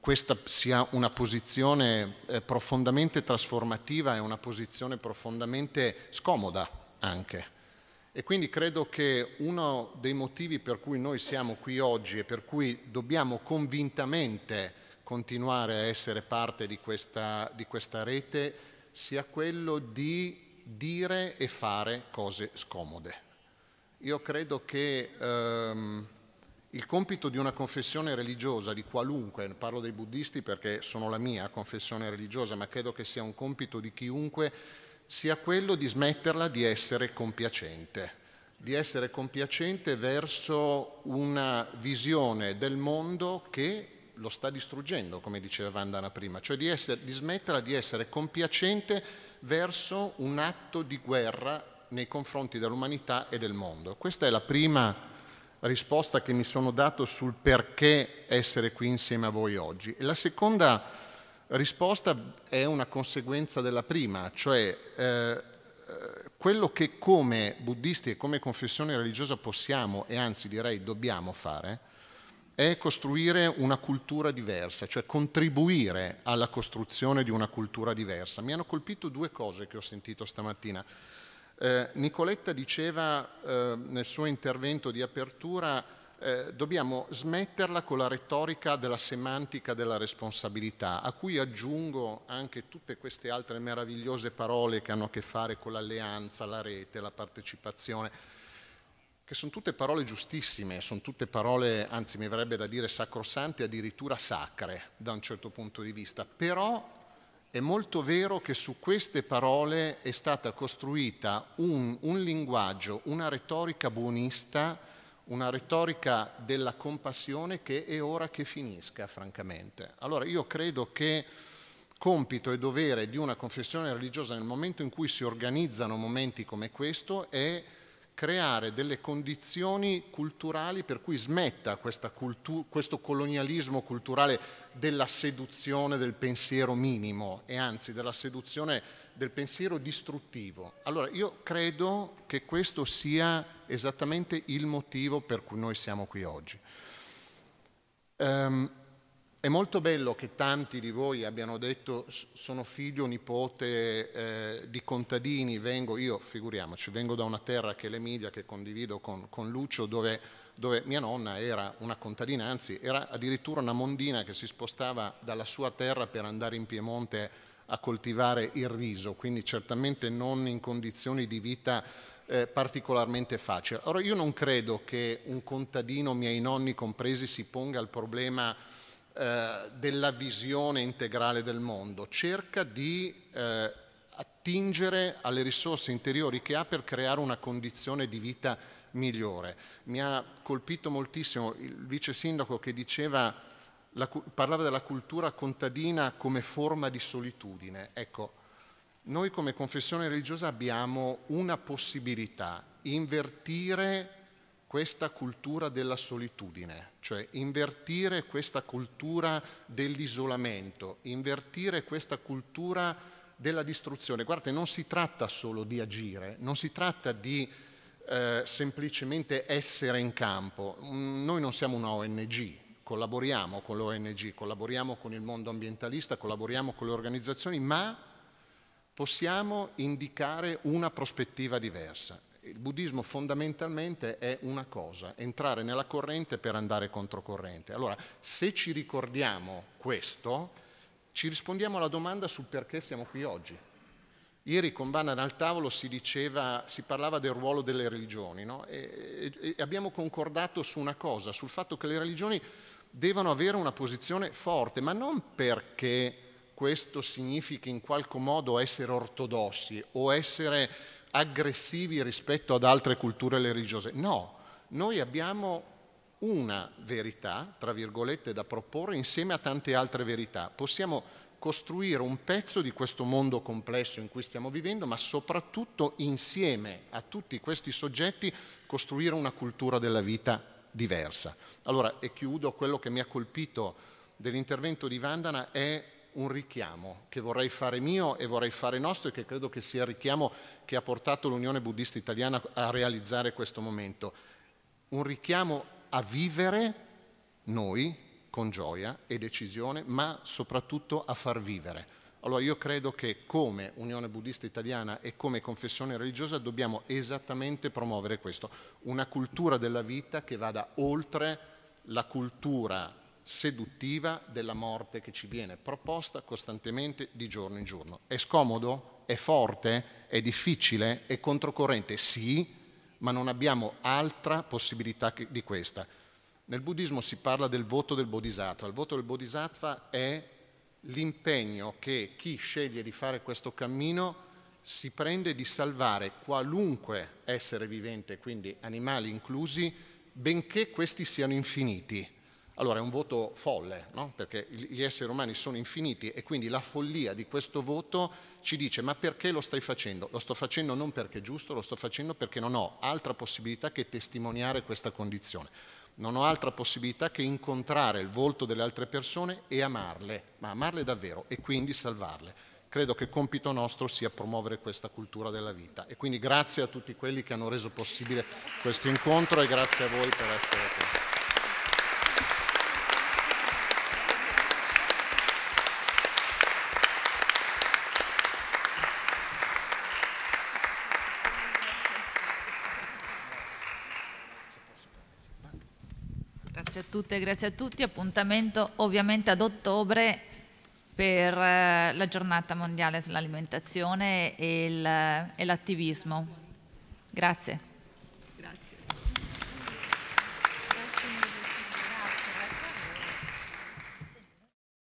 questa sia una posizione eh, profondamente trasformativa e una posizione profondamente scomoda anche. E quindi credo che uno dei motivi per cui noi siamo qui oggi e per cui dobbiamo convintamente continuare a essere parte di questa, di questa rete sia quello di dire e fare cose scomode. Io credo che ehm, il compito di una confessione religiosa, di qualunque, parlo dei buddisti perché sono la mia confessione religiosa, ma credo che sia un compito di chiunque sia quello di smetterla di essere compiacente, di essere compiacente verso una visione del mondo che lo sta distruggendo, come diceva Vandana prima, cioè di, essere, di smetterla di essere compiacente verso un atto di guerra nei confronti dell'umanità e del mondo. Questa è la prima risposta che mi sono dato sul perché essere qui insieme a voi oggi. E la seconda risposta è una conseguenza della prima, cioè eh, quello che come buddisti e come confessione religiosa possiamo e anzi direi dobbiamo fare è costruire una cultura diversa, cioè contribuire alla costruzione di una cultura diversa. Mi hanno colpito due cose che ho sentito stamattina. Eh, Nicoletta diceva eh, nel suo intervento di apertura eh, dobbiamo smetterla con la retorica della semantica della responsabilità, a cui aggiungo anche tutte queste altre meravigliose parole che hanno a che fare con l'alleanza, la rete, la partecipazione, che sono tutte parole giustissime, sono tutte parole, anzi mi verrebbe da dire sacrosante, addirittura sacre da un certo punto di vista, però è molto vero che su queste parole è stata costruita un, un linguaggio, una retorica buonista, una retorica della compassione che è ora che finisca, francamente. Allora io credo che compito e dovere di una confessione religiosa nel momento in cui si organizzano momenti come questo è creare delle condizioni culturali per cui smetta cultu questo colonialismo culturale della seduzione del pensiero minimo e anzi della seduzione del pensiero distruttivo. Allora io credo che questo sia esattamente il motivo per cui noi siamo qui oggi. Um, è molto bello che tanti di voi abbiano detto sono figlio, nipote eh, di contadini, vengo io, figuriamoci, vengo da una terra che è l'Emilia, che condivido con, con Lucio, dove, dove, mia nonna era una contadina, anzi era addirittura una mondina che si spostava dalla sua terra per andare in Piemonte a coltivare il riso, quindi certamente non in condizioni di vita eh, particolarmente facili. Ora io non credo che un contadino, miei nonni compresi, si ponga il problema eh, della visione integrale del mondo, cerca di eh, attingere alle risorse interiori che ha per creare una condizione di vita migliore. Mi ha colpito moltissimo il vice sindaco che diceva la, parlava della cultura contadina come forma di solitudine. Ecco, noi come confessione religiosa abbiamo una possibilità, invertire questa cultura della solitudine, cioè invertire questa cultura dell'isolamento, invertire questa cultura della distruzione. Guardate, non si tratta solo di agire, non si tratta di eh, semplicemente essere in campo. Mm, noi non siamo una ONG, collaboriamo con l'ONG, collaboriamo con il mondo ambientalista, collaboriamo con le organizzazioni, ma possiamo indicare una prospettiva diversa. Il buddismo fondamentalmente è una cosa, entrare nella corrente per andare controcorrente. Allora, se ci ricordiamo questo, ci rispondiamo alla domanda sul perché siamo qui oggi. Ieri con Banner al tavolo si, diceva, si parlava del ruolo delle religioni no? e, e, e abbiamo concordato su una cosa, sul fatto che le religioni devono avere una posizione forte, ma non perché questo significhi in qualche modo essere ortodossi o essere aggressivi rispetto ad altre culture religiose. No, noi abbiamo una verità, tra virgolette, da proporre insieme a tante altre verità. Possiamo costruire un pezzo di questo mondo complesso in cui stiamo vivendo, ma soprattutto insieme a tutti questi soggetti costruire una cultura della vita diversa. Allora, e chiudo, quello che mi ha colpito dell'intervento di Vandana è un richiamo che vorrei fare mio e vorrei fare nostro e che credo che sia il richiamo che ha portato l'Unione Buddista Italiana a realizzare questo momento. Un richiamo a vivere noi con gioia e decisione, ma soprattutto a far vivere allora io credo che come Unione Buddista Italiana e come confessione religiosa dobbiamo esattamente promuovere questo, una cultura della vita che vada oltre la cultura seduttiva della morte che ci viene proposta costantemente di giorno in giorno. È scomodo? È forte? È difficile? È controcorrente? Sì, ma non abbiamo altra possibilità di questa. Nel buddismo si parla del voto del bodhisattva. Il voto del bodhisattva è l'impegno che chi sceglie di fare questo cammino si prende di salvare qualunque essere vivente, quindi animali inclusi, benché questi siano infiniti. Allora è un voto folle, no? perché gli esseri umani sono infiniti e quindi la follia di questo voto ci dice ma perché lo stai facendo? Lo sto facendo non perché è giusto, lo sto facendo perché non ho altra possibilità che testimoniare questa condizione non ho altra possibilità che incontrare il volto delle altre persone e amarle, ma amarle davvero e quindi salvarle. Credo che compito nostro sia promuovere questa cultura della vita e quindi grazie a tutti quelli che hanno reso possibile questo incontro e grazie a voi per essere qui. tutte, grazie a tutti. Appuntamento ovviamente ad ottobre per eh, la giornata mondiale sull'alimentazione e eh, l'attivismo. Grazie.